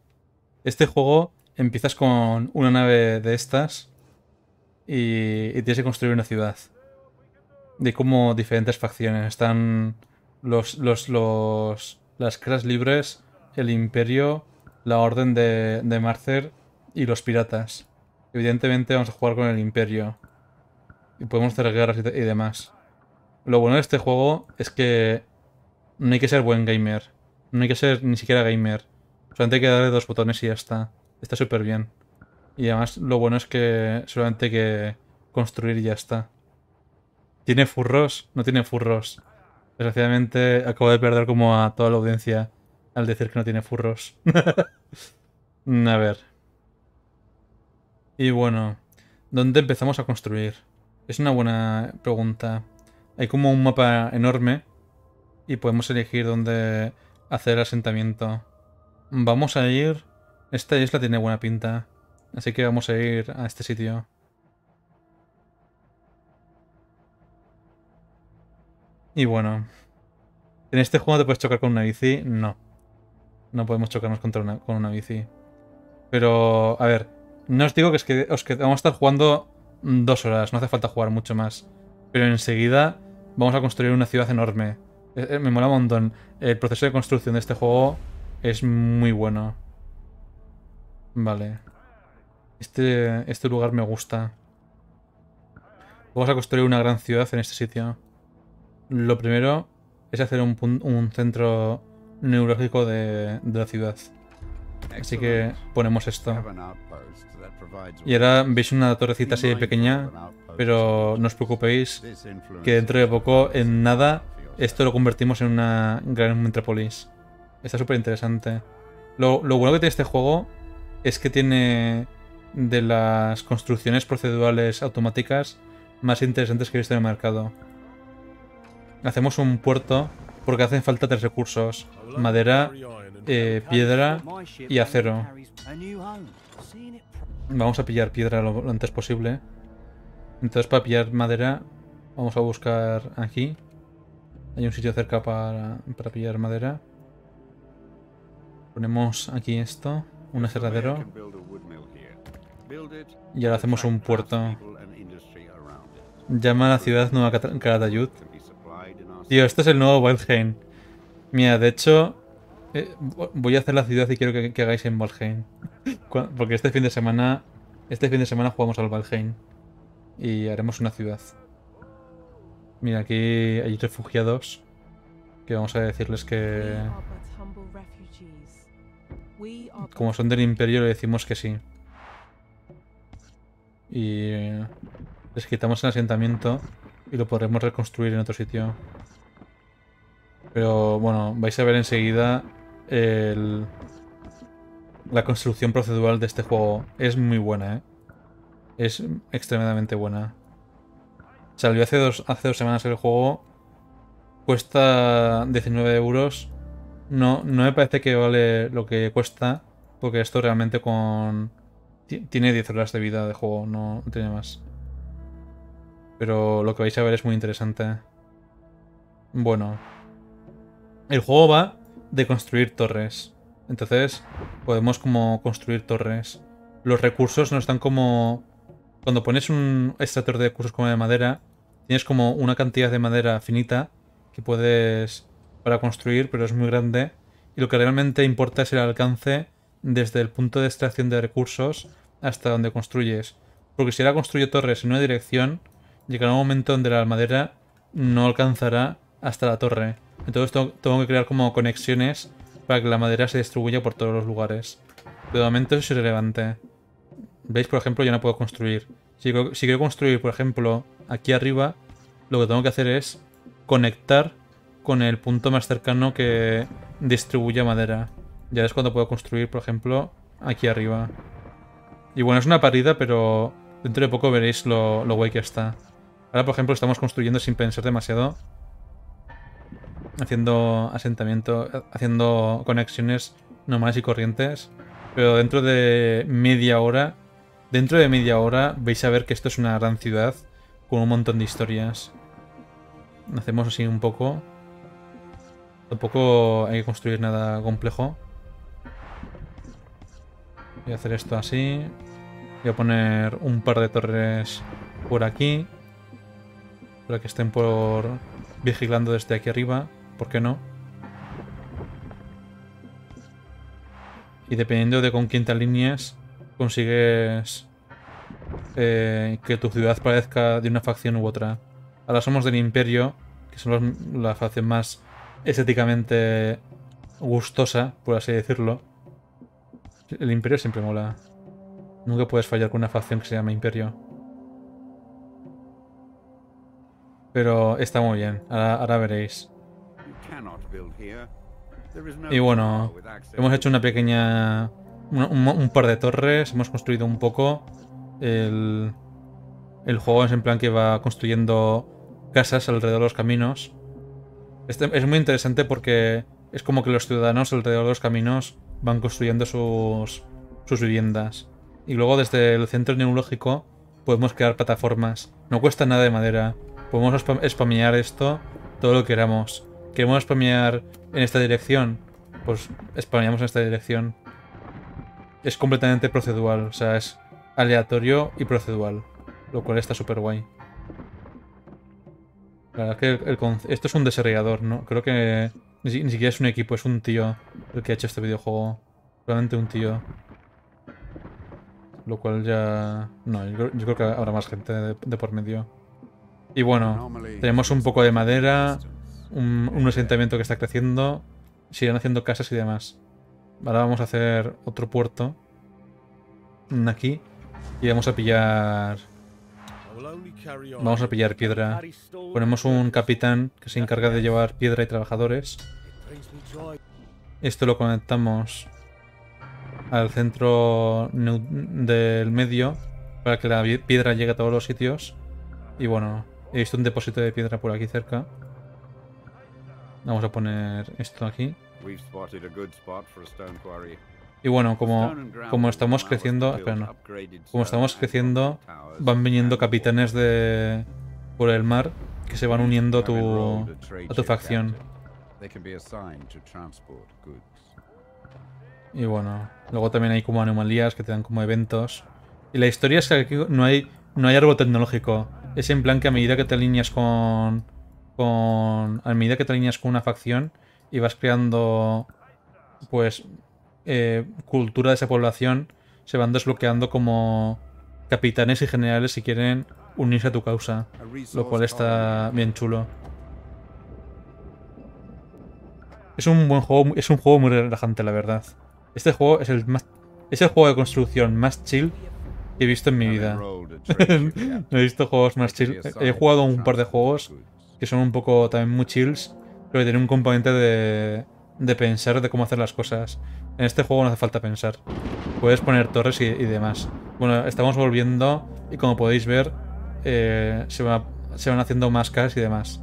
Este juego empiezas con una nave de estas y, tienes que construir una ciudad. De cómo diferentes facciones están los, los, los las cras libres, el imperio, la orden de, de Marcer y los piratas. Evidentemente vamos a jugar con el imperio. Y podemos hacer guerras y, y demás. Lo bueno de este juego es que no hay que ser buen gamer. No hay que ser ni siquiera gamer. Solamente hay que darle dos botones y ya está. Está súper bien. Y además lo bueno es que solamente hay que construir y ya está. ¿Tiene furros? No tiene furros. Desgraciadamente acabo de perder como a toda la audiencia al decir que no tiene furros. <laughs> a ver. Y bueno, ¿dónde empezamos a construir? Es una buena pregunta. Hay como un mapa enorme y podemos elegir dónde hacer asentamiento. Vamos a ir esta isla tiene buena pinta, así que vamos a ir a este sitio. Y bueno, ¿en este juego te puedes chocar con una bici? No. No podemos chocarnos contra con una bici. Pero, a ver, no os digo que, es que, os que vamos a estar jugando dos horas, no hace falta jugar mucho más. Pero enseguida vamos a construir una ciudad enorme. Eh, eh, me mola un montón. El proceso de construcción de este juego es muy bueno. Vale. Este, este lugar me gusta. Vamos a construir una gran ciudad en este sitio. Lo primero es hacer un, un centro neurológico de, de la ciudad. Así que ponemos esto. Y ahora veis una torrecita así pequeña, pero no os preocupéis que dentro de poco, en nada, esto lo convertimos en una gran metrópolis. Está súper interesante. Lo, lo bueno que tiene este juego es que tiene de las construcciones procedurales automáticas más interesantes que he visto en el mercado. Hacemos un puerto porque hacen falta tres recursos. Madera, eh, piedra y acero. Vamos a pillar piedra lo antes posible. Entonces para pillar madera vamos a buscar aquí. Hay un sitio cerca para, para pillar madera. Ponemos aquí esto un aserradero. Y ahora hacemos un puerto. Llama a la ciudad Nueva Caratayud. Tío, este es el nuevo Valheim. Mira, de hecho, eh, voy a hacer la ciudad y quiero que, que hagáis en Valheim. <laughs> Porque este fin de semana. Este fin de semana jugamos al Valheim. Y haremos una ciudad. Mira, aquí hay refugiados. Que vamos a decirles que. Como son del imperio le decimos que sí. Y les quitamos el asentamiento y lo podremos reconstruir en otro sitio. Pero bueno, vais a ver enseguida la construcción procedural de este juego. Es muy buena, ¿eh? Es extremadamente buena. Salió hace dos, hace dos semanas el juego. Cuesta 19 euros no, me parece que vale lo que cuesta, porque esto realmente con... Tiene 10 horas de vida de juego, no, tiene más. Pero lo que vais a ver es muy interesante. Bueno. El juego va de construir torres. Entonces, podemos como construir torres. Los recursos no están como... Cuando pones un extractor de recursos como de madera, tienes como una cantidad de madera finita que puedes para construir, pero es muy grande. Y lo que realmente importa es el alcance desde el punto de extracción de recursos hasta donde construyes. Porque si ahora construye torres en una dirección, llegará un momento donde la madera no alcanzará hasta la torre. Entonces tengo, que crear como conexiones para que la madera se distribuya por todos los lugares. Pero de momento es irrelevante. ¿Veis? Por ejemplo, yo no puedo construir. si quiero construir, por ejemplo, aquí arriba, lo que tengo que hacer es conectar con el punto más cercano que distribuya madera. Ya es cuando puedo construir, por ejemplo, aquí arriba. Y bueno, es una parida, pero dentro de poco veréis lo, lo guay que está. Ahora, por ejemplo, estamos construyendo sin pensar demasiado. Haciendo asentamiento, haciendo conexiones normales y corrientes. Pero dentro de media hora, dentro de media hora vais a ver que esto es una gran ciudad con un montón de historias. Hacemos así un poco. Tampoco hay que construir nada complejo. Voy a hacer esto así. Voy a poner un par de torres por aquí. Para que estén por vigilando desde aquí arriba. ¿Por qué no? Y dependiendo de con quién te alinees, consigues eh, que tu ciudad parezca de una facción u otra. Ahora somos del Imperio, que son las la facción más estéticamente gustosa, por así decirlo. El imperio siempre mola. Nunca puedes fallar con una facción que se llama imperio. Pero está muy bien, ahora, veréis. Y bueno, hemos hecho una pequeña... Un, par de torres, hemos construido un poco. El, el juego es en plan que va construyendo casas alrededor de los caminos. Este es muy interesante porque es como que los ciudadanos alrededor de los caminos van construyendo sus, sus viviendas. Y luego desde el centro neurológico podemos crear plataformas. No cuesta nada de madera. Podemos esto todo lo que queramos. Queremos spamear en esta dirección. Pues spameamos en esta dirección. Es completamente procedural. O sea, es aleatorio y procedural. Lo cual está súper guay que esto es un desarrollador, ¿no? Creo que ni, siquiera es un equipo, es un tío el que ha hecho este videojuego. Realmente un tío. Lo cual ya... No, yo, creo que habrá más gente de, por medio. Y bueno, tenemos un poco de madera, un, un asentamiento que está creciendo, siguen haciendo casas y demás. Ahora vamos a hacer otro puerto. Aquí. Y vamos a pillar Vamos a pillar piedra. Ponemos un capitán que se encarga de llevar piedra y trabajadores. Esto lo conectamos al centro del medio para que la piedra llegue a todos los sitios. Y bueno, he visto un depósito de piedra por aquí cerca. Vamos a poner esto aquí. Y bueno, como, como estamos creciendo, espera, como estamos creciendo, van viniendo capitanes de por el mar que se van uniendo a tu, a tu facción. Y bueno, luego también hay como anomalías que te dan como eventos. Y la historia es que aquí no hay, no hay árbol tecnológico. Es en plan que a medida que te alineas con, con... A medida que te alineas con una facción y vas creando... Pues eh, cultura de esa población se van desbloqueando como capitanes y generales si quieren unirse a tu causa, lo cual está bien chulo. Es un buen juego, es un juego muy relajante, la verdad. Este juego es el más es el juego de construcción más chill que he visto en mi vida. <laughs> no he visto juegos más chill. He jugado un par de juegos que son un poco también muy chills, pero que tienen un componente de de pensar de cómo hacer las cosas. En este juego no hace falta pensar. Puedes poner torres y, demás. Bueno, estamos volviendo y como podéis ver, eh, se, se van haciendo más y demás.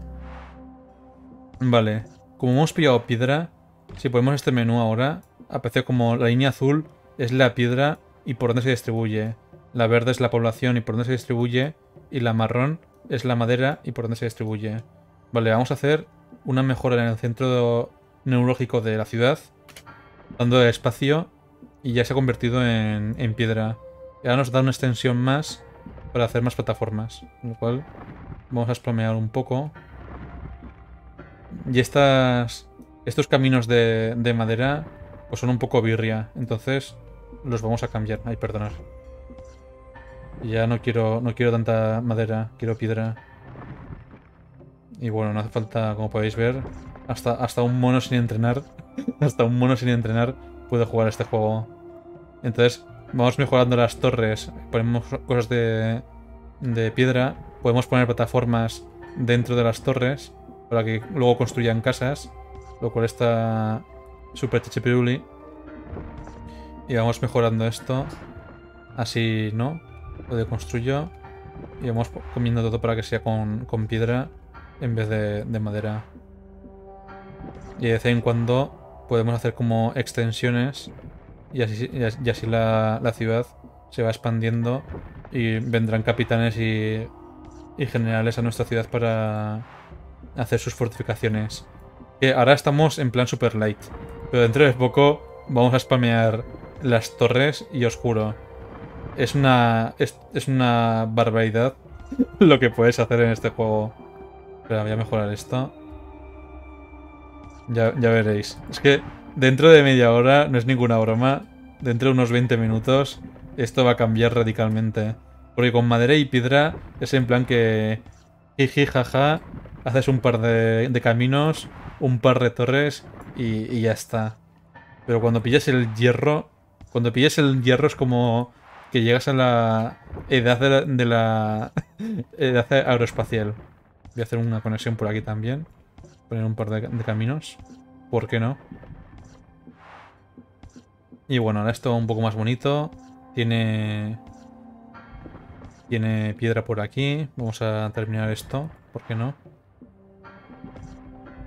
Vale. Como hemos pillado piedra, si ponemos este menú ahora, aparece como la línea azul es la piedra y por dónde se distribuye. La verde es la población y por dónde se distribuye. Y la marrón es la madera y por dónde se distribuye. Vale, vamos a hacer una mejora en el centro neurológico de la ciudad, dando espacio y ya se ha convertido en, piedra. Ya nos da una extensión más para hacer más plataformas, lo cual vamos a explomear un poco. Y estas, estos caminos de, de madera pues son un poco birria, entonces los vamos a cambiar. Ay, perdonad Ya no quiero, no quiero tanta madera, quiero piedra. Y bueno, no hace falta, como podéis ver, hasta, un mono sin entrenar. hasta un mono sin entrenar puede jugar este juego. Entonces, vamos mejorando las torres. Ponemos cosas de, piedra. Podemos poner plataformas dentro de las torres para que luego construyan casas. Lo cual está Super chichipiruli. Y vamos mejorando esto. Así, ¿no? Lo deconstruyo. Y vamos comiendo todo para que sea con, con piedra en vez de, de madera. Y de vez en cuando podemos hacer como extensiones y así, y así la, la, ciudad se va expandiendo y vendrán capitanes y, y generales a nuestra ciudad para hacer sus fortificaciones. Que ahora estamos en plan super light, pero dentro de poco vamos a spamear las torres y oscuro. Es una, es, una barbaridad <laughs> lo que puedes hacer en este juego. Pero voy a mejorar esto. Ya, veréis. Es que dentro de media hora, no es ninguna broma, dentro de unos 20 minutos, esto va a cambiar radicalmente. ¿eh? Porque con madera y piedra es en plan que... Jiji, jaja, haces un par de, caminos, un par de torres y, ya está. Pero cuando pillas el hierro, cuando pillas el hierro es como que llegas a la edad de la, de la <laughs> edad aeroespacial. Voy a hacer una conexión por aquí también poner un par de, caminos. ¿Por qué no? Y bueno, ahora esto un poco más bonito. Tiene... Tiene piedra por aquí. Vamos a terminar esto. ¿Por qué no?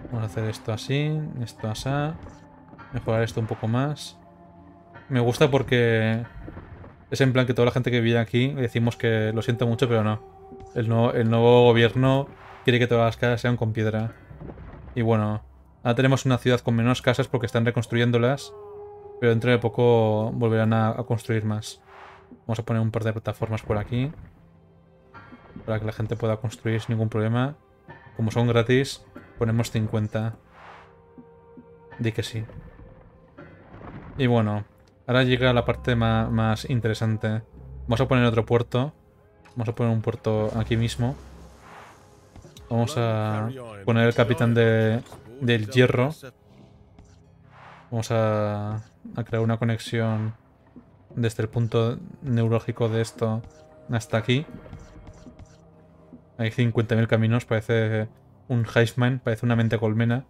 Vamos a hacer esto así, esto así. Mejorar esto un poco más. Me gusta porque es en plan que toda la gente que vive aquí decimos que lo siento mucho, pero no. El nuevo, el nuevo gobierno quiere que todas las casas sean con piedra. Y bueno, ahora tenemos una ciudad con menos casas porque están reconstruyéndolas, pero dentro de poco volverán a, construir más. Vamos a poner un par de plataformas por aquí para que la gente pueda construir sin ningún problema. Como son gratis, ponemos 50. Di que sí. Y bueno, ahora llega la parte más, más interesante. Vamos a poner otro puerto. Vamos a poner un puerto aquí mismo. Vamos a poner el capitán de, del hierro. Vamos a, a crear una conexión desde el punto neurológico de esto hasta aquí. Hay 50.000 caminos, parece un Heisman, parece una mente colmena.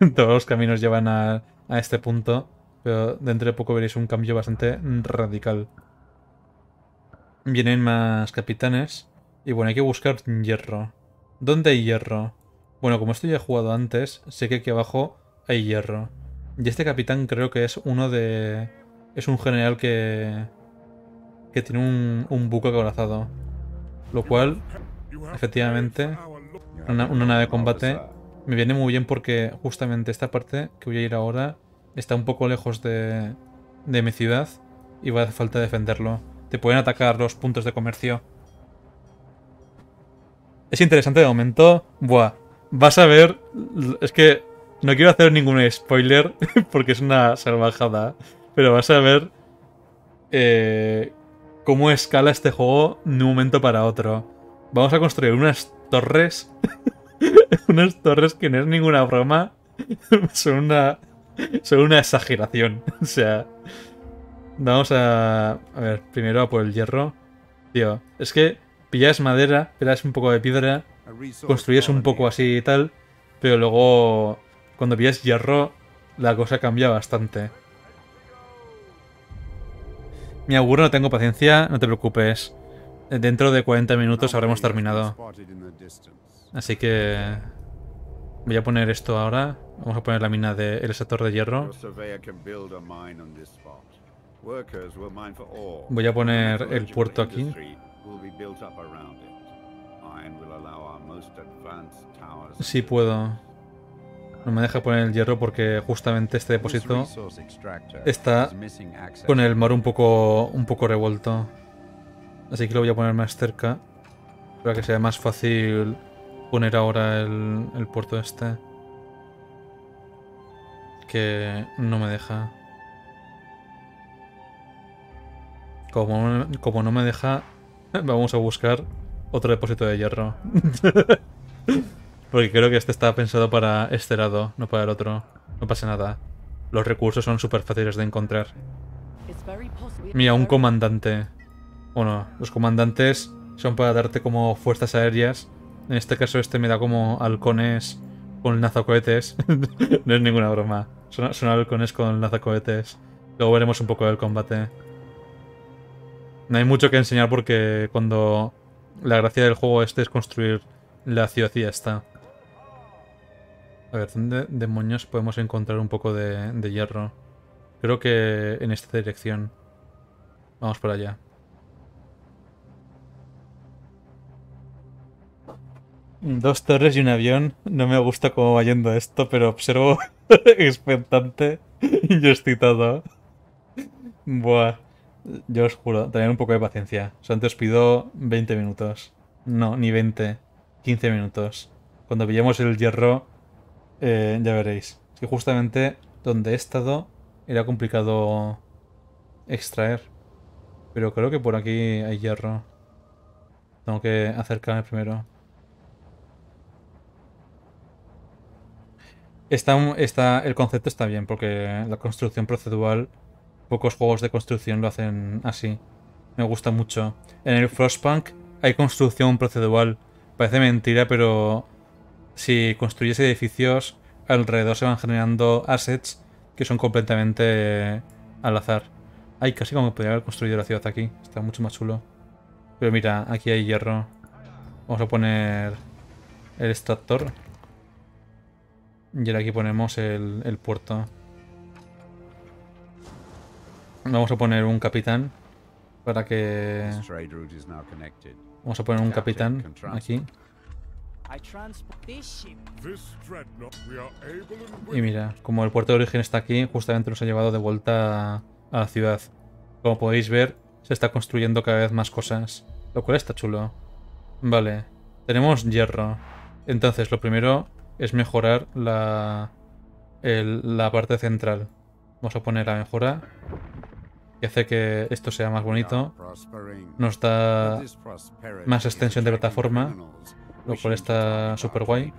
<laughs> Todos los caminos llevan a, a, este punto, pero dentro de poco veréis un cambio bastante radical. Vienen más capitanes y bueno, hay que buscar hierro. ¿Dónde hay hierro? Bueno, como esto ya he jugado antes, sé que aquí abajo hay hierro. Y este capitán creo que es uno de... Es un general que... Que tiene un, un buque acorazado. Lo cual, efectivamente, una, una, nave de combate me viene muy bien porque justamente esta parte que voy a ir ahora está un poco lejos de, de mi ciudad y va a hacer falta defenderlo. Te pueden atacar los puntos de comercio es interesante de momento. Buah, vas a ver. Es que no quiero hacer ningún spoiler <laughs> porque es una salvajada. Pero vas a ver eh, cómo escala este juego de un momento para otro. Vamos a construir unas torres. <laughs> unas torres que no es ninguna broma. <laughs> son una. Son una exageración. o sea. Vamos a. A ver, primero a por el hierro. Tío, es que pillas madera, pelas un poco de piedra, construyes un poco así y tal, pero luego cuando pillas hierro la cosa cambia bastante. Mi auguro no tengo paciencia, no te preocupes. Dentro de 40 minutos habremos terminado. Así que... Voy a poner esto ahora. Vamos a poner la mina del el sector de hierro. Voy a poner el puerto aquí. Si puedo. No me deja poner el hierro porque justamente este depósito está con el mar un poco, un poco revuelto. Así que lo voy a poner más cerca para que sea más fácil poner ahora el, el puerto este. Que no me deja. Como, como no me deja <laughs> Vamos a buscar otro depósito de hierro. <laughs> Porque creo que este está pensado para este lado, no para el otro. No pasa nada. Los recursos son súper fáciles de encontrar. Mira, un comandante. Bueno, los comandantes son para darte como fuerzas aéreas. En este caso este me da como halcones con lanzacohetes. <laughs> no es ninguna broma. Son, halcones con lanzacohetes. Luego veremos un poco del combate. No hay mucho que enseñar porque cuando la gracia del juego este es construir la ciudad y ya está. A ver, ¿dónde demonios podemos encontrar un poco de, hierro? Creo que en esta dirección. Vamos por allá. Dos torres y un avión. No me gusta cómo va yendo esto, pero observo <laughs> expectante y excitado. Buah. Yo os juro, tener un poco de paciencia. O sea, antes os pido 20 minutos. No, ni 20. 15 minutos. Cuando pillemos el hierro, eh, ya veréis. que justamente donde he estado era complicado extraer. Pero creo que por aquí hay hierro. Tengo que acercarme primero. Está, está, el concepto está bien, porque la construcción procedural Pocos juegos de construcción lo hacen así. Me gusta mucho. En el Frostpunk hay construcción procedural. Parece mentira, pero si construyes edificios, alrededor se van generando assets que son completamente al azar. Hay casi como podría haber construido la ciudad aquí. Está mucho más chulo. Pero mira, aquí hay hierro. Vamos a poner el extractor. Y ahora aquí ponemos el, el puerto. Vamos a poner un capitán para que... Vamos a poner un capitán aquí. Y mira, como el puerto de origen está aquí, justamente nos ha llevado de vuelta a la ciudad. Como podéis ver, se está construyendo cada vez más cosas, lo cual está chulo. Vale, tenemos hierro. Entonces, lo primero es mejorar la, la parte central. Vamos a poner la mejora que hace que esto sea más bonito. Nos da más extensión de plataforma, lo cual está súper guay.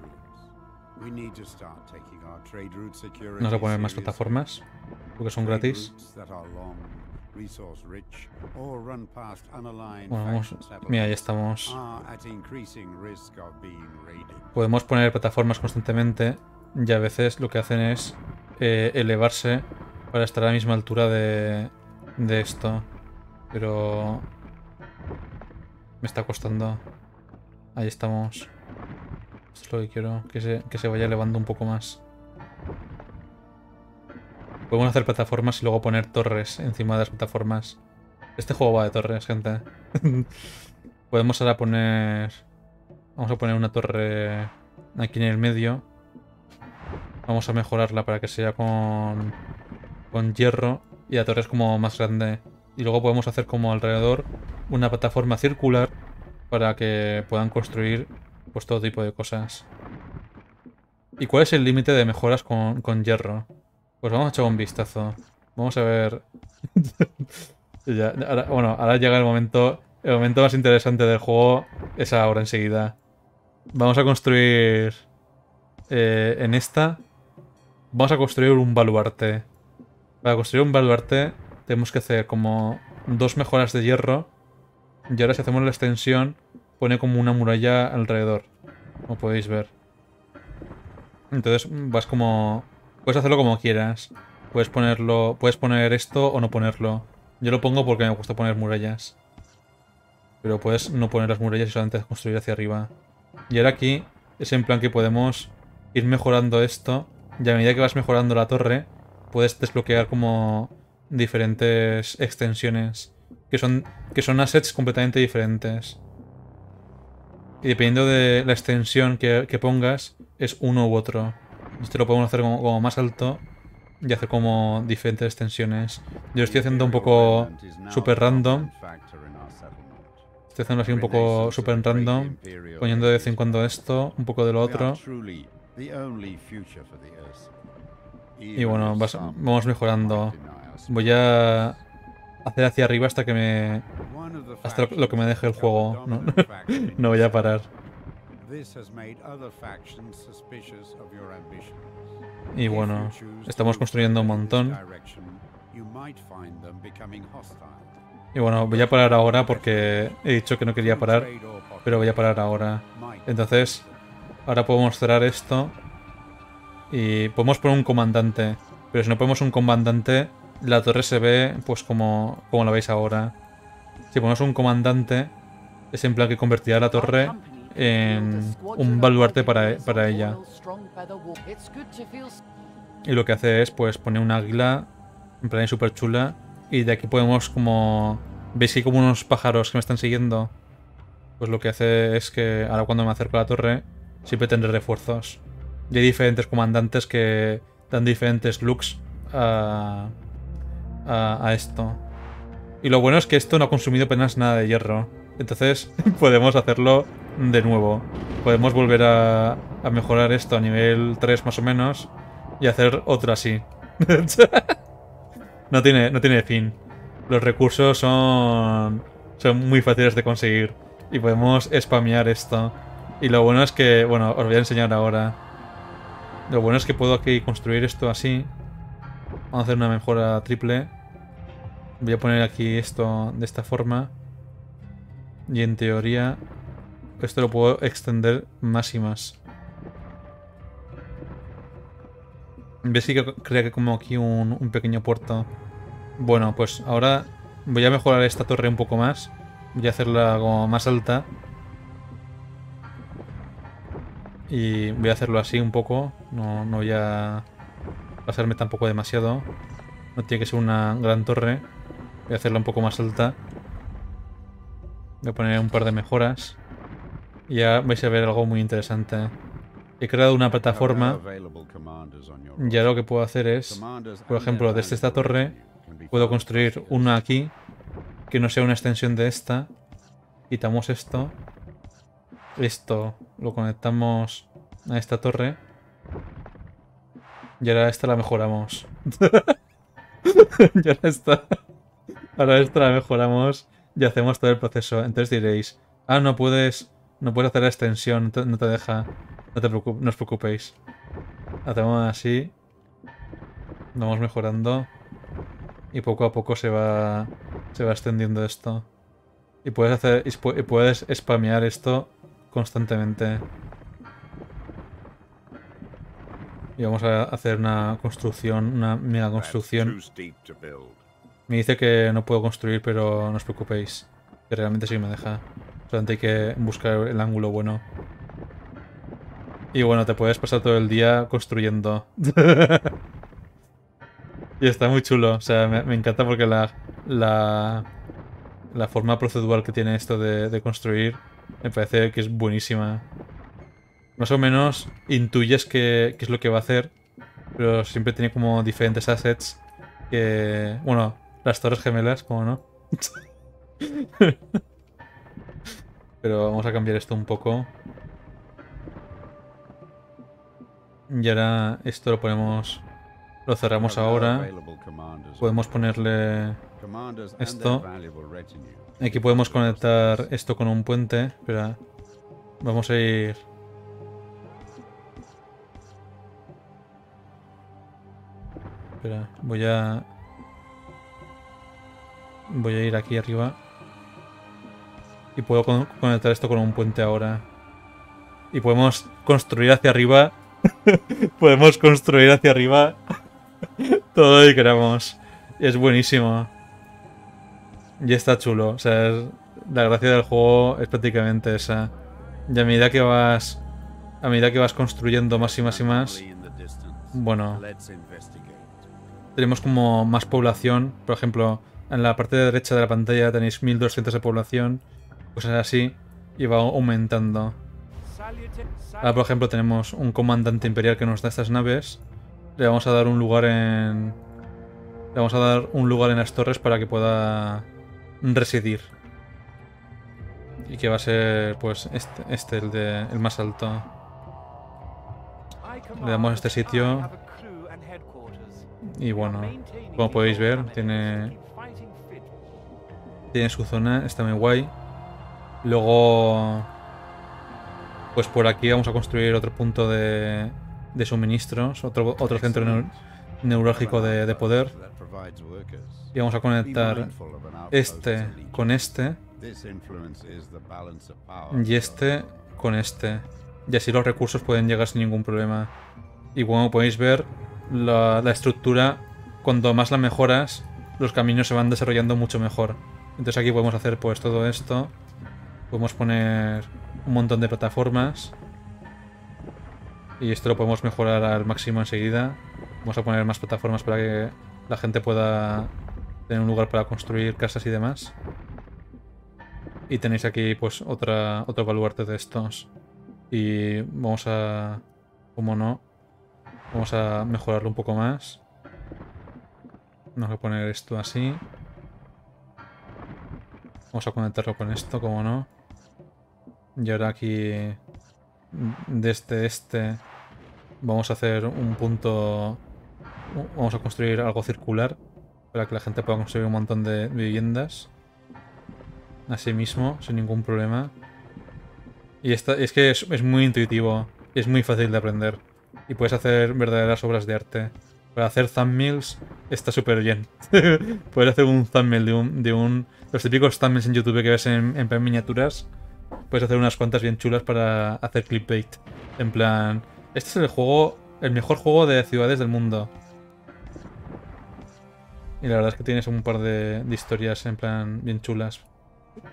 Nos da poner más plataformas, porque son gratis. Mira, ya estamos. Podemos poner plataformas constantemente y a veces lo que hacen es eh, elevarse para estar a la misma altura de, de esto. Pero... Me está costando. Ahí estamos. Esto es lo que quiero, que se, vaya elevando un poco más. Podemos hacer plataformas y luego poner torres encima de las plataformas. Este juego va de torres, gente. <laughs> Podemos ahora poner... Vamos a poner una torre aquí en el medio. Vamos a mejorarla para que sea con, con hierro y la torre es como más grande. Y luego podemos hacer como alrededor una plataforma circular para que puedan construir pues todo tipo de cosas. ¿Y cuál es el límite de mejoras con, hierro? Pues vamos a echar un vistazo. Vamos a ver... <laughs> ya, bueno, ahora llega el momento, el momento más interesante del juego. Es ahora enseguida. Vamos a construir... Eh, en esta... Vamos a construir un baluarte. Para construir un baluarte tenemos que hacer como dos mejoras de hierro. Y ahora si hacemos la extensión, pone como una muralla alrededor. Como podéis ver. Entonces vas como... Puedes hacerlo como quieras. Puedes ponerlo... Puedes poner esto o no ponerlo. Yo lo pongo porque me gusta poner murallas. Pero puedes no poner las murallas y solamente construir hacia arriba. Y ahora aquí es en plan que podemos ir mejorando esto. Y a medida que vas mejorando la torre, puedes desbloquear como diferentes extensiones que son, que son assets completamente diferentes. Y dependiendo de la extensión que, pongas, es uno u otro. Este lo podemos hacer como, más alto y hacer como diferentes extensiones. Yo estoy haciendo un poco super random. Estoy haciendo así un poco super random, poniendo de vez en cuando esto, un poco de lo otro. Y bueno, vamos mejorando. Voy a hacer hacia arriba hasta que me... Hasta lo que me deje el juego. No, <laughs> no voy a parar. Y bueno, estamos construyendo un montón. Y bueno, voy a parar ahora porque he dicho que no quería parar, pero voy a parar ahora. Entonces, ahora puedo mostrar esto y podemos poner un comandante. Pero si no ponemos un comandante, la torre se ve pues como, como la veis ahora. Si ponemos un comandante, es en plan que convertirá la torre en un baluarte para, ella. Y lo que hace es pues poner un águila, en plan súper chula. Y de aquí podemos como... ¿Veis que como unos pájaros que me están siguiendo? Pues lo que hace es que ahora cuando me acerco a la torre, siempre tendré refuerzos. Y hay diferentes comandantes que dan diferentes looks a, a, esto. Y lo bueno es que esto no ha consumido apenas nada de hierro. Entonces <laughs> podemos hacerlo de nuevo. Podemos volver a, mejorar esto a nivel 3 más o menos y hacer otro así. <laughs> no, tiene, no tiene fin. Los recursos son, son muy fáciles de conseguir y podemos spamear esto. Y lo bueno es que, bueno, os voy a enseñar ahora. Lo bueno es que puedo aquí construir esto así. Vamos a hacer una mejora triple. Voy a poner aquí esto de esta forma. Y en teoría esto lo puedo extender más y más. ¿Ves que crea que como aquí un, pequeño puerto? Bueno, pues ahora voy a mejorar esta torre un poco más. Voy a hacerla como más alta. Y voy a hacerlo así un poco. No, no voy a pasarme tampoco demasiado. No tiene que ser una gran torre. Voy a hacerla un poco más alta. Voy a poner un par de mejoras. ya vais a ver algo muy interesante. He creado una plataforma. Y lo que puedo hacer es, por ejemplo, desde esta torre, puedo construir una aquí. Que no sea una extensión de esta. Quitamos esto. Esto lo conectamos a esta torre. Y ahora esta la mejoramos. <laughs> y ahora esta... Ahora esta la mejoramos y hacemos todo el proceso. Entonces diréis, ah, no puedes, no puedes hacer la extensión, no te, deja, no, no os preocupéis. Hacemos así, vamos mejorando y poco a poco se va, se va extendiendo esto. Y puedes hacer, y puedes spamear esto constantemente. Y vamos a hacer una construcción, una mega construcción. Me dice que no puedo construir, pero no os preocupéis. Que realmente sí me deja. Solamente hay que buscar el ángulo bueno. Y bueno, te puedes pasar todo el día construyendo. <laughs> y está muy chulo. O sea, me, encanta porque la, la, forma procedural que tiene esto de, de construir me parece que es buenísima. Más o menos intuyes qué, es lo que va a hacer, pero siempre tiene como diferentes assets que... Bueno, las torres gemelas, como no. <laughs> pero vamos a cambiar esto un poco. Y ahora esto lo ponemos... Lo cerramos ahora. Podemos ponerle esto. Aquí podemos conectar esto con un puente. Espera. Vamos a ir... Espera, voy a... Voy a ir aquí arriba. Y puedo conectar esto con un puente ahora. Y podemos construir hacia arriba. <laughs> podemos construir hacia arriba <laughs> todo lo que queramos. Es buenísimo. Y está chulo. O sea, la gracia del juego es prácticamente esa. Y a medida que vas. A medida que vas construyendo más y más y más. Bueno. Tenemos como más población. Por ejemplo, en la parte de derecha de la pantalla tenéis 1200 de población. pues es así. Y va aumentando. Ahora, por ejemplo, tenemos un comandante imperial que nos da estas naves. Le vamos a dar un lugar en. Le vamos a dar un lugar en las torres para que pueda residir. Y que va a ser, pues, este, este el, de, el más alto. Le damos este sitio. Y bueno, como podéis ver, tiene, tiene su zona, está muy guay. Luego, pues por aquí vamos a construir otro punto de, de suministros, otro, otro centro neurálgico de, poder. Y vamos a conectar este con este. Y este con este. Y así los recursos pueden llegar sin ningún problema. Y como podéis ver, la, estructura, cuando más la mejoras, los caminos se van desarrollando mucho mejor. Entonces aquí podemos hacer pues todo esto. Podemos poner un montón de plataformas. Y esto lo podemos mejorar al máximo enseguida. Vamos a poner más plataformas para que la gente pueda tener un lugar para construir casas y demás. Y tenéis aquí pues otra, otro baluarte de estos. Y vamos a... como no? Vamos a mejorarlo un poco más. Vamos a poner esto así. Vamos a conectarlo con esto, como no. Y ahora aquí... Desde este... Vamos a hacer un punto vamos a construir algo circular para que la gente pueda construir un montón de viviendas. Así mismo, sin ningún problema. Y es que es, muy intuitivo, es muy fácil de aprender. Y puedes hacer verdaderas obras de arte. Para hacer thumbnails está súper bien. <laughs> puedes hacer un thumbnail de un, de un... Los típicos thumbnails en YouTube que ves en, miniaturas. Puedes hacer unas cuantas bien chulas para hacer clickbait. En plan, este es el juego, el mejor juego de ciudades del mundo. Y la verdad es que tienes un par de, historias en plan bien chulas.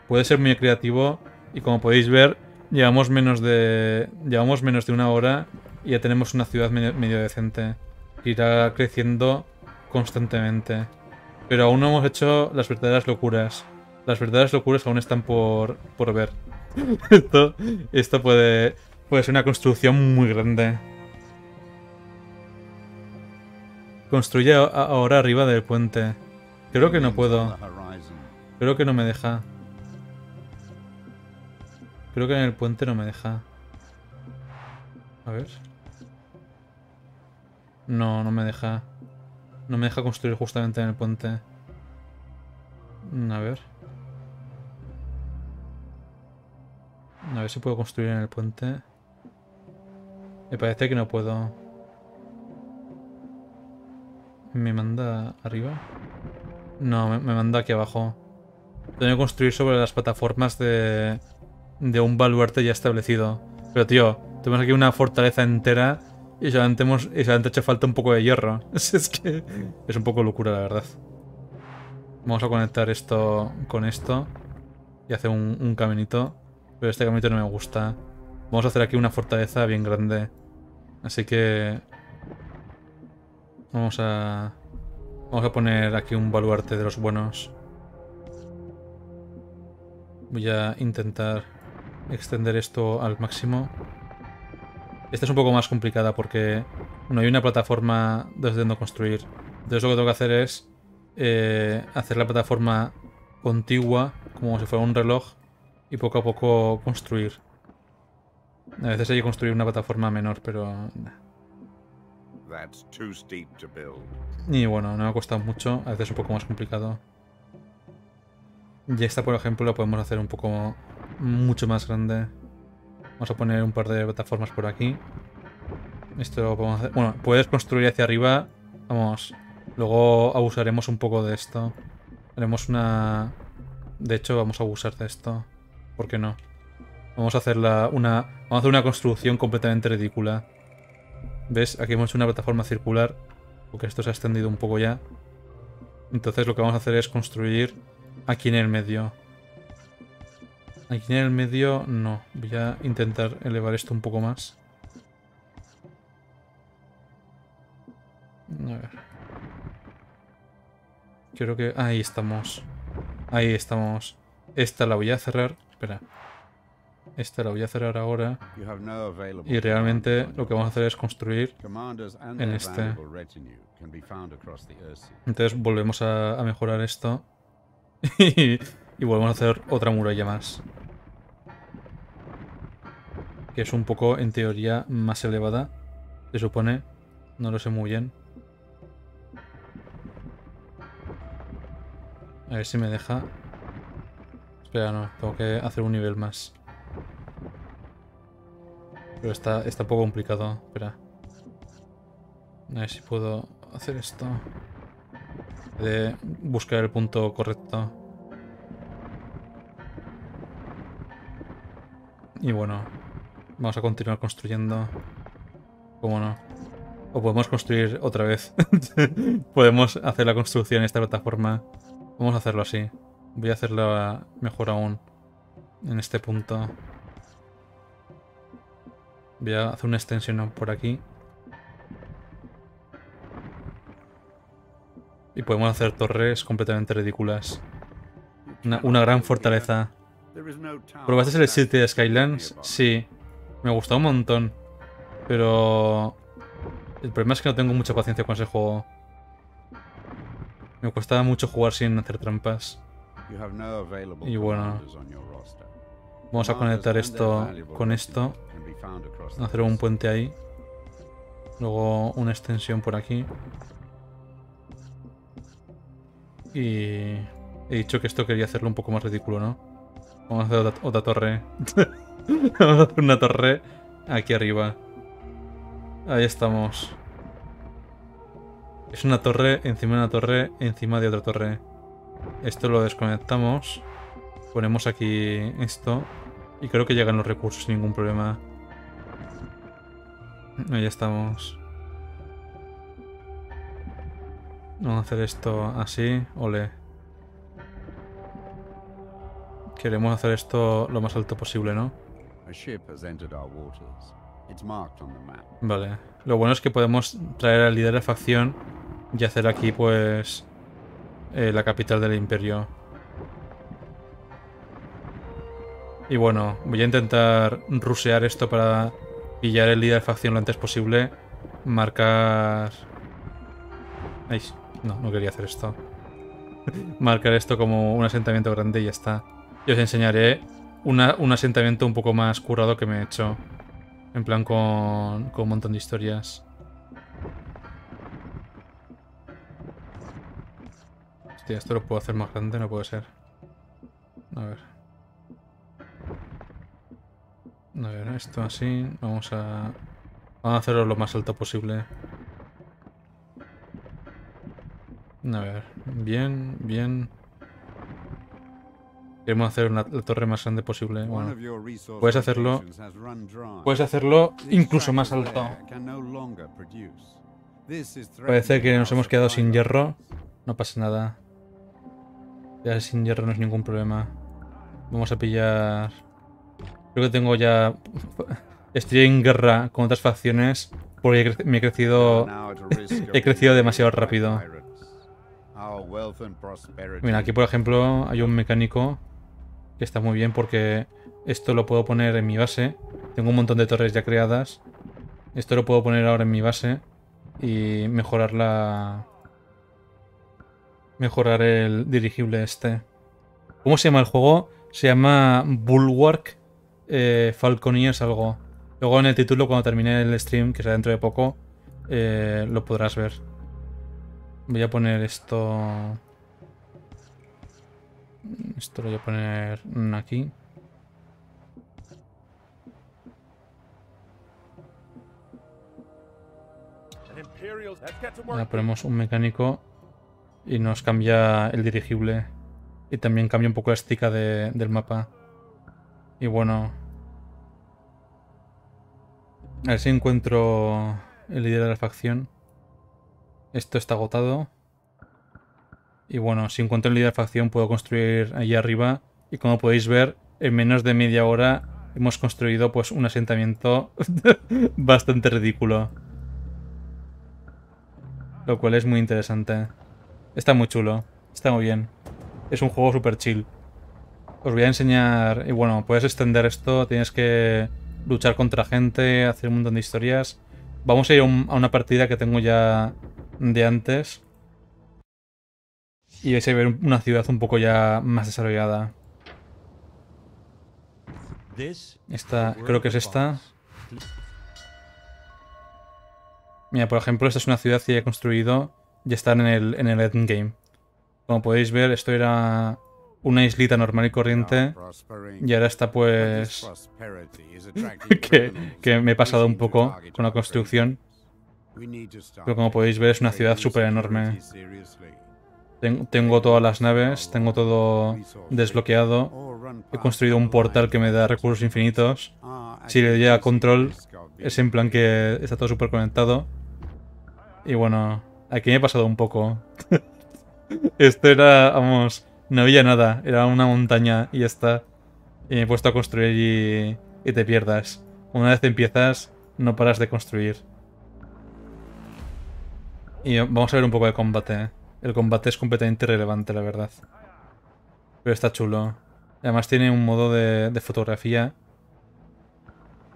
Puede ser muy creativo y como podéis ver, llevamos menos de, llevamos menos de una hora y ya tenemos una ciudad medio, decente. Irá creciendo constantemente. Pero aún no hemos hecho las verdaderas locuras. Las verdaderas locuras aún están por, por ver. <laughs> esto, esto puede, puede ser una construcción muy grande. Construye ahora arriba del puente. Creo que no puedo. Creo que no me deja. Creo que en el puente no me deja. A ver. No, no me deja. No me deja construir justamente en el puente. A ver. A ver si puedo construir en el puente. Me parece que no puedo. ¿Me manda arriba? No, me, manda aquí abajo. Tengo que construir sobre las plataformas de, de un baluarte ya establecido. Pero tío, tenemos aquí una fortaleza entera y solamente, hemos, solamente ha hecho falta un poco de hierro. <laughs> es que es un poco locura, la verdad. Vamos a conectar esto con esto y hacer un caminito. Pero este caminito no me gusta. Vamos a hacer aquí una fortaleza bien grande. Así que Vamos a... Vamos a poner aquí un baluarte de los buenos. Voy a intentar extender esto al máximo. Esta es un poco más complicada porque no hay una plataforma desde donde construir. Entonces lo que tengo que hacer es eh, hacer la plataforma contigua, como si fuera un reloj, y poco a poco construir. A veces hay que construir una plataforma menor, pero... Y bueno, no ha costado mucho, a veces un poco más complicado. Y esta, por ejemplo, la podemos hacer un poco mucho más grande. Vamos a poner un par de plataformas por aquí. Esto lo podemos hacer. Bueno, puedes construir hacia arriba. Vamos. Luego abusaremos un poco de esto. Haremos una... De hecho, vamos a abusar de esto. ¿Por qué no? Vamos a hacer la, una... Vamos a hacer una construcción completamente ridícula. ¿Ves? Aquí hemos hecho una plataforma circular, porque esto se ha extendido un poco ya. Entonces lo que vamos a hacer es construir aquí en el medio. Aquí en el medio no. Voy a intentar elevar esto un poco más. A ver. Creo que... Ahí estamos. Ahí estamos. Esta la voy a cerrar. Espera. Esta la voy a cerrar ahora. Y realmente lo que vamos a hacer es construir en este. Entonces volvemos a, mejorar esto. <laughs> y volvemos a hacer otra muralla más. Que es un poco, en teoría, más elevada. Se supone. No lo sé muy bien. A ver si me deja. Espera, no. Tengo que hacer un nivel más. Pero está, está un poco complicado. Espera. A ver si puedo hacer esto. De buscar el punto correcto. Y bueno, vamos a continuar construyendo. ¿Cómo no? O podemos construir otra vez. <laughs> podemos hacer la construcción en esta plataforma. Vamos a hacerlo así. Voy a hacerlo mejor aún. En este punto. Voy a hacer una extensión por aquí. Y podemos hacer torres completamente ridículas. Una, gran fortaleza. ¿Probaste el City de Skylands? Sí. Me gustó un montón. Pero... El problema es que no tengo mucha paciencia con ese juego. Me cuesta mucho jugar sin hacer trampas. Y bueno... Vamos a ah, conectar esto con esto. Hacer un puente ahí. Luego una extensión por aquí. Y he dicho que esto quería hacerlo un poco más ridículo, ¿no? Vamos a hacer otra, otra torre. <laughs> Vamos a hacer una torre aquí arriba. Ahí estamos. Es una torre encima de una torre encima de otra torre. Esto lo desconectamos. Ponemos aquí esto. Y creo que llegan los recursos sin ningún problema. Ahí estamos. Vamos a hacer esto así. Ole. Queremos hacer esto lo más alto posible, ¿no? Vale. Lo bueno es que podemos traer al líder de facción y hacer aquí, pues, eh, la capital del imperio. Y bueno, voy a intentar rusear esto para pillar el líder de facción lo antes posible. Marcar... no, no quería hacer esto. <laughs> Marcar esto como un asentamiento grande y ya está. Y os enseñaré un asentamiento un poco más currado que me he hecho. En plan con, con un montón de historias. Hostia, esto lo puedo hacer más grande, no puede ser. A ver. A ver, esto así. Vamos a... Vamos a hacerlo lo más alto posible. A ver, bien, bien. Queremos hacer una, torre más grande posible. Bueno, puedes hacerlo... Puedes hacerlo incluso más alto. Parece que nos hemos quedado sin hierro. No pasa nada. Ya sin hierro no es ningún problema. Vamos a pillar... Creo que tengo ya... Estoy en guerra con otras facciones porque me he crecido... he crecido demasiado rápido. Mira, aquí por ejemplo hay un mecánico que está muy bien porque esto lo puedo poner en mi base. Tengo un montón de torres ya creadas. Esto lo puedo poner ahora en mi base y mejorar la... Mejorar el dirigible este. ¿Cómo se llama el juego? Se llama Bulwark eh, es algo. Luego en el título, cuando termine el stream, que será dentro de poco, eh, lo podrás ver. Voy a poner esto... Esto lo voy a poner aquí. Ya ponemos un mecánico y nos cambia el dirigible. Y también cambia un poco la estica del mapa. Y bueno, a ver si encuentro el líder de la facción. Esto está agotado. Y bueno, si encuentro el líder de la facción puedo construir allí arriba. Y como podéis ver, en menos de media hora hemos construido pues un asentamiento <laughs> bastante ridículo. Lo cual es muy interesante. Está muy chulo. Está muy bien. Es un juego súper chill. Os voy a enseñar... Y bueno, puedes extender esto. Tienes que luchar contra gente, hacer un montón de historias. Vamos a ir a, una partida que tengo ya de antes. Y vais a ver una ciudad un poco ya más desarrollada. Esta, creo que es esta. Mira, por ejemplo, esta es una ciudad que ya he construido. y está en el, en el endgame. Como podéis ver, esto era una islita normal y corriente y ahora está pues <laughs> que, me he pasado un poco con la construcción. Pero como podéis ver es una ciudad súper enorme. Tengo todas las naves, tengo todo desbloqueado. He construido un portal que me da recursos infinitos. Si le doy a control, es en plan que está todo súper conectado. Y bueno, aquí me he pasado un poco. <laughs> Esto era, vamos, no había nada, era una montaña y está. Y me he puesto a construir y, te pierdas. Una vez empiezas, no paras de construir. Y vamos a ver un poco de combate. ¿eh? El combate es completamente irrelevante, la verdad. Pero está chulo. Además tiene un modo de, de fotografía.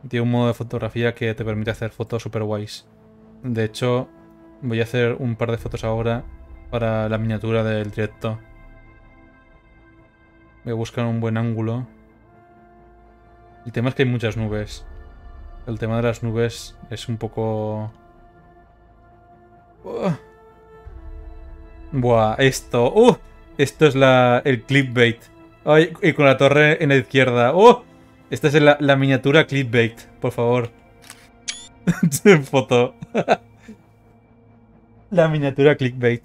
Tiene un modo de fotografía que te permite hacer fotos super guays. De hecho, voy a hacer un par de fotos ahora para la miniatura del directo. Voy a buscar un buen ángulo. El tema es que hay muchas nubes. El tema de las nubes es un poco... Buah, esto... ¡Uh! Esto es la, el clipbait. Ay, y con la torre en la izquierda. ¡Uh! Esta es la, la miniatura clipbait, por favor. <laughs> Foto. <laughs> la miniatura clickbait.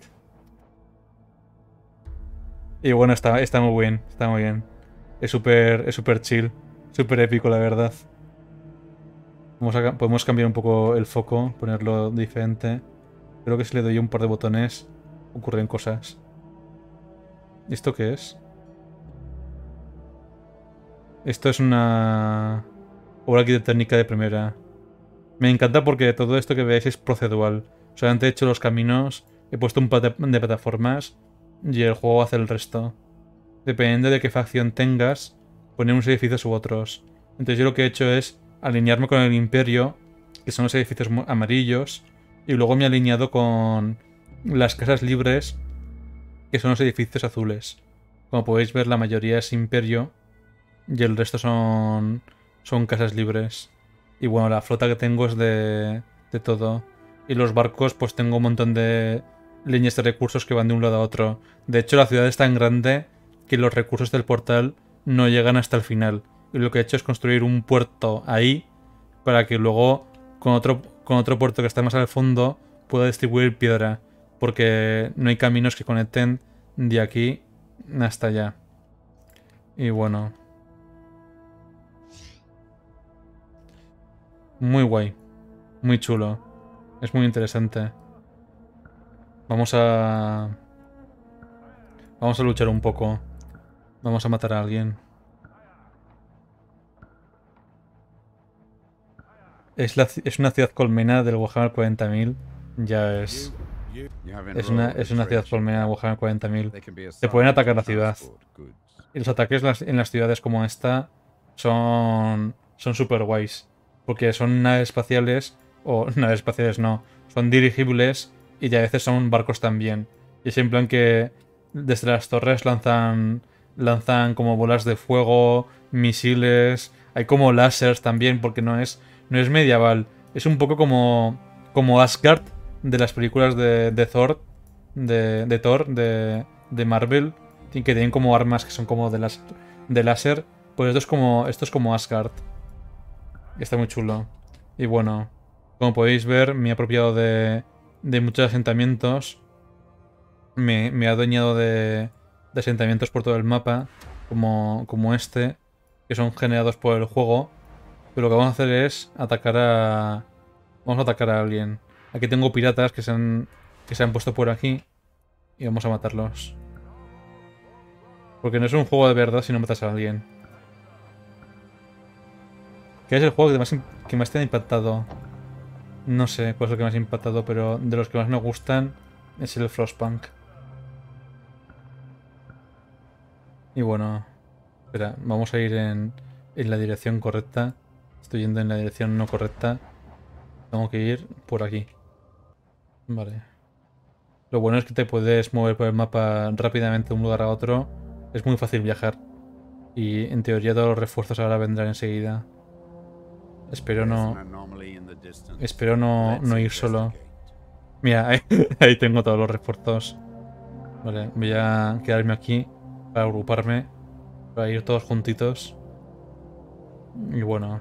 Y bueno, está, está muy bien, está muy bien. Es súper es super chill, súper épico, la verdad. Vamos podemos cambiar un poco el foco, ponerlo diferente. Creo que si le doy un par de botones ocurren cosas. esto qué es? Esto es una obra arquitectónica de primera. Me encanta porque todo esto que veis es procedural. Solamente he hecho los caminos, he puesto un par de plataformas y el juego hace el resto. Dependiendo de qué facción tengas, poner unos edificios u otros. Entonces yo lo que he hecho es alinearme con el imperio, que son los edificios amarillos, y luego me he alineado con las casas libres, que son los edificios azules. Como podéis ver, la mayoría es imperio y el resto son, son casas libres. Y bueno, la flota que tengo es de, de todo. Y los barcos, pues tengo un montón de líneas de recursos que van de un lado a otro. De hecho, la ciudad es tan grande que los recursos del portal no llegan hasta el final. Y lo que he hecho es construir un puerto ahí para que luego con otro, con otro puerto que está más al fondo pueda distribuir piedra. Porque no hay caminos que conecten de aquí hasta allá. Y bueno. Muy guay. Muy chulo. Es muy interesante. Vamos a... Vamos a luchar un poco. Vamos a matar a alguien. Es, es una ciudad colmena del Warhammer 40.000. Ya es... Es una, ciudad colmena del Warhammer 40.000. Se pueden atacar la ciudad. Y los ataques en las ciudades como esta son... Son super guays. Porque son naves espaciales... O <laughs> naves espaciales no. Son dirigibles y a veces son barcos también. Y es en plan que desde las torres lanzan, lanzan como bolas de fuego, misiles, hay como lásers también, porque no es, no es medieval. Es un poco como, como Asgard de las películas de, de Thor, de, de Thor, de, de, Marvel, que tienen como armas que son como de, las, de láser. Pues esto es como, esto es como Asgard. Está muy chulo. Y bueno, como podéis ver, me he apropiado de, de muchos asentamientos. Me, ha adueñado de, asentamientos por todo el mapa, como, como este, que son generados por el juego. Pero lo que vamos a hacer es atacar a... Vamos a atacar a alguien. Aquí tengo piratas que se han, que se han puesto por aquí. Y vamos a matarlos. Porque no es un juego de verdad si no matas a alguien. ¿Qué es el juego que más, que más te ha impactado? No sé cuál es el que más ha impactado, pero de los que más me gustan es el Frostpunk. Y bueno, espera, vamos a ir en, en la dirección correcta. Estoy yendo en la dirección no correcta. Tengo que ir por aquí. Vale. Lo bueno es que te puedes mover por el mapa rápidamente de un lugar a otro. Es muy fácil viajar. Y en teoría todos los refuerzos ahora vendrán enseguida. Espero no... Espero no, ir solo. Mira, <laughs> ahí, tengo todos los refuerzos. Vale, voy a quedarme aquí para agruparme, para ir todos juntitos. Y bueno,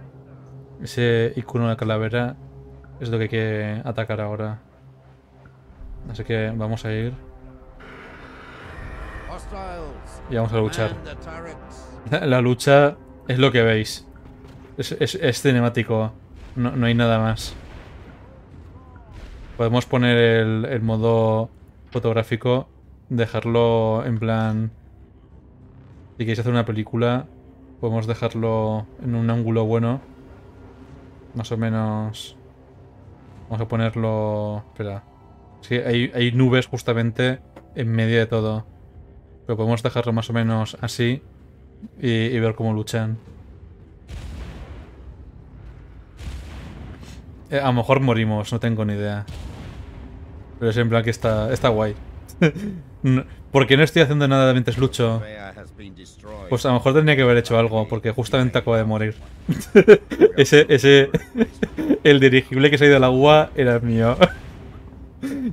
ese icono de calavera es lo que hay que atacar ahora. Así que vamos a ir. Y vamos a luchar. <laughs> La lucha es lo que veis. Es, cinemático. No, hay nada más. Podemos poner el, modo fotográfico, dejarlo en plan... Si queréis hacer una película, podemos dejarlo en un ángulo bueno. Más o menos... Vamos a ponerlo... Espera. Sí, hay, hay nubes justamente en medio de todo. Pero podemos dejarlo más o menos así y ver cómo luchan. Eh, a lo mejor morimos, no tengo ni idea. Pero es en plan que está, está guay. <laughs> porque no estoy haciendo nada mientras lucho. Pues a lo mejor tenía que haber hecho algo, porque justamente acaba de morir. <laughs> ese, ese... <laughs> el dirigible que se ha ido al agua era mío.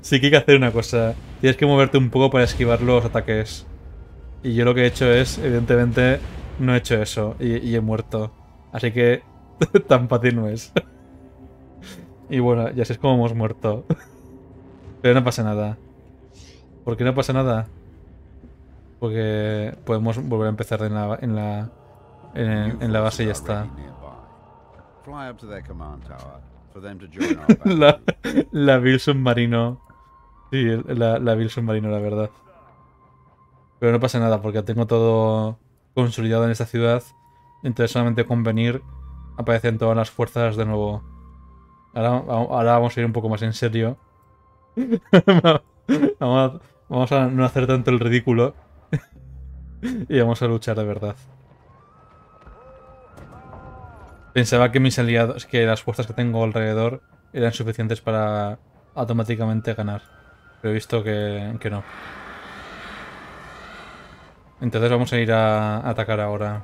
sí que hay que hacer una cosa. Tienes que moverte un poco para esquivar los ataques. Y yo lo que he hecho es, evidentemente, no he hecho eso. Y, y he muerto. Así que tan fácil no es. Y bueno, ya así es como hemos muerto. Pero no pasa nada. ¿Por qué no pasa nada? Porque podemos volver a empezar en la, en la, base y ya está. la, la submarino. Sí, la, la submarino, la verdad. Pero no pasa nada porque tengo todo consolidado en esta ciudad. Entonces solamente con venir aparecen todas las fuerzas de nuevo. Ahora, vamos a ir un poco más en serio. <laughs> vamos, a, no hacer tanto el ridículo. y vamos a luchar de verdad. Pensaba que mis aliados, que las fuerzas que tengo alrededor eran suficientes para automáticamente ganar. Pero he visto que, que no. Entonces vamos a ir a atacar ahora.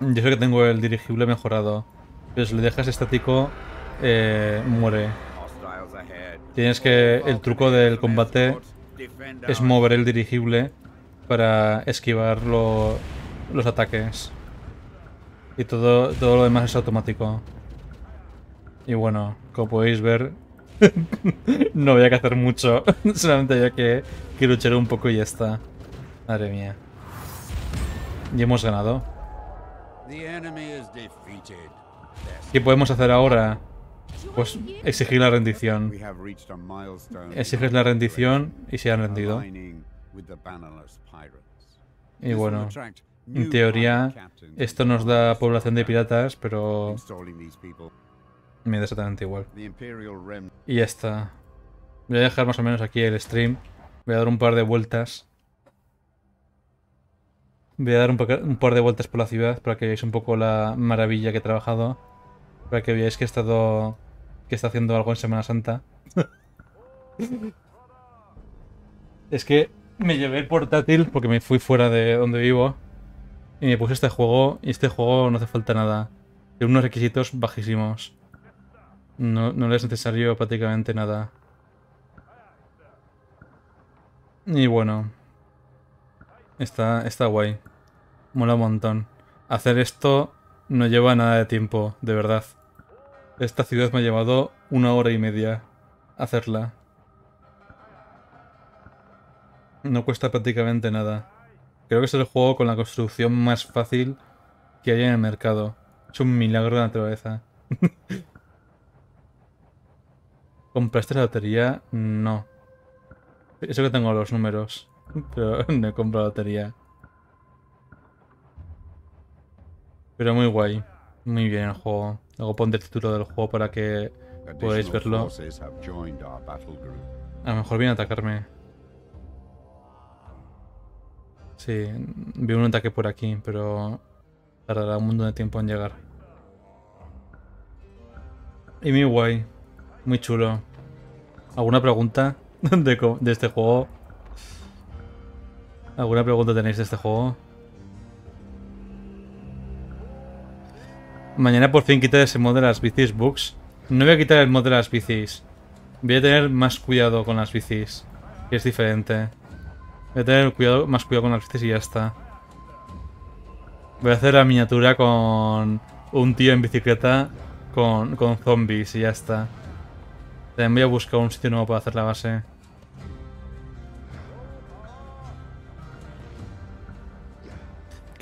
Yo sé que tengo el dirigible mejorado, pero si le dejas estático, eh, muere. Tienes que... El truco del combate es mover el dirigible para esquivar los ataques. Y todo, todo lo demás es automático. Y bueno, como podéis ver, <laughs> no había que hacer mucho. <laughs> Solamente había que, que luchar un poco y ya está. Madre mía. Y hemos ganado. ¿Qué podemos hacer ahora? Pues exigir la rendición. Exiges la rendición y se han rendido. Y bueno, en teoría esto nos da población de piratas, pero me da exactamente igual. Y ya está. Voy a dejar más o menos aquí el stream. Voy a dar un par de vueltas Voy a dar un, par de vueltas por la ciudad para que veáis un poco la maravilla que he trabajado. Para que veáis que he estado. que está haciendo algo en Semana Santa. <laughs> es que me llevé el portátil porque me fui fuera de donde vivo. Y me puse este juego. Y este juego no hace falta nada. Tiene unos requisitos bajísimos. No, no le es necesario prácticamente nada. Y bueno. Está, está guay. Mola un montón. Hacer esto no lleva nada de tiempo, de verdad. Esta ciudad me ha llevado una hora y media hacerla. No cuesta prácticamente nada. Creo que es el juego con la construcción más fácil que hay en el mercado. Es un milagro de naturaleza. <laughs> ¿Compraste la lotería? No. Eso que tengo los números. <laughs> Pero no he comprado batería. Pero muy guay. Muy bien el juego. Luego pondré el título del juego para que podáis verlo. A lo mejor viene a atacarme. Sí, vi un ataque por aquí, pero tardará un montón de tiempo en llegar. Y muy guay. Muy chulo. ¿Alguna pregunta <laughs> de este juego? ¿Alguna pregunta tenéis de este juego? Mañana por fin quitaré ese mod de las bicis, books No voy a quitar el mod de las bicis. Voy a tener más cuidado con las bicis. Que es diferente. Voy a tener cuidado, más cuidado con las bicis y ya está. Voy a hacer la miniatura con un tío en bicicleta con, con zombies y ya está. También voy a buscar un sitio nuevo para hacer la base.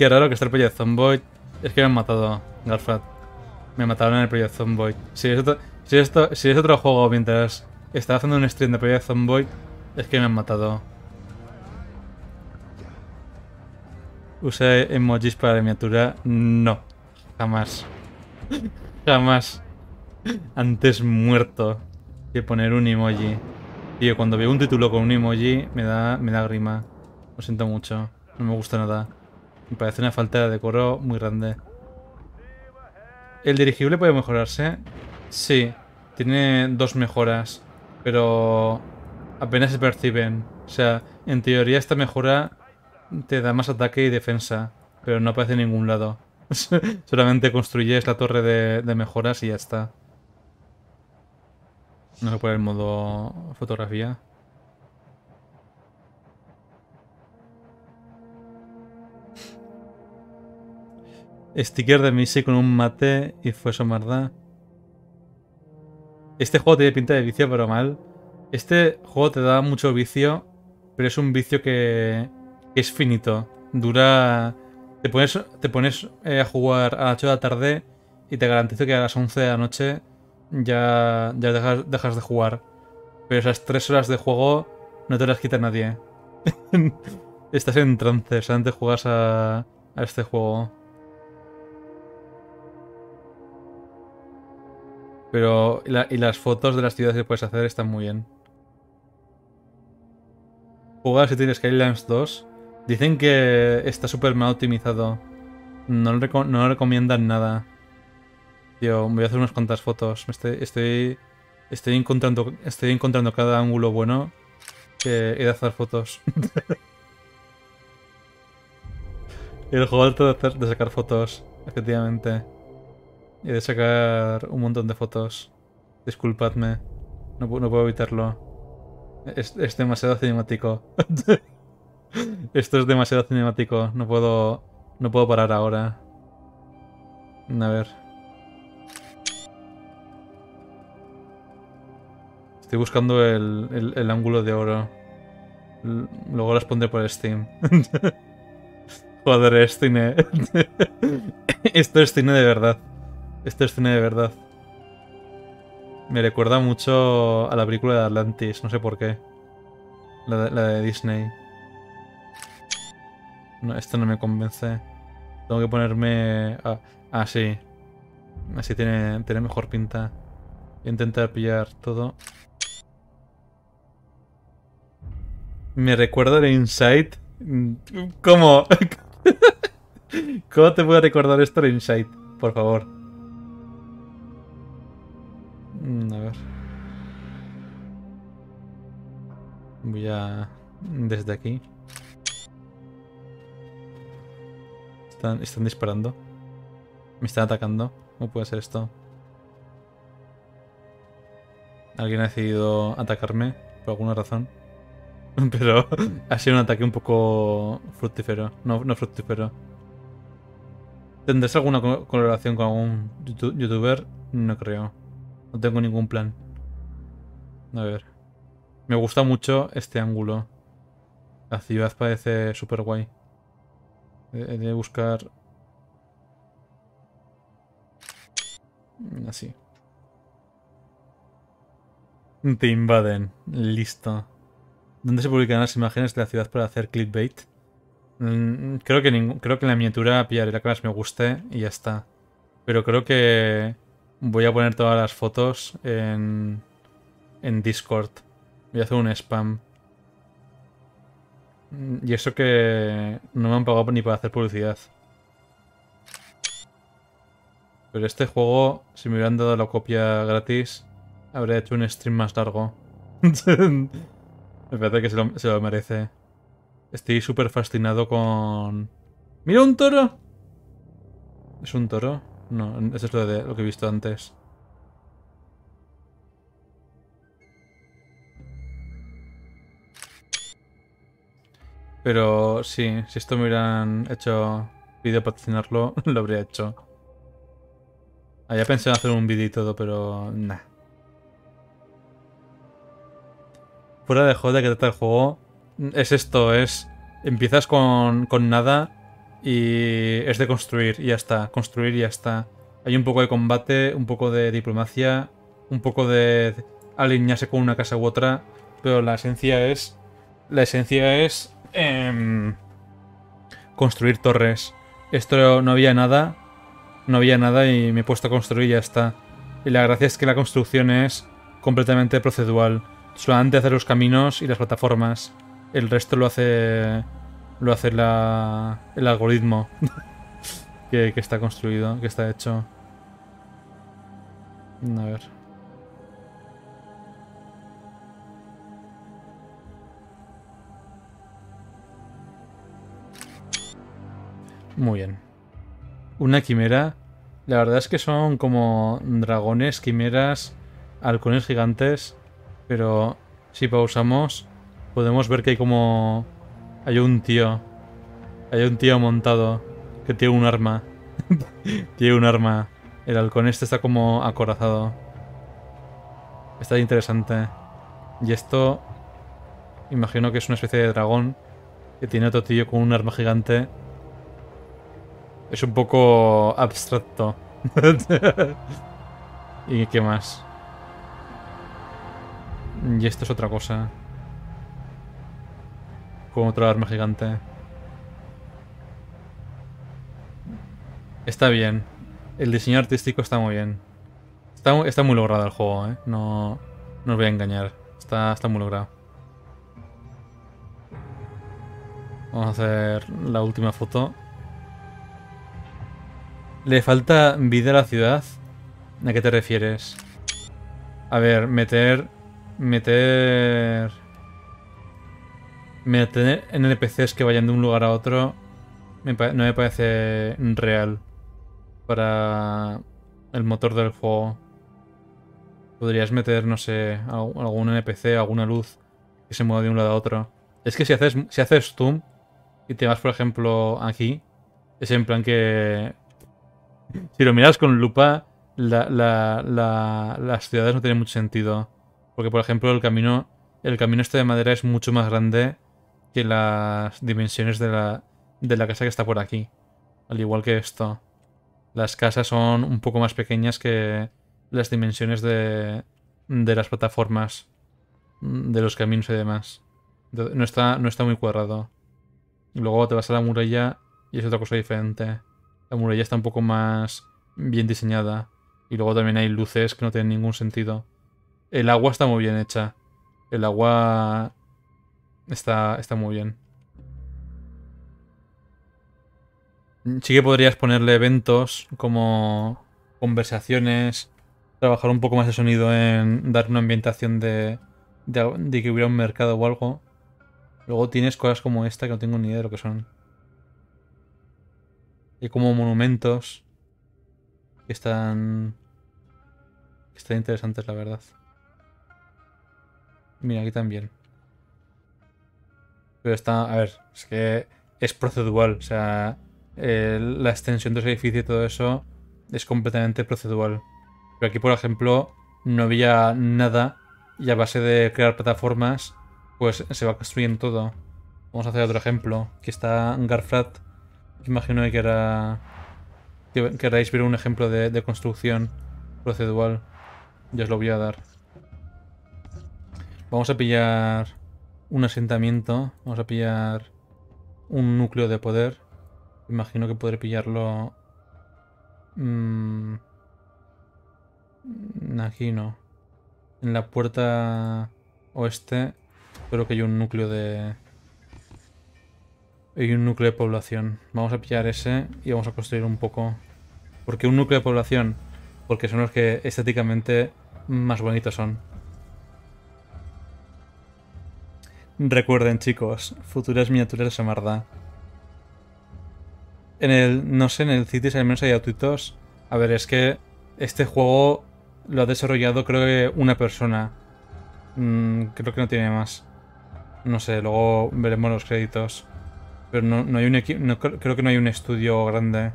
Qué raro que está el Project Zomboid. Es que me han matado, Garfat. Me mataron en el Project Zomboid. Si es otro, si esto, si es otro juego mientras estaba haciendo un stream de Project Zomboid, es que me han matado. Usa emojis para la miniatura? No. Jamás. Jamás. Antes muerto que poner un emoji. Tío, cuando veo un título con un emoji me da, me da grima. Lo siento mucho. No me gusta nada parece una falta de decoro muy grande. ¿El dirigible puede mejorarse? Sí, tiene dos mejoras, pero apenas se perciben. O sea, en teoría esta mejora te da más ataque y defensa, pero no aparece en ningún lado. <laughs> Solamente construyes la torre de, de, mejoras y ya está. No se puede el modo fotografía. Sticker de Missy con un mate y fue eso, ¿verdad? Este juego tiene pinta de vicio, pero mal. Este juego te da mucho vicio, pero es un vicio que, es finito. Dura. Te pones, te pones eh, a jugar a las 8 de la tarde y te garantizo que a las 11 de la noche ya, ya dejas, de jugar. Pero esas 3 horas de juego no te las quita nadie. <laughs> Estás en trance, antes juegas a, a este juego. Pero y las fotos de las ciudades que puedes hacer están muy bien. Jugar si tienes Skylines 2. Dicen que está súper mal optimizado. No, recomiendan nada. Tío, voy a hacer unas cuantas fotos. Estoy, estoy, encontrando, cada ángulo bueno que he de hacer fotos. <laughs> El juego de, hacer, de sacar fotos, efectivamente. He de sacar un montón de fotos. Disculpadme, no, puedo evitarlo. Es, demasiado cinemático. <laughs> Esto es demasiado cinemático, no puedo, no puedo parar ahora. A ver. Estoy buscando el, el ángulo de oro. Luego las pondré por Steam. <laughs> Joder, es cine. <laughs> Esto es cine de verdad esta escena de verdad. Me recuerda mucho a la película de Atlantis, no sé por qué. La de, Disney. No, esto no me convence. Tengo que ponerme... Ah, sí. Así tiene, tiene mejor pinta. Voy a intentar pillar todo. Me recuerda de Insight. ¿Cómo? <laughs> ¿Cómo te voy a recordar esto de Insight? Por favor. Mm, a ver. Voy a... Desde aquí. Están, disparando. Me están atacando. ¿Cómo puede ser esto? Alguien ha decidido atacarme por alguna razón. <laughs> Pero ha sido un ataque un poco fructífero. No, no fructífero. ¿Tendrás alguna colaboración con algún youtuber? No creo. No tengo ningún plan. A ver. Me gusta mucho este ángulo. La ciudad parece súper guay. He de buscar... Así. Te invaden. Listo. ¿Dónde se publican las imágenes de la ciudad para hacer clickbait? Mm, creo, que creo que en la miniatura pillaré la que más me guste y ya está. Pero creo que Voy a poner todas las fotos en, en Discord. Voy a hacer un spam. Mm, y eso que no me han pagado ni para hacer publicidad. Pero este juego, si me hubieran dado la copia gratis, habría hecho un stream más largo. <laughs> me parece que se lo, se lo merece. Estoy súper fascinado con... ¡Mira un toro! ¿Es un toro? No, eso es lo, de, lo que he visto antes. Pero sí, si esto me hubieran hecho vídeo para patrocinarlo, <laughs> lo habría hecho. Había pensado en hacer un vídeo y todo, pero nah. Fuera de joda que trata el juego, es esto, es... Empiezas con, con nada y es de construir, y ya está. Construir, y ya está. Hay un poco de combate, un poco de diplomacia, un poco de alinearse con una casa u otra, pero la esencia es. La esencia es. Em, construir torres. Esto no había nada. No había nada y me he puesto a construir y ya está. Y la gracia es que la construcción es completamente procedural. Solamente hacer los caminos y las plataformas. El resto lo hace lo hace la, el algoritmo <laughs> que, que, está construido, que está hecho. A ver. Muy bien. Una quimera. La verdad es que son como dragones, quimeras, halcones gigantes. Pero si pausamos, podemos ver que hay como hay un tío. Hay un tío montado que tiene un arma. <laughs> tiene un arma. El halcón este está como acorazado. Está interesante. Y esto... Imagino que es una especie de dragón que tiene otro tío con un arma gigante. Es un poco abstracto. <laughs> ¿Y qué más? Y esto es otra cosa con otro arma gigante. Está bien. El diseño artístico está muy bien. Está, muy logrado el juego, ¿eh? No, os voy a engañar. Está, está muy logrado. Vamos a hacer la última foto. Le falta vida a la ciudad. ¿A qué te refieres? A ver, meter... Meter... Meter tener NPCs que vayan de un lugar a otro no me parece real para el motor del juego. Podrías meter, no sé, algún NPC, alguna luz que se mueva de un lado a otro. Es que si haces, si haces zoom y te vas, por ejemplo, aquí, es en plan que... Si lo miras con lupa, las ciudades no tienen mucho sentido. Porque, por ejemplo, el camino, el camino este de madera es mucho más grande que las dimensiones de la, de la casa que está por aquí. Al igual que esto. Las casas son un poco más pequeñas que las dimensiones de, de las plataformas, de los caminos y demás. No está, no está muy cuadrado. Luego te vas a la muralla y es otra cosa diferente. La muralla está un poco más bien diseñada. Y luego también hay luces que no tienen ningún sentido. El agua está muy bien hecha. El agua Está, está muy bien. Sí que podrías ponerle eventos como conversaciones, trabajar un poco más de sonido en dar una ambientación de, de, que hubiera un mercado o algo. Luego tienes cosas como esta que no tengo ni idea de lo que son. Y como monumentos que están, que están interesantes, la verdad. Mira, aquí también. Pero está, a ver, es que es procedural. O sea, eh, la extensión de ese edificio y todo eso es completamente procedural. Pero aquí, por ejemplo, no había nada y a base de crear plataformas, pues se va construyendo todo. Vamos a hacer otro ejemplo. Aquí está Garfrat. Imagino que era... Que queráis ver un ejemplo de, de construcción procedural. Ya os lo voy a dar. Vamos a pillar un asentamiento. Vamos a pillar un núcleo de poder. Imagino que podré pillarlo... Mm, aquí no. En la puerta oeste creo que hay un núcleo de... Hay un núcleo de población. Vamos a pillar ese y vamos a construir un poco. ¿Por qué un núcleo de población? Porque son los que estéticamente más bonitos son. Recuerden, chicos, futuras miniaturas de Samarda. En el, no sé, en el Cities al menos hay autitos. A ver, es que este juego lo ha desarrollado creo que una persona. Mm, creo que no tiene más. No sé, luego veremos los créditos. Pero no, hay un equipo... creo que no hay un estudio grande.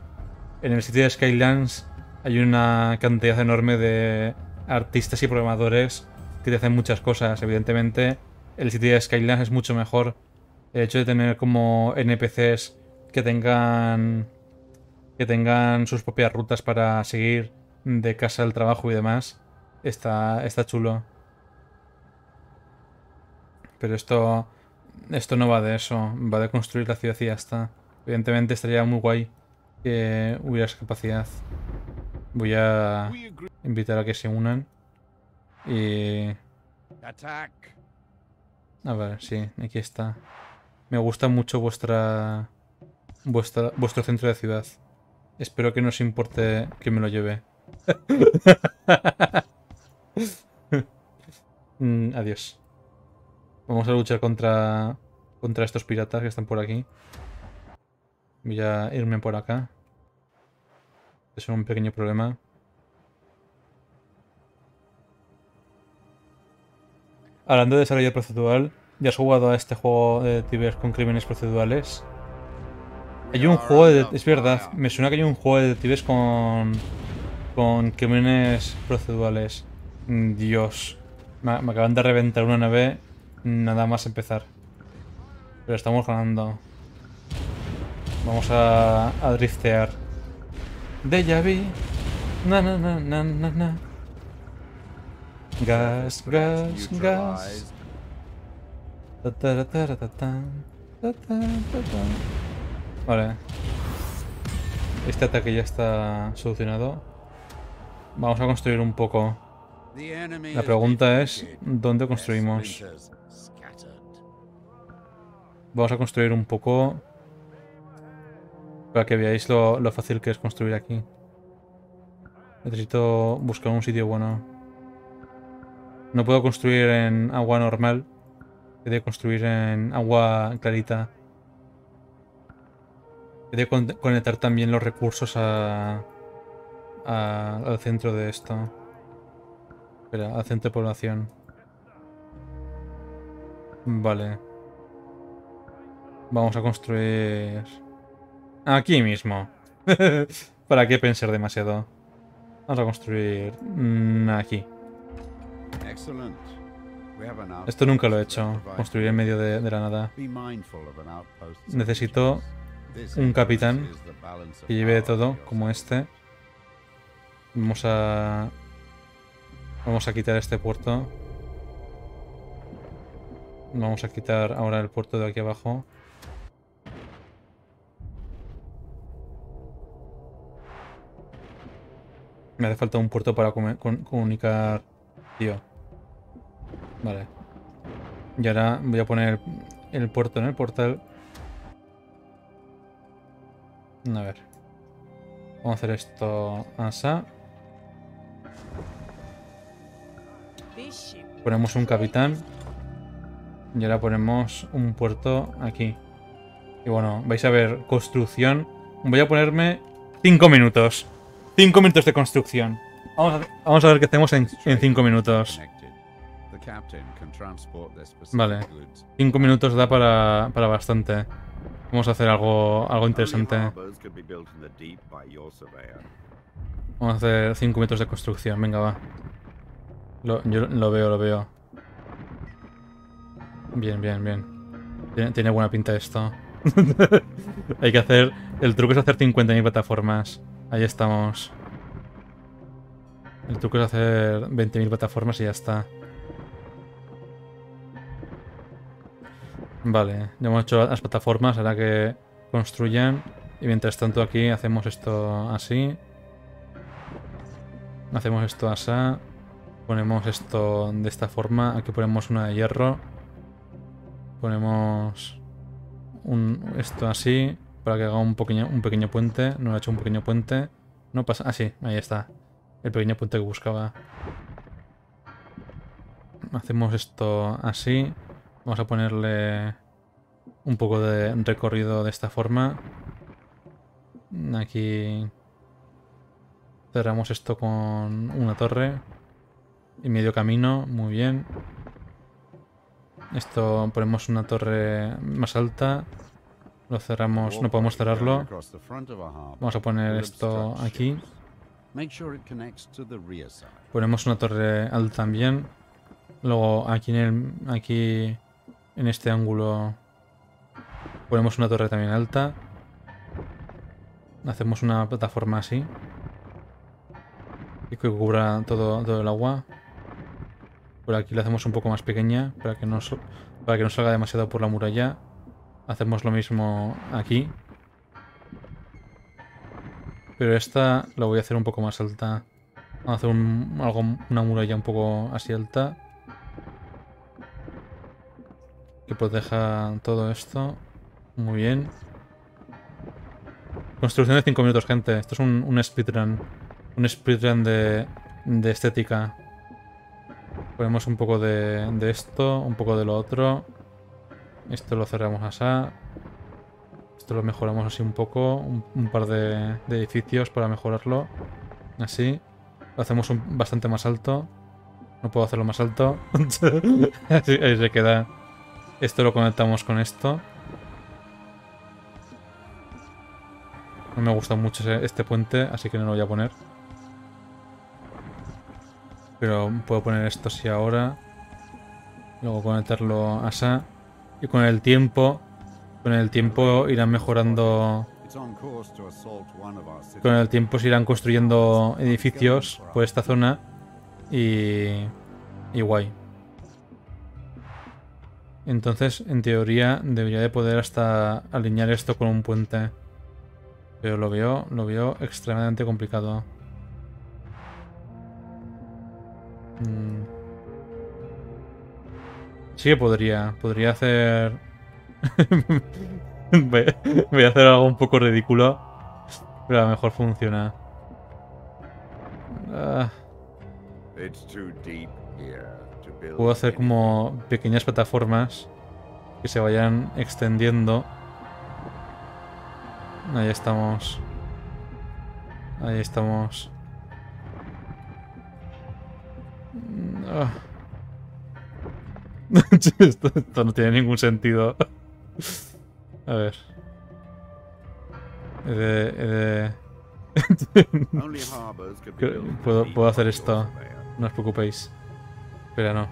En el City de Skylands hay una cantidad enorme de artistas y programadores que te hacen muchas cosas. Evidentemente, el City de Skylines es mucho mejor el hecho de tener como NPCs que tengan que tengan sus propias rutas para seguir de casa al trabajo y demás está está chulo pero esto esto no va de eso va de construir la ciudad y ya está evidentemente estaría muy guay que hubiera esa capacidad voy a invitar a que se unan y a ver, sí, aquí está. Me gusta mucho vuestra, vuestra vuestro centro de ciudad. Espero que no os importe que me lo lleve. <laughs> Mm, adiós. Vamos a luchar contra, contra estos piratas que están por aquí. Voy a irme por acá. Es un pequeño problema. Hablando de desarrollo procedural, ¿ya has jugado a este juego de Tibers con crímenes proceduales? Hay un juego de... Es verdad, me suena que hay un juego de detectives con... Con crímenes proceduales. Mm, Dios. Me, acaban de reventar una nave nada más empezar. Pero estamos ganando. Vamos a, a driftear. Deja vi. Na na na na na na. Gas, gas, gas. Vale. Este ataque ya está solucionado. Vamos a construir un poco. La pregunta es, ¿dónde construimos? Vamos a construir un poco para que veáis lo, lo fácil que es construir aquí. Necesito buscar un sitio bueno. No puedo construir en agua normal. He de construir en agua clarita. He de conectar también los recursos a, al centro de esto. Espera, al centro de población. Vale. Vamos a construir... Aquí mismo. <laughs> ¿Para qué pensar demasiado? Vamos a construir... Mm, aquí. Esto nunca lo he hecho, construir en medio de, la nada. Necesito un capitán que lleve todo, como este. Vamos a... Vamos a quitar este puerto. Vamos a quitar ahora el puerto de aquí abajo. Me hace falta un puerto para comunicar... Tío. Vale. Y ahora voy a poner el puerto en el portal. A ver. Vamos a hacer esto Asa. Ponemos un capitán. Y ahora ponemos un puerto aquí. Y bueno, vais a ver construcción. Voy a ponerme 5 minutos. 5 minutos de construcción. Vamos a, ver qué hacemos en 5 minutos. Vale. Cinco minutos da para, para bastante. Vamos a hacer algo, algo interesante. Vamos a hacer 5 metros de construcción. Venga, va. yo lo veo, lo veo. Bien, bien, bien. Tiene, tiene buena pinta esto. <laughs> Hay que hacer... El truco es hacer 50.000 plataformas. Ahí estamos. El truco es hacer 20.000 plataformas y ya está. Vale, ya hemos hecho las plataformas, ahora que construyan. Y mientras tanto aquí hacemos esto así. Hacemos esto así. Ponemos esto de esta forma. Aquí ponemos una de hierro. Ponemos esto así para que haga un pequeño, un pequeño puente. No ha hecho un pequeño puente. No pasa... Ah, sí, ahí está. El pequeño puente que buscaba. Hacemos esto así. Vamos a ponerle un poco de recorrido de esta forma. Aquí cerramos esto con una torre y medio camino, muy bien. Esto ponemos una torre más alta, lo cerramos, no podemos cerrarlo. Vamos a poner esto aquí. Ponemos una torre alta también. Luego aquí en el, aquí en este ángulo ponemos una torre también alta. Hacemos una plataforma así. Y que cubra todo, el agua. Por aquí la hacemos un poco más pequeña para que, no, salga demasiado por la muralla. Hacemos lo mismo aquí. Pero esta la voy a hacer un poco más alta. Vamos a hacer una muralla un poco así alta que proteja pues todo esto. Muy bien. Construcción de 5 minutos, gente. Esto es un, un speedrun. Un speedrun de, de estética. Ponemos un poco de, de, esto, un poco de lo otro. Esto lo cerramos así. Esto lo mejoramos así un poco. Un, par de, edificios para mejorarlo. Así. hacemos un, bastante más alto. No puedo hacerlo más alto. <laughs> ahí se queda. Esto lo conectamos con esto. No me gusta mucho este puente, así que no lo voy a poner. Pero puedo poner esto así ahora. Luego conectarlo a esa. Y con el tiempo, con el tiempo irán mejorando... Con el tiempo se irán construyendo edificios por esta zona y, y guay. Entonces, en teoría, debería de poder hasta alinear esto con un puente. Pero lo veo, lo veo extremadamente complicado. Mm. Sí que podría. Podría hacer... <laughs> Voy a hacer algo un poco ridículo. Pero a lo mejor funciona. Ah. It's too deep Puedo hacer como pequeñas plataformas que se vayan extendiendo. Ahí estamos. Ahí estamos. Ah. <laughs> esto, no tiene ningún sentido. A ver. Eh, eh. <laughs> de, de... puedo hacer esto. No os preocupéis. Espera, no.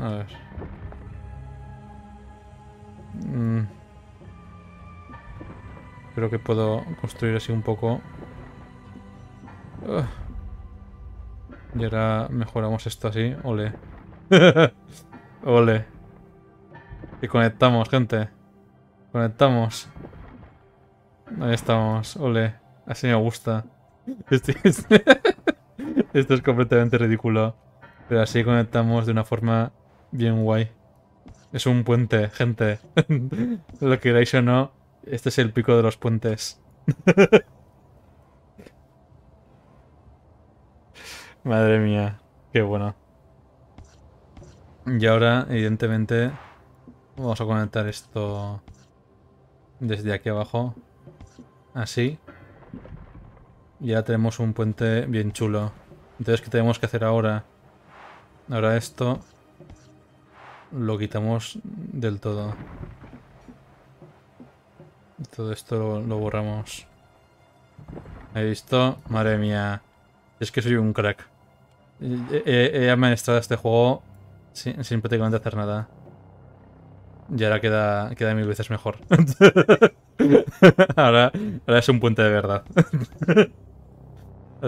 A ver. Mm. Creo que puedo construir así un poco. Y ahora mejoramos esto así. Ole. <laughs> Ole. Y conectamos, gente. Conectamos. Ahí estamos. Ole. Así me gusta. Este <laughs> esto es, completamente ridículo. Pero así conectamos de una forma bien guay. Es un puente, gente. <laughs> Lo queráis o no, este es el pico de los puentes. <laughs> Madre mía, qué bueno. Y ahora, evidentemente, vamos a conectar esto desde aquí abajo. Así. Ya tenemos un puente bien chulo. Entonces, ¿qué tenemos que hacer ahora? Ahora esto lo quitamos del todo. Todo esto lo, borramos. ¿He visto? Madre mía. Es que soy un crack. He, he este juego sin, prácticamente hacer nada. Y ahora queda, queda mil veces mejor. <laughs> ahora, ahora es un puente de verdad. <laughs>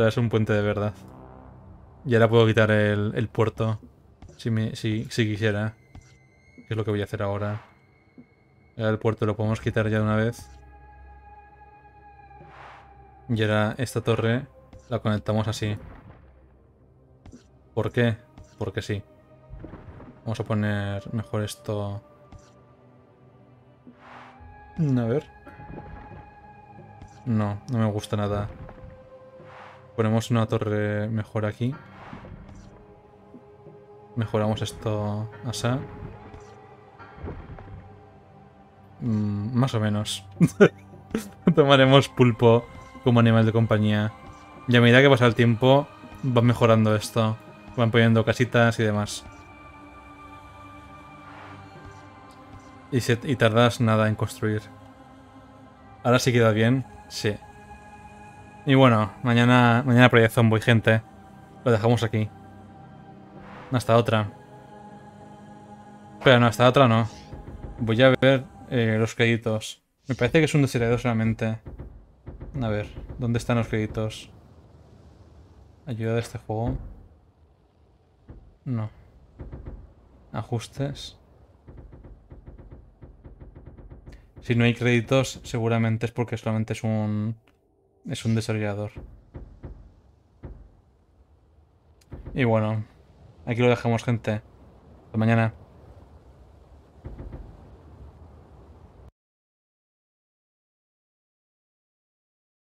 es un puente de verdad. Y ahora puedo quitar el, puerto. Si, si, quisiera. Que es lo que voy a hacer ahora. Ahora el puerto lo podemos quitar ya de una vez. Y ahora esta torre la conectamos así. ¿Por qué? Porque sí. Vamos a poner mejor esto... A ver. No, no me gusta nada. Ponemos una torre mejor aquí. Mejoramos esto asa. Mm, más o menos. <laughs> Tomaremos pulpo como animal de compañía. Y a medida que pasa el tiempo, van mejorando esto. Van poniendo casitas y demás. Y, y tardas nada en construir. Ahora sí queda bien. Sí. Y bueno, mañana, mañana Project voy gente. Lo dejamos aquí. Hasta otra. Pero no, hasta otra no. Voy a ver eh, los créditos. Me parece que es un deseado solamente. A ver, ¿dónde están los créditos? Ayuda de este juego. No. Ajustes. Si no hay créditos, seguramente es porque solamente es un, es un desarrollador. Y bueno, aquí lo dejamos, gente. Hasta mañana.